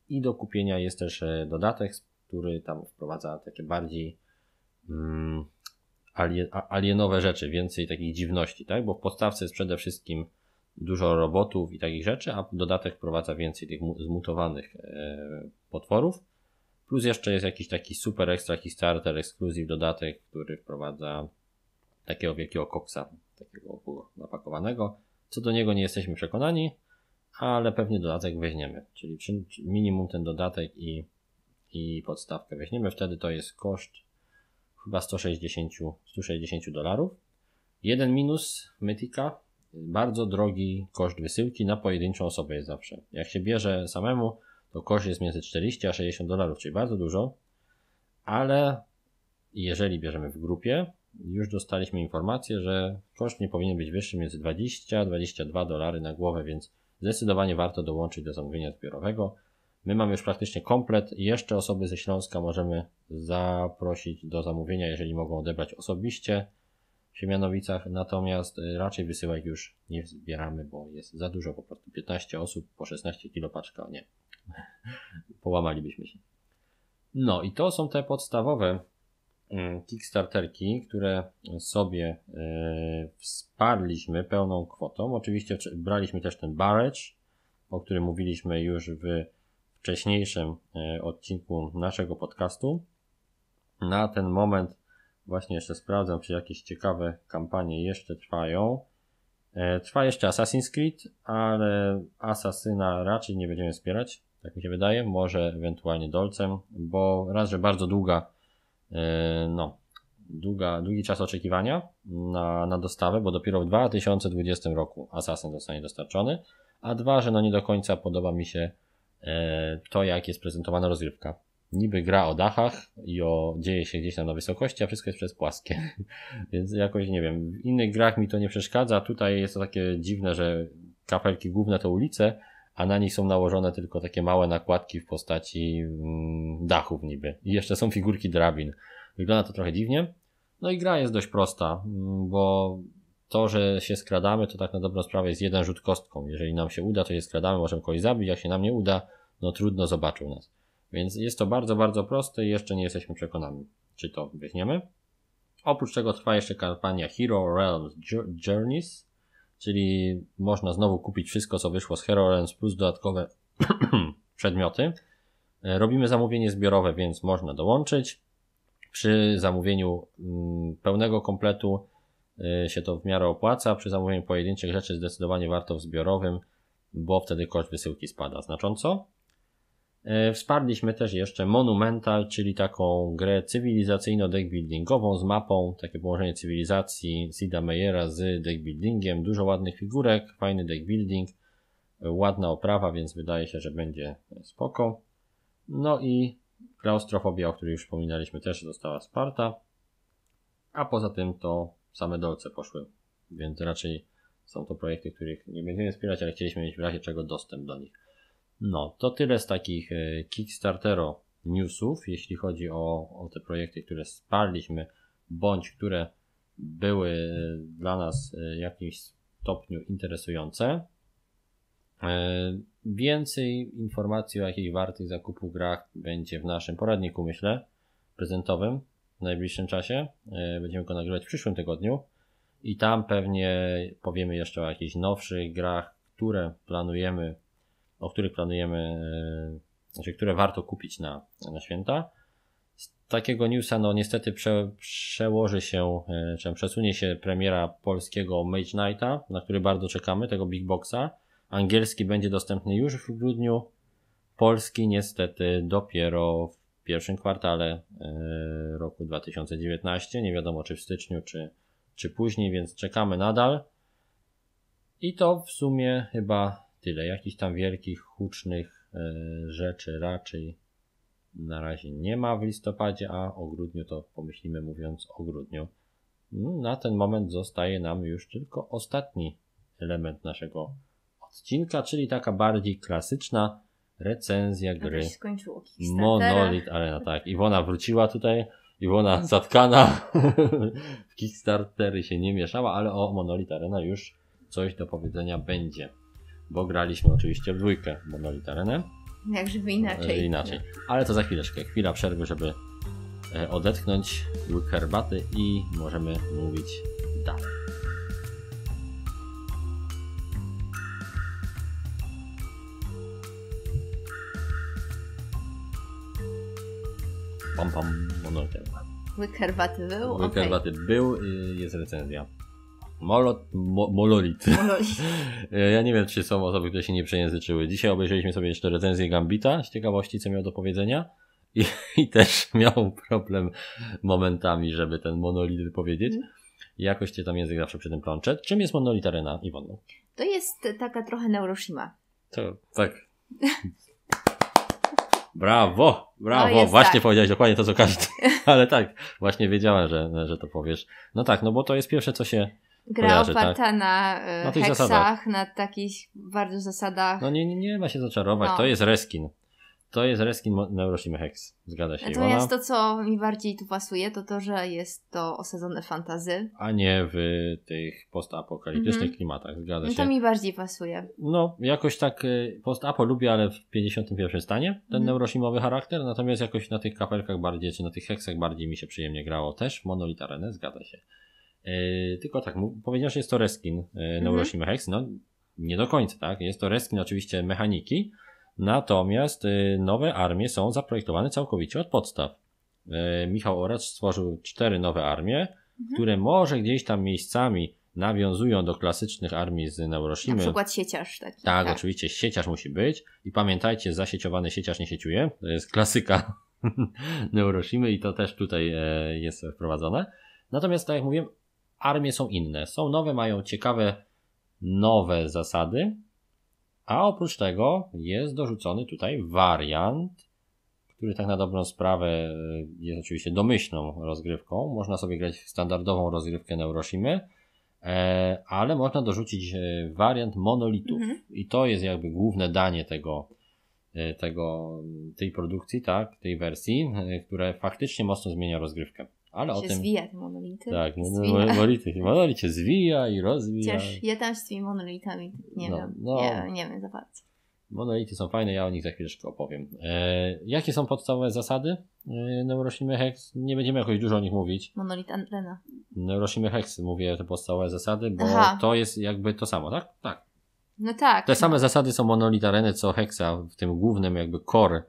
I do kupienia jest też e, dodatek, który tam wprowadza takie bardziej mm, alienowe rzeczy, więcej takich dziwności, tak? Bo w podstawce jest przede wszystkim dużo robotów i takich rzeczy, a dodatek wprowadza więcej tych zmutowanych e, potworów. Plus jeszcze jest jakiś taki super ekstra starter ekskluzyw dodatek, który wprowadza takiego wielkiego koksa, takiego napakowanego. Co do niego nie jesteśmy przekonani, ale pewnie dodatek weźmiemy, czyli minimum ten dodatek i, i podstawkę weźmiemy. Wtedy to jest koszt chyba 160, 160 dolarów. Jeden minus Mytika, bardzo drogi koszt wysyłki na pojedynczą osobę jest zawsze. Jak się bierze samemu, to koszt jest między 40 a 60 dolarów, czyli bardzo dużo, ale jeżeli bierzemy w grupie, już dostaliśmy informację, że koszt nie powinien być wyższy między 20 a 22 dolary na głowę, więc zdecydowanie warto dołączyć do zamówienia zbiorowego. My mamy już praktycznie komplet. Jeszcze osoby ze Śląska możemy zaprosić do zamówienia, jeżeli mogą odebrać osobiście w Siemianowicach. Natomiast y, raczej wysyłek już nie zbieramy, bo jest za dużo, po prostu 15 osób po 16 kilo paczka, nie. Połamalibyśmy się. No i to są te podstawowe mm, Kickstarterki, które sobie e, wsparliśmy pełną kwotą. Oczywiście braliśmy też ten barrage, o którym mówiliśmy już w wcześniejszym e, odcinku naszego podcastu. Na ten moment właśnie jeszcze sprawdzam, czy jakieś ciekawe kampanie jeszcze trwają. E, trwa jeszcze Assassin's Creed, ale asasyna raczej nie będziemy wspierać. Tak mi się wydaje, może ewentualnie dolcem, bo raz, że bardzo długa, e, no, długa, długi czas oczekiwania na, na dostawę, bo dopiero w 2020 roku Assassin zostanie dostarczony, a dwa, że no nie do końca podoba mi się e, to, jak jest prezentowana rozgrywka. Niby gra o dachach i o dzieje się gdzieś tam na wysokości, a wszystko jest przez płaskie. Więc jakoś nie wiem, w innych grach mi to nie przeszkadza, tutaj jest to takie dziwne, że kapelki główne to ulice, a na nich są nałożone tylko takie małe nakładki w postaci mm, dachów niby. I jeszcze są figurki drabin. Wygląda to trochę dziwnie. No i gra jest dość prosta, mm, bo to, że się skradamy, to tak na dobrą sprawę jest jeden rzut kostką. Jeżeli nam się uda, to się skradamy, możemy kogoś zabić, jak się nam nie uda, no trudno zobaczył nas. Więc jest to bardzo, bardzo proste i jeszcze nie jesteśmy przekonani, czy to weźmiemy. Oprócz tego trwa jeszcze kampania Hero Realms Journeys, czyli można znowu kupić wszystko, co wyszło z HeroLens plus dodatkowe przedmioty. E, robimy zamówienie zbiorowe, więc można dołączyć. Przy zamówieniu mm, pełnego kompletu e, się to w miarę opłaca, przy zamówieniu pojedynczych rzeczy zdecydowanie warto w zbiorowym, bo wtedy koszt wysyłki spada znacząco. E, wsparliśmy też jeszcze Monumental, czyli taką grę cywilizacyjno-deckbuildingową z mapą, takie położenie cywilizacji Sida Meyera z deckbuildingiem, dużo ładnych figurek, fajny deckbuilding, ładna oprawa, więc wydaje się, że będzie spoko. No i klaustrofobia, o której już wspominaliśmy, też została wsparta. A poza tym to same dolce poszły, więc raczej są to projekty, których nie będziemy wspierać, ale chcieliśmy mieć w razie czego dostęp do nich. No, to tyle z takich e, Kickstartero newsów, jeśli chodzi o, o te projekty, które spaliśmy, bądź które były e, dla nas e, w jakimś stopniu interesujące. Więcej informacji o jakichś wartych zakupu grach będzie w naszym poradniku, myślę, prezentowym w najbliższym czasie. Będziemy go nagrywać w przyszłym tygodniu i tam pewnie powiemy jeszcze o jakichś nowszych grach, które planujemy o których planujemy, e, znaczy które warto kupić na, na święta. Z takiego newsa, no niestety prze, przełoży się, e, czy przesunie się premiera polskiego Mage Knighta, na który bardzo czekamy, tego Big Boxa. Angielski będzie dostępny już w grudniu, polski niestety dopiero w pierwszym kwartale e, roku 2019. Nie wiadomo, czy w styczniu, czy, czy później, więc czekamy nadal. I to w sumie chyba tyle. Jakichś tam wielkich, hucznych e, rzeczy raczej na razie nie ma w listopadzie, a o grudniu to pomyślimy mówiąc o grudniu. No, na ten moment zostaje nam już tylko ostatni element naszego odcinka, czyli taka bardziej klasyczna recenzja gry. Monolit Arena, tak. Iwona wróciła tutaj, Iwona zatkana. w Kickstartery się nie mieszała, ale o Monolit Arena już coś do powiedzenia będzie bo graliśmy oczywiście w dwójkę Monolith Arenę. Jak żeby inaczej. E, inaczej. Ale to za chwileczkę. Chwila przerwy, żeby e, odetchnąć łyk herbaty i możemy mówić dalej. Pam pam, monoliter. Łyk herbaty był? Łyk okay. herbaty był, jest recenzja. Molot, mo, ja nie wiem, czy są osoby, które się nie przejęzyczyły. Dzisiaj obejrzeliśmy sobie jeszcze recenzję Gambita, z ciekawości, co miał do powiedzenia. I, i też miał problem momentami, żeby ten monolit wypowiedzieć. Mhm. Jakoś cię tam język zawsze przy tym plącze. Czym jest monolit arena, Iwono? To jest taka trochę Neuroshima. To, tak. Brawo, brawo, no właśnie tak. powiedziałeś dokładnie to, co każdy. Ale tak, właśnie wiedziałem, że, że to powiesz. No tak, no bo to jest pierwsze, co się Gra kojarzy, tak. oparta tak? na y, na, heksach, na takich bardzo zasadach. No nie, nie, nie ma się zaczarować, no. to jest reskin. To jest reskin Neuroshima Hex, zgadza się. Natomiast Iwona. to, co mi bardziej tu pasuje, to to, że jest to osadzone fantazy. A nie w tych postapokaliptycznych mm -hmm. klimatach, zgadza no się. To mi bardziej pasuje. No, jakoś tak e, postapo lubię, ale w 51 stanie ten mm. charakter, natomiast jakoś na tych kapelkach bardziej, czy na tych heksach bardziej mi się przyjemnie grało też. Monolitarne, zgadza się. E, tylko tak, powiedział, że jest to reskin yy, Hex. No, nie do końca, tak? Jest to reskin oczywiście mechaniki, natomiast e, nowe armie są zaprojektowane całkowicie od podstaw. Michał Oracz stworzył cztery nowe armie, mhm. które może gdzieś tam miejscami nawiązują do klasycznych armii z Neuroshimy. Na przykład sieciarz taki. Tak, tak, oczywiście sieciarz musi być i pamiętajcie, zasieciowany sieciarz nie sieciuje, to jest klasyka Neuroshimy i to też tutaj jest wprowadzone. Natomiast tak jak mówiłem, armie są inne. Są nowe, mają ciekawe, nowe zasady. A oprócz tego jest dorzucony tutaj wariant, który tak na dobrą sprawę e, jest oczywiście domyślną rozgrywką. Można sobie grać w standardową rozgrywkę Neuroshimy, e, ale można dorzucić e, wariant monolitów. Mhm. I to jest jakby główne danie tego, tego, tej produkcji, tak, tej wersji, które faktycznie mocno zmienia rozgrywkę. Ale się o tym... zwija te monolity. Tak, no, no, zwija. monolity chyba. się zwija i rozwija. Chociaż ja tam z tymi monolitami nie no, wiem. No. Nie, nie wiem za bardzo. Monolity są fajne, ja o nich za chwileczkę opowiem. E, jakie są podstawowe zasady e, hex? Nie będziemy jakoś dużo o nich mówić. Monolit Andrena. Neuroślimy hex, mówię te podstawowe zasady, bo Aha. to jest jakby to samo, tak? Tak. No tak. Te same zasady są monolit areny co hexa w tym głównym jakby core e,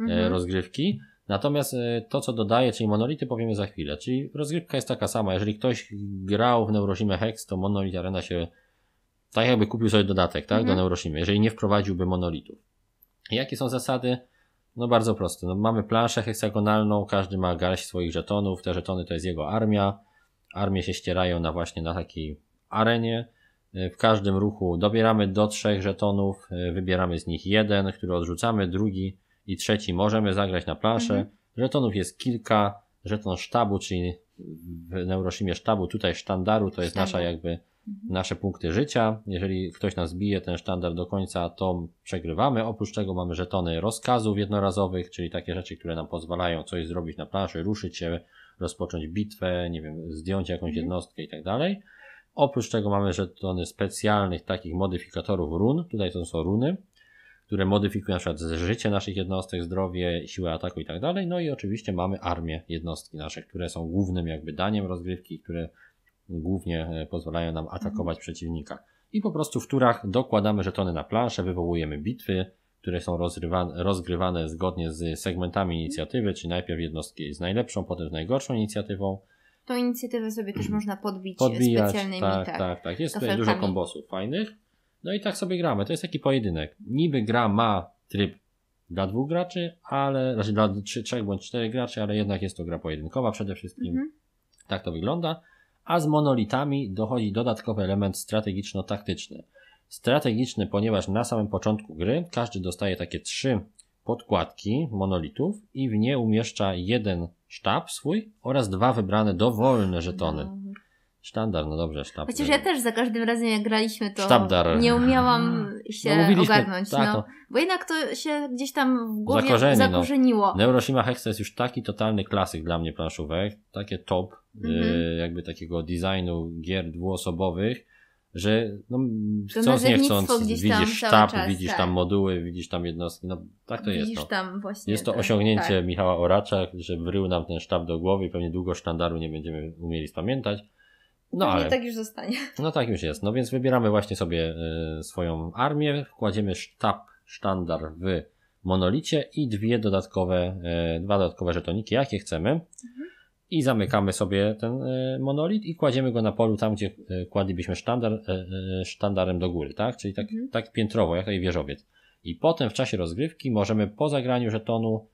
mhm. rozgrywki. Natomiast y, to, co dodaje, czyli monolity, powiemy za chwilę. Czyli rozgrywka jest taka sama. Jeżeli ktoś grał w Neurosimę Hex, to monolit Arena się tak jakby kupił sobie dodatek tak, mhm. do Neurosimy, jeżeli nie wprowadziłby monolitów. Jakie są zasady? No bardzo proste. No, mamy planszę heksagonalną, każdy ma garść swoich żetonów, te żetony to jest jego armia. Armie się ścierają na właśnie na takiej arenie. Y, w każdym ruchu dobieramy do trzech żetonów, y, wybieramy z nich jeden, który odrzucamy, drugi i trzeci możemy zagrać na planszę. Mhm. Żetonów jest kilka, żeton sztabu, czyli w Neurosimie sztabu, tutaj sztandaru, to jest sztabu. nasza jakby mhm. nasze punkty życia. Jeżeli ktoś nas bije ten sztandar do końca, to przegrywamy. Oprócz tego mamy żetony rozkazów jednorazowych, czyli takie rzeczy, które nam pozwalają coś zrobić na planszy, ruszyć się, rozpocząć bitwę, nie wiem, zdjąć jakąś mhm. jednostkę i tak dalej. Oprócz tego mamy żetony specjalnych takich modyfikatorów run, tutaj to są runy, które modyfikują na przykład życie naszych jednostek, zdrowie, siłę ataku i tak dalej. No i oczywiście mamy armię jednostki nasze, które są głównym jakby daniem rozgrywki, które głównie e, pozwalają nam atakować mhm. przeciwnika. I po prostu w turach dokładamy żetony na planszę, wywołujemy bitwy, które są rozrywane, rozgrywane zgodnie z segmentami mhm. inicjatywy, czyli najpierw jednostki z najlepszą, potem z najgorszą inicjatywą. To inicjatywę sobie też można podbić Podbijać, specjalnymi tak, tak, tak. tak. Jest tutaj dużo kombosów fajnych. No i tak sobie gramy. To jest taki pojedynek. Niby gra ma tryb dla dwóch graczy, ale znaczy dla trzy, trzech bądź czterech graczy, ale jednak jest to gra pojedynkowa przede wszystkim. Mhm. Tak to wygląda. A z monolitami dochodzi dodatkowy element strategiczno-taktyczny. Strategiczny, ponieważ na samym początku gry każdy dostaje takie trzy podkładki monolitów i w nie umieszcza jeden sztab swój oraz dwa wybrane dowolne żetony. Sztandar, no dobrze, sztab. Chociaż ja e, też za każdym razem jak graliśmy to Sztabdar. nie umiałam się no, ogarnąć. Tak, no. Bo jednak to się gdzieś tam w głowie Zakorzeni, zakorzeniło. No. Neuroshima Hex to jest już taki totalny klasyk dla mnie planszówek, takie top e, mhm. y, jakby takiego designu gier dwuosobowych, że no, chcąc nie chcąc widzisz sztab, czas, widzisz tak. tam moduły, widzisz tam jednostki, no tak to widzisz jest. No. Tam właśnie, jest to osiągnięcie tak. Michała Oracza, że wrył nam ten sztab do głowy i pewnie długo sztandaru nie będziemy umieli spamiętać no ale tak już zostanie. No tak już jest. No więc wybieramy właśnie sobie y, swoją armię, wkładziemy sztab, sztandar w monolicie i dwie dodatkowe, y, dwa dodatkowe żetoniki, jakie chcemy. Mhm. I zamykamy sobie ten y, monolit i kładziemy go na polu tam, gdzie kładlibyśmy sztandar, sztandarem do góry, tak? Czyli tak, mhm. tak piętrowo, jak tutaj wieżowiec. I potem w czasie rozgrywki możemy po zagraniu żetonu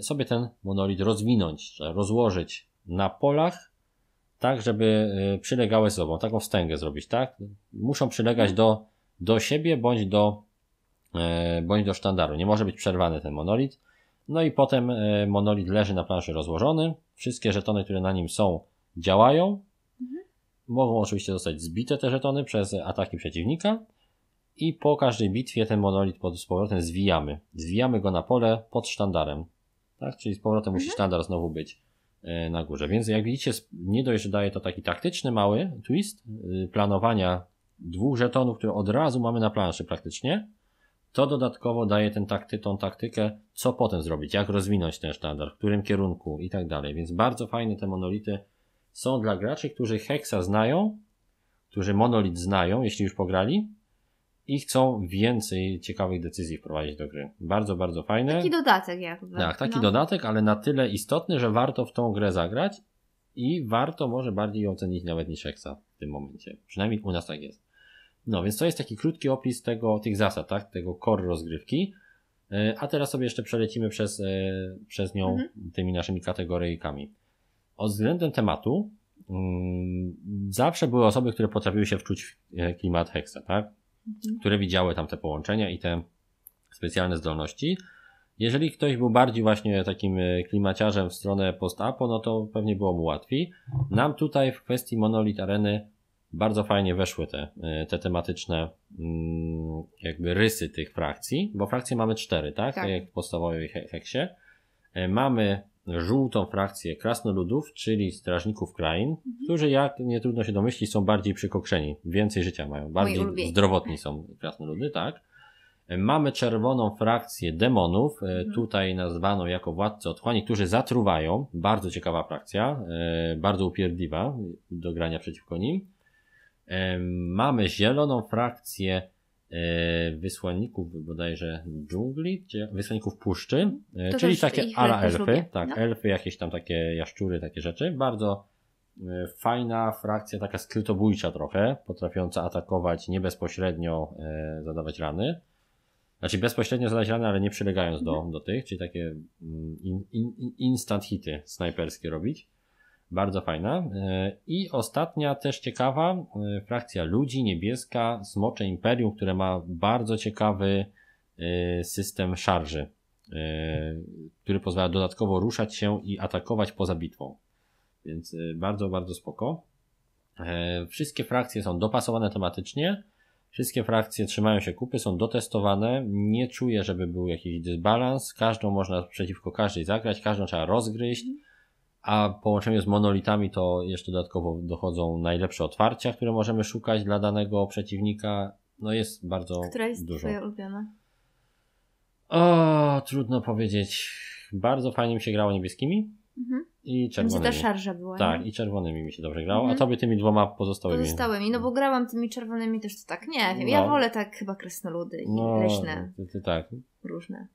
sobie ten monolit rozwinąć, rozłożyć na polach tak, żeby y, przylegały ze sobą, taką wstęgę zrobić, tak? Muszą przylegać do, do siebie bądź do, e, bądź do sztandaru. Nie może być przerwany ten monolit. No i potem e, monolit leży na planszy rozłożony. Wszystkie żetony, które na nim są, działają. Mhm. Mogą oczywiście zostać zbite te żetony przez ataki przeciwnika. I po każdej bitwie ten monolit pod, z powrotem zwijamy. Zwijamy go na pole pod sztandarem. Tak? Czyli z powrotem mhm. musi sztandar znowu być. E, na górze. Więc jak widzicie, nie dość, że daje to taki taktyczny mały twist e, planowania dwóch żetonów, które od razu mamy na planszy praktycznie, to dodatkowo daje ten takty, tą taktykę, co potem zrobić, jak rozwinąć ten sztandar, w którym kierunku i tak dalej. Więc bardzo fajne te monolity są dla graczy, którzy Hexa znają, którzy monolit znają, jeśli już pograli, i chcą więcej ciekawych decyzji wprowadzić do gry. Bardzo, bardzo fajne. Taki dodatek jakby. Tak, taki no. dodatek, ale na tyle istotny, że warto w tą grę zagrać i warto może bardziej ją ocenić nawet niż Hexa w tym momencie. Przynajmniej u nas tak jest. No, więc to jest taki krótki opis tego, tych zasad, tak? Tego core rozgrywki. E, a teraz sobie jeszcze przelecimy przez, e, przez nią mhm. tymi naszymi kategoryjkami. Od względem tematu, mm, zawsze były osoby, które potrafiły się wczuć w e, klimat Hexa, tak? Mhm. które widziały tam te połączenia i te specjalne zdolności. Jeżeli ktoś był bardziej właśnie takim e, klimaciarzem w stronę post-apo, no to pewnie było mu łatwiej. Nam tutaj w kwestii Monolith Areny bardzo fajnie weszły te, e, te tematyczne mm, jakby rysy tych frakcji, bo frakcje mamy cztery, tak? Tak, tak jak w podstawowej heksie. E, mamy żółtą frakcję krasnoludów, czyli strażników krain, mhm. którzy jak nie trudno się domyślić są bardziej przykokrzeni, więcej życia mają, bardziej zdrowotni są krasnoludy, tak. Mamy czerwoną frakcję demonów, e, mhm. tutaj nazwaną jako władcy otchłani, którzy zatruwają, bardzo ciekawa frakcja, e, bardzo upierdliwa do grania przeciwko nim. E, mamy zieloną frakcję E, wysłanników bodajże dżungli, czy wysłanników puszczy, e, to czyli takie ala elfy, tak, no. elfy, jakieś tam takie jaszczury, takie rzeczy. Bardzo e, fajna frakcja, taka skrytobójcza trochę, potrafiąca atakować nie bezpośrednio zadawać rany. Znaczy bezpośrednio zadać rany, ale nie przylegając do, mhm. do tych, czyli takie mm, in, in, instant hity snajperskie robić. Bardzo fajna. E, I ostatnia też ciekawa e, frakcja ludzi niebieska, Smocze Imperium, które ma bardzo ciekawy e, system szarży, który pozwala dodatkowo ruszać się i atakować poza bitwą. Więc bardzo, bardzo spoko. Wszystkie frakcje są dopasowane tematycznie. Wszystkie frakcje trzymają się kupy, są dotestowane. Nie czuję, żeby był jakiś dysbalans. Każdą można przeciwko każdej zagrać, każdą trzeba rozgryźć a w połączeniu z monolitami to jeszcze dodatkowo dochodzą najlepsze otwarcia, które możemy szukać dla danego przeciwnika. No jest bardzo Która jest dużo. twoja ulubiona? O, trudno powiedzieć. Bardzo fajnie mi się grało niebieskimi mhm. i czerwonymi. Gdzie ta szarża była. Tak, nie? i czerwonymi mi się dobrze grało, mhm. a tobie tymi dwoma pozostałymi. Pozostałymi, no bo grałam tymi czerwonymi też to tak, nie wiem, no. ja wolę tak chyba kresnoludy no, leśne. Ty, ty tak. Różne.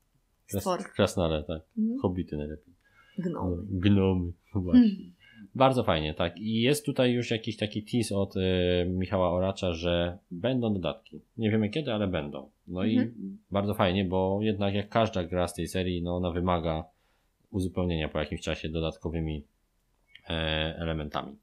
Stwory. Kresnale, tak. Mhm. Hobity najlepiej. Gnomy. Gnomy, no właśnie. Hmm. Bardzo fajnie, tak. I jest tutaj już jakiś taki tease od y, Michała Oracza, że będą dodatki. Nie wiemy kiedy, ale będą. No i mhm. bardzo fajnie, bo jednak jak każda gra z tej serii, no ona wymaga uzupełnienia po jakimś czasie dodatkowymi e, elementami.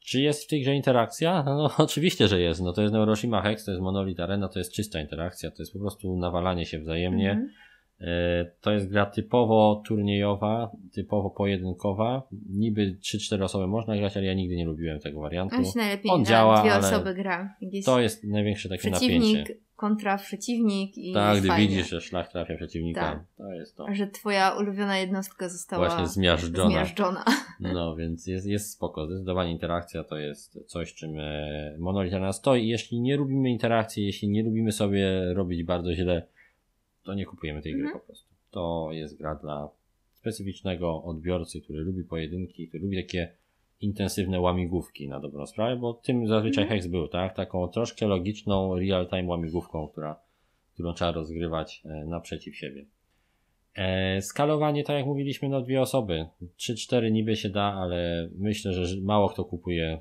Czy jest w tej grze interakcja? No oczywiście, że jest. No to jest Neuroshima Hex, to jest Monolith Arena, to jest czysta interakcja, to jest po prostu nawalanie się wzajemnie. Mhm. E, to jest gra typowo turniejowa, typowo pojedynkowa. Niby 3-4 osoby można grać, ale ja nigdy nie lubiłem tego wariantu. Aż najlepiej On działa, dwie osoby gra. to jest największe takie przeciwnik napięcie. kontra przeciwnik i Tak, gdy fajnie. widzisz, że szlak trafia przeciwnika, tak. to jest to. Że twoja ulubiona jednostka została Właśnie zmiażdżona. zmiażdżona. No, więc jest, jest spoko. Zdecydowanie interakcja to jest coś, czym e, monolita nas stoi. Jeśli nie lubimy interakcji, jeśli nie lubimy sobie robić bardzo źle to nie kupujemy tej mhm. gry po prostu. To jest gra dla specyficznego odbiorcy, który lubi pojedynki, który lubi takie intensywne łamigłówki na dobrą sprawę, bo tym zazwyczaj mhm. Hex był, tak? Taką troszkę logiczną, real-time łamigłówką, która, którą trzeba rozgrywać e, naprzeciw siebie. E, skalowanie, tak jak mówiliśmy, no dwie osoby. 3-4 niby się da, ale myślę, że mało kto kupuje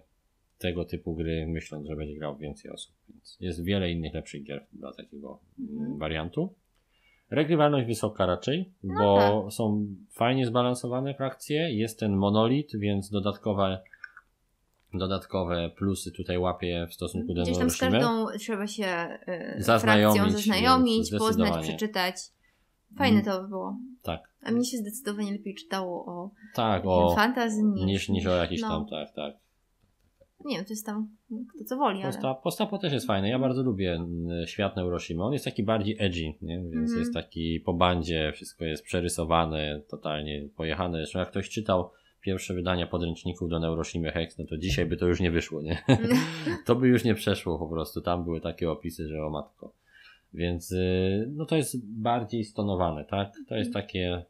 tego typu gry, myśląc, że będzie grał więcej osób. Więc jest wiele innych lepszych gier dla takiego mm. Mhm. wariantu. Regrywalność wysoka raczej, no bo tak. są fajnie zbalansowane frakcje, jest ten monolit, więc dodatkowe dodatkowe plusy tutaj łapie w stosunku do Gdzieś tam z każdą trzeba się y, zaznajomić, frakcją zaznajomić, poznać, przeczytać. Fajne mm. to by było. Tak. A mnie się zdecydowanie lepiej czytało o tak, o Fantazji niż, niż o jakichś no. tam, tak, tak, nie wiem, to jest tam kto co woli. Posta, ale... Postapo też jest fajny. Ja mhm. bardzo lubię świat Neuroshima. On jest taki bardziej edgy, nie? więc mm jest taki po bandzie, wszystko jest przerysowane, totalnie pojechane. Zresztą jak ktoś czytał pierwsze wydania podręczników do Neuroshimy Hex, no to dzisiaj by to już nie wyszło, nie? Mhm. to by już nie przeszło po prostu. Tam były takie opisy, że o matko. Więc y, no to jest bardziej stonowane, tak? To jest mhm. takie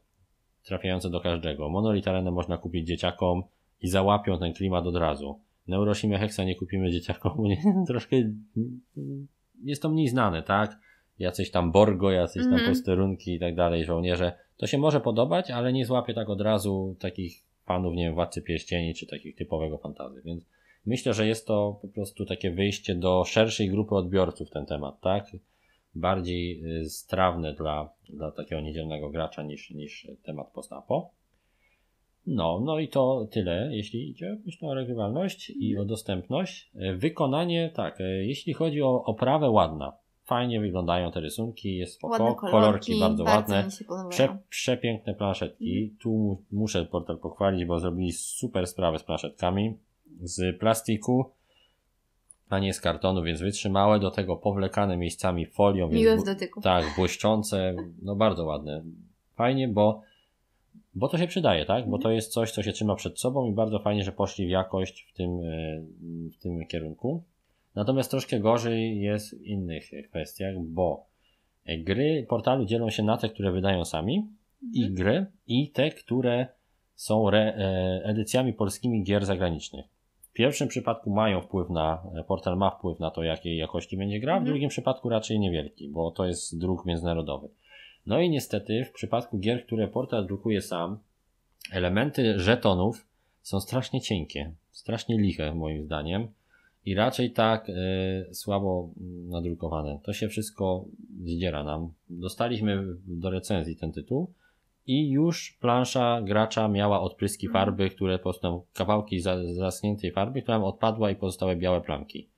trafiające do każdego. Monolitarenę można kupić dzieciakom i załapią ten klimat od razu. Neurosimia Hexa nie kupimy dzieciakom, bo nie, troszkę jest to mniej znane, tak? Jacyś tam Borgo, jacyś mm tam mhm. posterunki i tak dalej, żołnierze. To się może podobać, ale nie złapie tak od razu takich panów, nie wiem, Władcy Pierścieni czy takich typowego fantazy, więc myślę, że jest to po prostu takie wyjście do szerszej grupy odbiorców ten temat, tak? Bardziej y, strawne dla, dla takiego niedzielnego gracza niż, niż temat postapo. No, no i to tyle, jeśli idzie myślę o regrywalność i o dostępność. E, wykonanie, tak, e, jeśli chodzi o oprawę ładna, fajnie wyglądają te rysunki, jest spoko, kolorki, kolorki, bardzo, bardzo ładne, Prze, przepiękne planszetki. Mm. Tu muszę portal pochwalić, bo zrobili super sprawę z planszetkami z plastiku, a nie z kartonu, więc wytrzymałe, do tego powlekane miejscami folią. Miłe w dotyku. Tak, błyszczące, no bardzo ładne. Fajnie, bo bo to się przydaje, tak? Bo to mhm. jest coś, co się trzyma przed sobą i bardzo fajnie, że poszli w jakość w tym, e, w tym kierunku. Natomiast troszkę gorzej jest w innych kwestiach, bo gry portalu dzielą się na te, które wydają sami i mhm. gry, i te, które są re, e, edycjami polskimi gier zagranicznych. W pierwszym przypadku mają wpływ na, e, portal ma wpływ na to, jakiej jakości będzie gra, w mhm. drugim przypadku raczej niewielki, bo to jest druk międzynarodowy. No i niestety w przypadku gier, które portal drukuje sam, elementy żetonów są strasznie cienkie, strasznie liche moim zdaniem i raczej tak y, słabo mm, nadrukowane. To się wszystko zdziera nam. Dostaliśmy do recenzji ten tytuł i już plansza gracza miała odpryski mhm. farby, które po kawałki zaschniętej farby, która odpadła i pozostały białe plamki.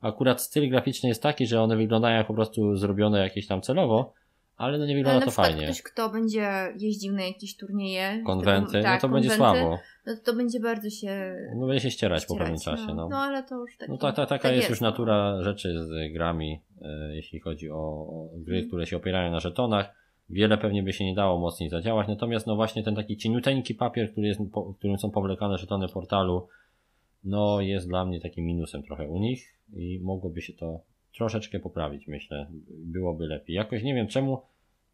Akurat styl graficzny jest taki, że one wyglądają po prostu zrobione jakieś tam celowo, ale no nie wygląda ale to fajnie. ktoś, kto będzie jeździł na jakieś turnieje, tak konwenty, no to, tak, no to konwenty, będzie słabo. No to będzie bardzo się. No będzie się ścierać, ścierać po pewnym no. czasie. No. no ale to już tak. No ta, ta, taka tak jest, jest, już natura no. rzeczy z grami, e, jeśli chodzi o, o gry, mm. które się opierają na żetonach. Wiele pewnie by się nie dało mocniej zadziałać, natomiast no właśnie ten taki cieniuteńki papier, który jest, po, którym są powlekane żetony portalu, no jest dla mnie takim minusem trochę u nich i mogłoby się to troszeczkę poprawić, myślę. Byłoby lepiej. Jakoś nie wiem czemu.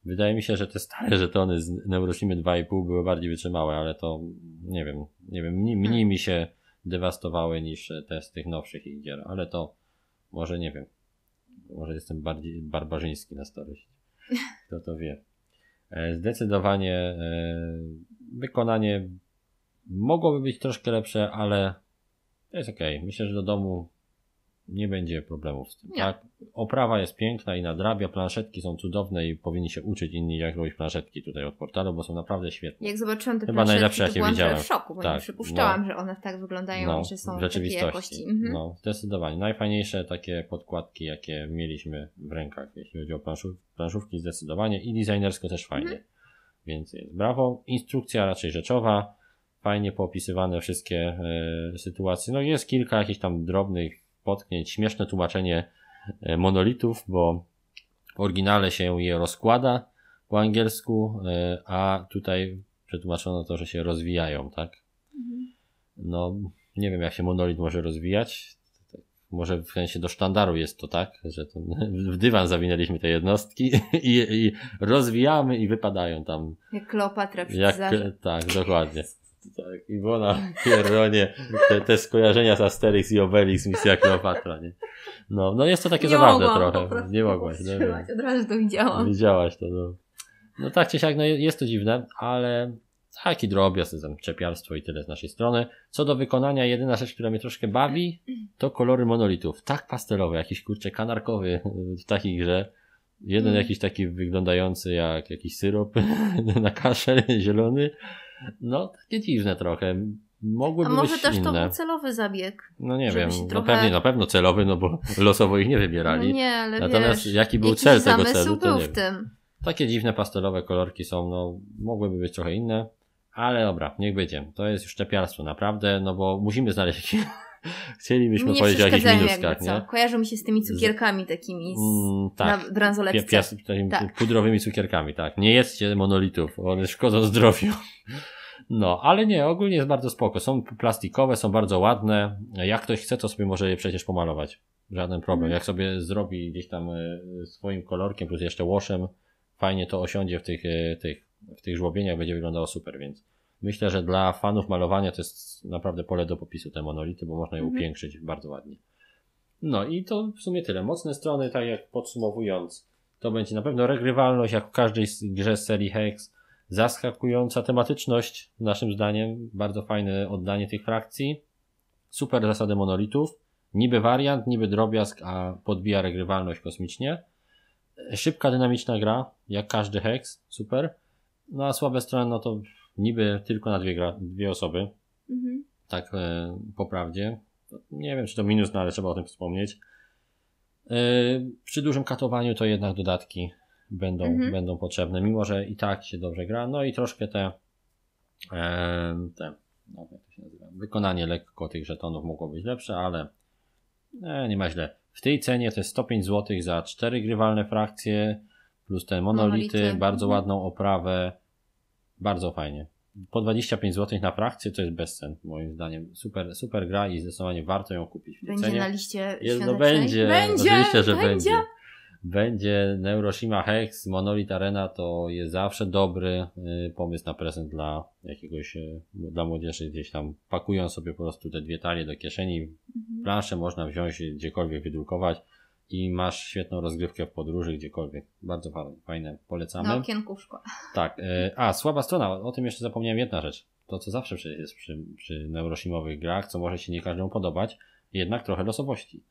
Wydaje mi się, że te stare żetony z Neuroslimy 2,5 były bardziej wytrzymałe, ale to nie wiem, nie wiem, mniej, mniej mi się dewastowały niż te z tych nowszych gier, ale to może nie wiem. Może jestem bardziej barbarzyński na starość. Kto to wie. E, zdecydowanie e, wykonanie mogłoby być troszkę lepsze, ale jest ok. Myślę, że do domu nie będzie problemów z tym. Nie. Tak? Oprawa jest piękna i nadrabia, planszetki są cudowne i powinni się uczyć inni jak robić planszetki tutaj od portalu, bo są naprawdę świetne. Jak zobaczyłam te Chyba to jakie widziałem. w szoku, bo tak, nie przypuszczałam, no, że one tak wyglądają no, że są w rzeczywistości. takiej jakości. Mhm. No, zdecydowanie. Najfajniejsze takie podkładki, jakie mieliśmy w rękach, jeśli chodzi o planszówki, zdecydowanie i designersko też fajnie. Mhm. Więc jest brawo. Instrukcja raczej rzeczowa, fajnie poopisywane wszystkie y, sytuacje. No jest kilka jakichś tam drobnych potknięć, śmieszne tłumaczenie e, monolitów, bo w oryginale się je rozkłada po angielsku, e, a tutaj przetłumaczono to, że się rozwijają, tak? Mhm. No, nie wiem, jak się monolit może rozwijać. Może w sensie do sztandaru jest to tak, że to w dywan zawinęliśmy te jednostki i, i rozwijamy i wypadają tam. Jak Kleopatra przy jak, Tak, dokładnie. Tak, Iwona, Pierronie, te, te skojarzenia z Asterix i Obelix, misja Kleopatra, nie? No, no jest to takie zabawne trochę. Nie mogłaś. Nie no, mogłaś. No. od razu to widziałam. Widziałaś to, no. No tak czy siak, no jest to dziwne, ale taki drobiazg, tam czepiarstwo i tyle z naszej strony. Co do wykonania, jedyna rzecz, która mnie troszkę bawi, to kolory monolitów. Tak pastelowe, jakiś kurczę kanarkowy w takiej grze. Jeden mm. jakiś taki wyglądający jak jakiś syrop na kaszel zielony, no, takie dziwne trochę. Mogłyby A może też inne. to był celowy zabieg. No nie wiem, no pewnie, na pewno celowy, no bo losowo ich nie wybierali. No nie, ale Natomiast wiesz, jaki był cel tego celu, to był nie w tym. Takie dziwne pastelowe kolorki są, no mogłyby być trochę inne, ale dobra, niech będzie. To jest już szczepiarstwo, naprawdę, no bo musimy znaleźć jakiś Chcielibyśmy nie powiedzieć o jakichś minuskach, nie? Kojarzą mi się z tymi cukierkami takimi z... Mm, tak. na bransoletce. Pias, tak. Pudrowymi cukierkami, tak. Nie jestcie monolitów, one szkodzą zdrowiu. No, ale nie, ogólnie jest bardzo spoko. Są plastikowe, są bardzo ładne. Jak ktoś chce, to sobie może je przecież pomalować. Żaden problem. Mhm. Jak sobie zrobi gdzieś tam e, swoim kolorkiem, plus jeszcze łoszem, fajnie to osiądzie w tych, e, tych, w tych żłobieniach, będzie wyglądało super, więc Myślę, że dla fanów malowania to jest naprawdę pole do popisu te monolity, bo można je mhm. upiększyć bardzo ładnie. No i to w sumie tyle. Mocne strony, tak jak podsumowując, to będzie na pewno regrywalność, jak w każdej grze z serii Hex, zaskakująca tematyczność, naszym zdaniem, bardzo fajne oddanie tych frakcji, super zasady monolitów, niby wariant, niby drobiazg, a podbija regrywalność kosmicznie. Szybka, dynamiczna gra, jak każdy Hex, super. No a słabe strony, no to niby tylko na dwie, gra, dwie osoby. Mhm. Tak e, po prawdzie. Nie wiem, czy to minus, no, ale trzeba o tym wspomnieć. E, przy dużym katowaniu to jednak dodatki będą, mhm. będą potrzebne, mimo że i tak się dobrze gra. No i troszkę te, e, te no, jak to się nazywa, wykonanie lekko tych żetonów mogło być lepsze, ale e, nie ma źle. W tej cenie to jest 105 zł za cztery grywalne frakcje, plus te monolity, monolity. bardzo mhm. ładną oprawę bardzo fajnie. Po 25 zł na frakcję to jest bezcen, moim zdaniem. Super, super gra i zdecydowanie warto ją kupić. Będzie cenie. na liście jest, no będzie, no będzie, oczywiście, że będzie. będzie. Będzie Neuroshima Hex, Monolith Arena to jest zawsze dobry y, pomysł na prezent dla jakiegoś, y, dla młodzieży gdzieś tam. Pakują sobie po prostu te dwie talie do kieszeni. Mhm. Planszę można wziąć, gdziekolwiek wydrukować i masz świetną rozgrywkę w podróży gdziekolwiek. Bardzo fajne, polecamy. Na okienku w szkole. Tak. E, a, słaba strona, o tym jeszcze zapomniałem jedna rzecz. To, co zawsze jest przy, przy neurosimowych grach, co może się nie każdemu podobać, jednak trochę losowości.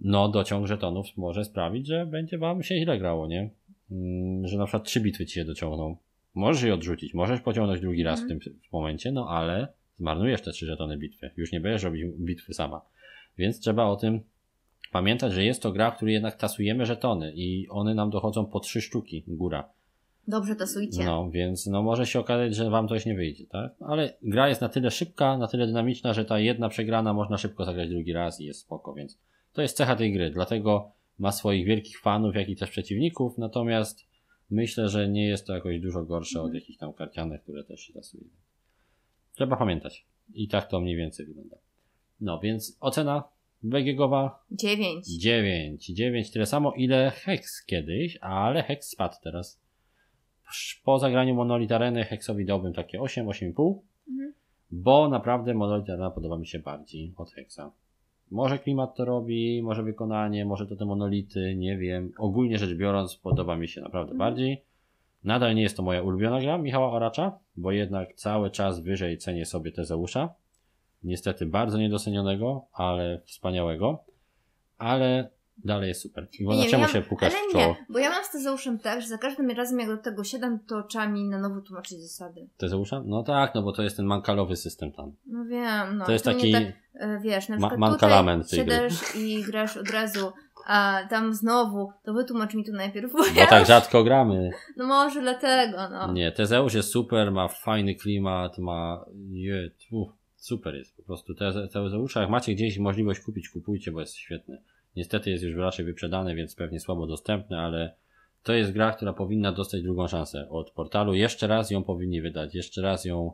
No, dociąg żetonów może sprawić, że będzie wam się źle grało, nie? Mm, że na przykład trzy bitwy ci się dociągną. Możesz je odrzucić, możesz pociągnąć drugi raz w mhm. tym momencie, no ale zmarnujesz te trzy żetony bitwy. Już nie będziesz robić bitwy sama. Więc trzeba o tym pamiętać, że jest to gra, w której jednak tasujemy żetony i one nam dochodzą po trzy sztuki góra. Dobrze tasujcie. No, więc no może się okazać, że wam coś nie wyjdzie, tak? Ale gra jest na tyle szybka, na tyle dynamiczna, że ta jedna przegrana można szybko zagrać drugi raz i jest spoko, więc to jest cecha tej gry. Dlatego ma swoich wielkich fanów, jak i też przeciwników, natomiast myślę, że nie jest to jakoś dużo gorsze od mhm. jakichś tam karcianek, które też się tasuje. Trzeba pamiętać. I tak to mniej więcej wygląda. No, więc ocena 2 9. 9. 9, tyle samo ile Hex kiedyś, ale Hex spadł teraz. Po zagraniu monolitareny Areny Hexowi dałbym takie 8, 8,5, mhm. bo naprawdę Monolith Arena podoba mi się bardziej od Hexa. Może klimat to robi, może wykonanie, może to te monolity, nie wiem. Ogólnie rzecz biorąc podoba mi się naprawdę mhm. bardziej. Nadal nie jest to moja ulubiona gra Michała Oracza, bo jednak cały czas wyżej cenię sobie te Tezeusza niestety bardzo niedocenionego, ale wspaniałego, ale dalej jest super. I nie, czemu ja, się pukasz ale w czoło? Nie, bo ja mam z Tezeuszem tak, że za każdym razem jak do tego siadam, to trzeba na nowo tłumaczyć zasady. Tezeusza? No tak, no bo to jest ten mankalowy system tam. No wiem, no. To jest taki... Tak, e, wiesz, na przykład ma mankalament tutaj i grasz od razu, a tam znowu, to wytłumacz mi tu najpierw. Bo, bo no ja tak już... rzadko gramy. No może dlatego, no. Nie, Tezeusz jest super, ma fajny klimat, ma... Je, tfu Super jest po prostu. Te całe jak macie gdzieś możliwość kupić, kupujcie, bo jest świetny. Niestety jest już raczej wyprzedany, więc pewnie słabo dostępny, ale to jest gra, która powinna dostać drugą szansę od portalu. Jeszcze raz ją powinni wydać, jeszcze raz ją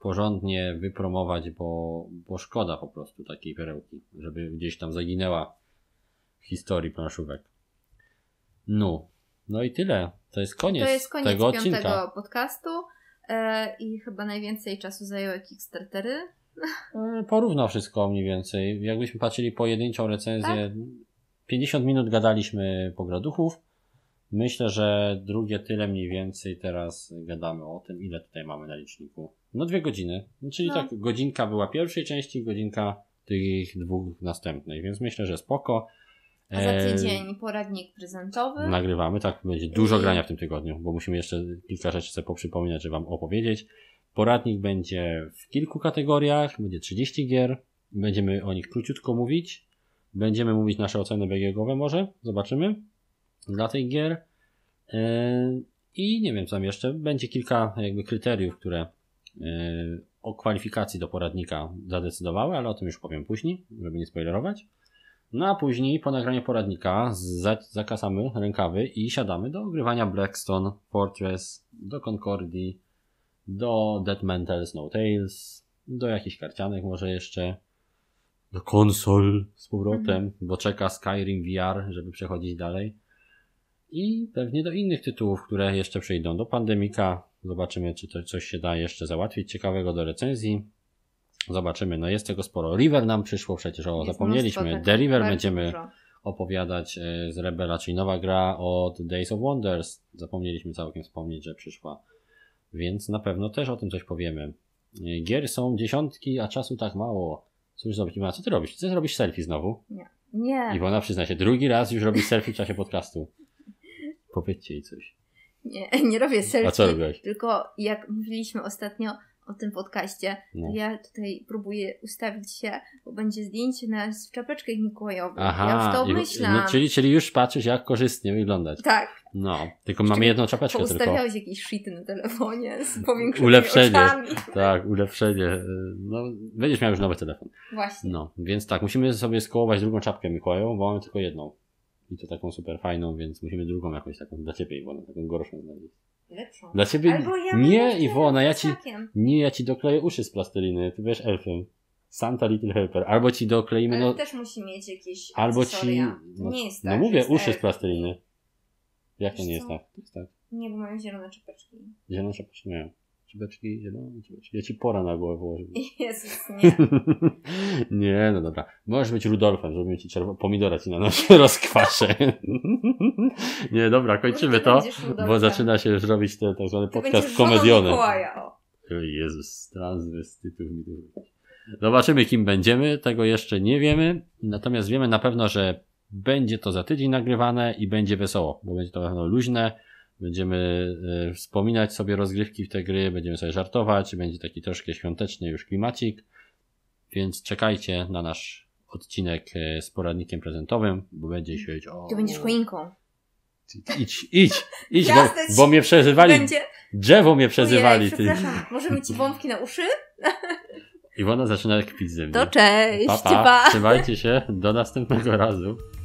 porządnie wypromować, bo, bo szkoda po prostu takiej perełki, żeby gdzieś tam zaginęła w historii planszówek. No, no i tyle. To jest koniec, to jest koniec tego odcinka. podcastu. E, i chyba najwięcej czasu zajęły Kickstartery. E, Porówna wszystko mniej więcej. Jakbyśmy patrzyli pojedynczą recenzję, tak? 50 minut gadaliśmy po graduchów. Myślę, że drugie tyle mniej więcej teraz gadamy o tym, ile tutaj mamy na liczniku. No dwie godziny. Czyli no. tak, godzinka była pierwszej części, godzinka tych dwóch następnych, więc myślę, że spoko. A za tydzień poradnik prezentowy. Nagrywamy, tak, będzie dużo grania w tym tygodniu, bo musimy jeszcze kilka rzeczy sobie poprzypominać, żeby Wam opowiedzieć. Poradnik będzie w kilku kategoriach, będzie 30 gier, będziemy o nich króciutko mówić, będziemy mówić nasze oceny BGG-owe może, zobaczymy, dla tych gier. Yy, I nie wiem, co tam jeszcze, będzie kilka jakby kryteriów, które yy, o kwalifikacji do poradnika zadecydowały, ale o tym już powiem później, żeby nie spoilerować. No a później po nagraniu poradnika zakasamy rękawy i siadamy do ogrywania Blackstone, Fortress, do Concordii, do Dead Mental Snow Tales, do jakichś karcianek może jeszcze, do konsol z powrotem, mhm. bo czeka Skyrim VR, żeby przechodzić dalej. I pewnie do innych tytułów, które jeszcze przyjdą. Do Pandemika zobaczymy, czy to coś się da jeszcze załatwić ciekawego do recenzji. Zobaczymy, no jest tego sporo. River nam przyszło przecież, o jest zapomnieliśmy. The River będziemy dużo. opowiadać e, z Rebela, czyli nowa gra od Days of Wonders. Zapomnieliśmy całkiem wspomnieć, że przyszła, więc na pewno też o tym coś powiemy. E, gier są dziesiątki, a czasu tak mało. Cóż zrobić? Ma, co ty robisz? Chcesz zrobić selfie znowu? Nie. Nie. Iwona przyzna się, drugi raz już robi selfie w czasie podcastu. Powiedzcie jej coś. Nie, nie robię selfie. A co robiłeś? Tylko jak mówiliśmy ostatnio, o tym podcaście. No. Ja tutaj próbuję ustawić się, bo będzie zdjęcie nas w czapeczkach mikołajowych. Aha, ja w to myślę. No, czyli, czyli już patrzysz, jak korzystnie wyglądać. Tak. No, tylko mamy jedną czapeczkę tylko. Ustawiałeś jakieś shity na telefonie z powiększonymi Ulepszenie, oczami. tak, ulepszenie. No, będziesz miał już nowy telefon. Właśnie. No, więc tak, musimy sobie skołować drugą czapkę Mikołajową, bo mamy tylko jedną. I to taką super fajną, więc musimy drugą jakąś taką dla ciebie, bo taką gorszą znaleźć. Lepszą. Dla ciebie Albo ja nie, Iwona, ja ci, nie, ja ci dokleję uszy z plasteliny, ty wiesz elfem. Santa Little Helper. Albo ci dokleimy... Ale no, też musi mieć jakieś Albo ci... No, nie jest no tak. No mówię, uszy z plasteliny. Jak to nie jest tak? Jest tak. Nie, bo mają zielone czapeczki. Zielone czapeczki mają. Beczki zielone, no, czy Ja ci pora na głowę włożę. Jezus, nie. nie, no dobra. Możesz być Rudolfem, żeby ci czerwo... pomidora ci na nos rozkwaszę. nie, dobra, kończymy to, bo zaczyna się już robić ten tak zwany podcast komediony. Jezus, transwestytów mi tu Zobaczymy, kim będziemy, tego jeszcze nie wiemy, natomiast wiemy na pewno, że będzie to za tydzień nagrywane i będzie wesoło, bo będzie to na pewno luźne, Będziemy e, wspominać sobie rozgrywki w te gry, będziemy sobie żartować, będzie taki troszkę świąteczny już klimacik, więc czekajcie na nasz odcinek e, z poradnikiem prezentowym, bo będzie się iść o... Ty będziesz choinką. Idź, idź, idź, bo, bo mnie przeżywali. Drzewo mnie przezywali. Możemy ci bombki na uszy? Iwona zaczyna kpić ze mnie. To cześć, pa, pa. Trzymajcie się, do następnego razu.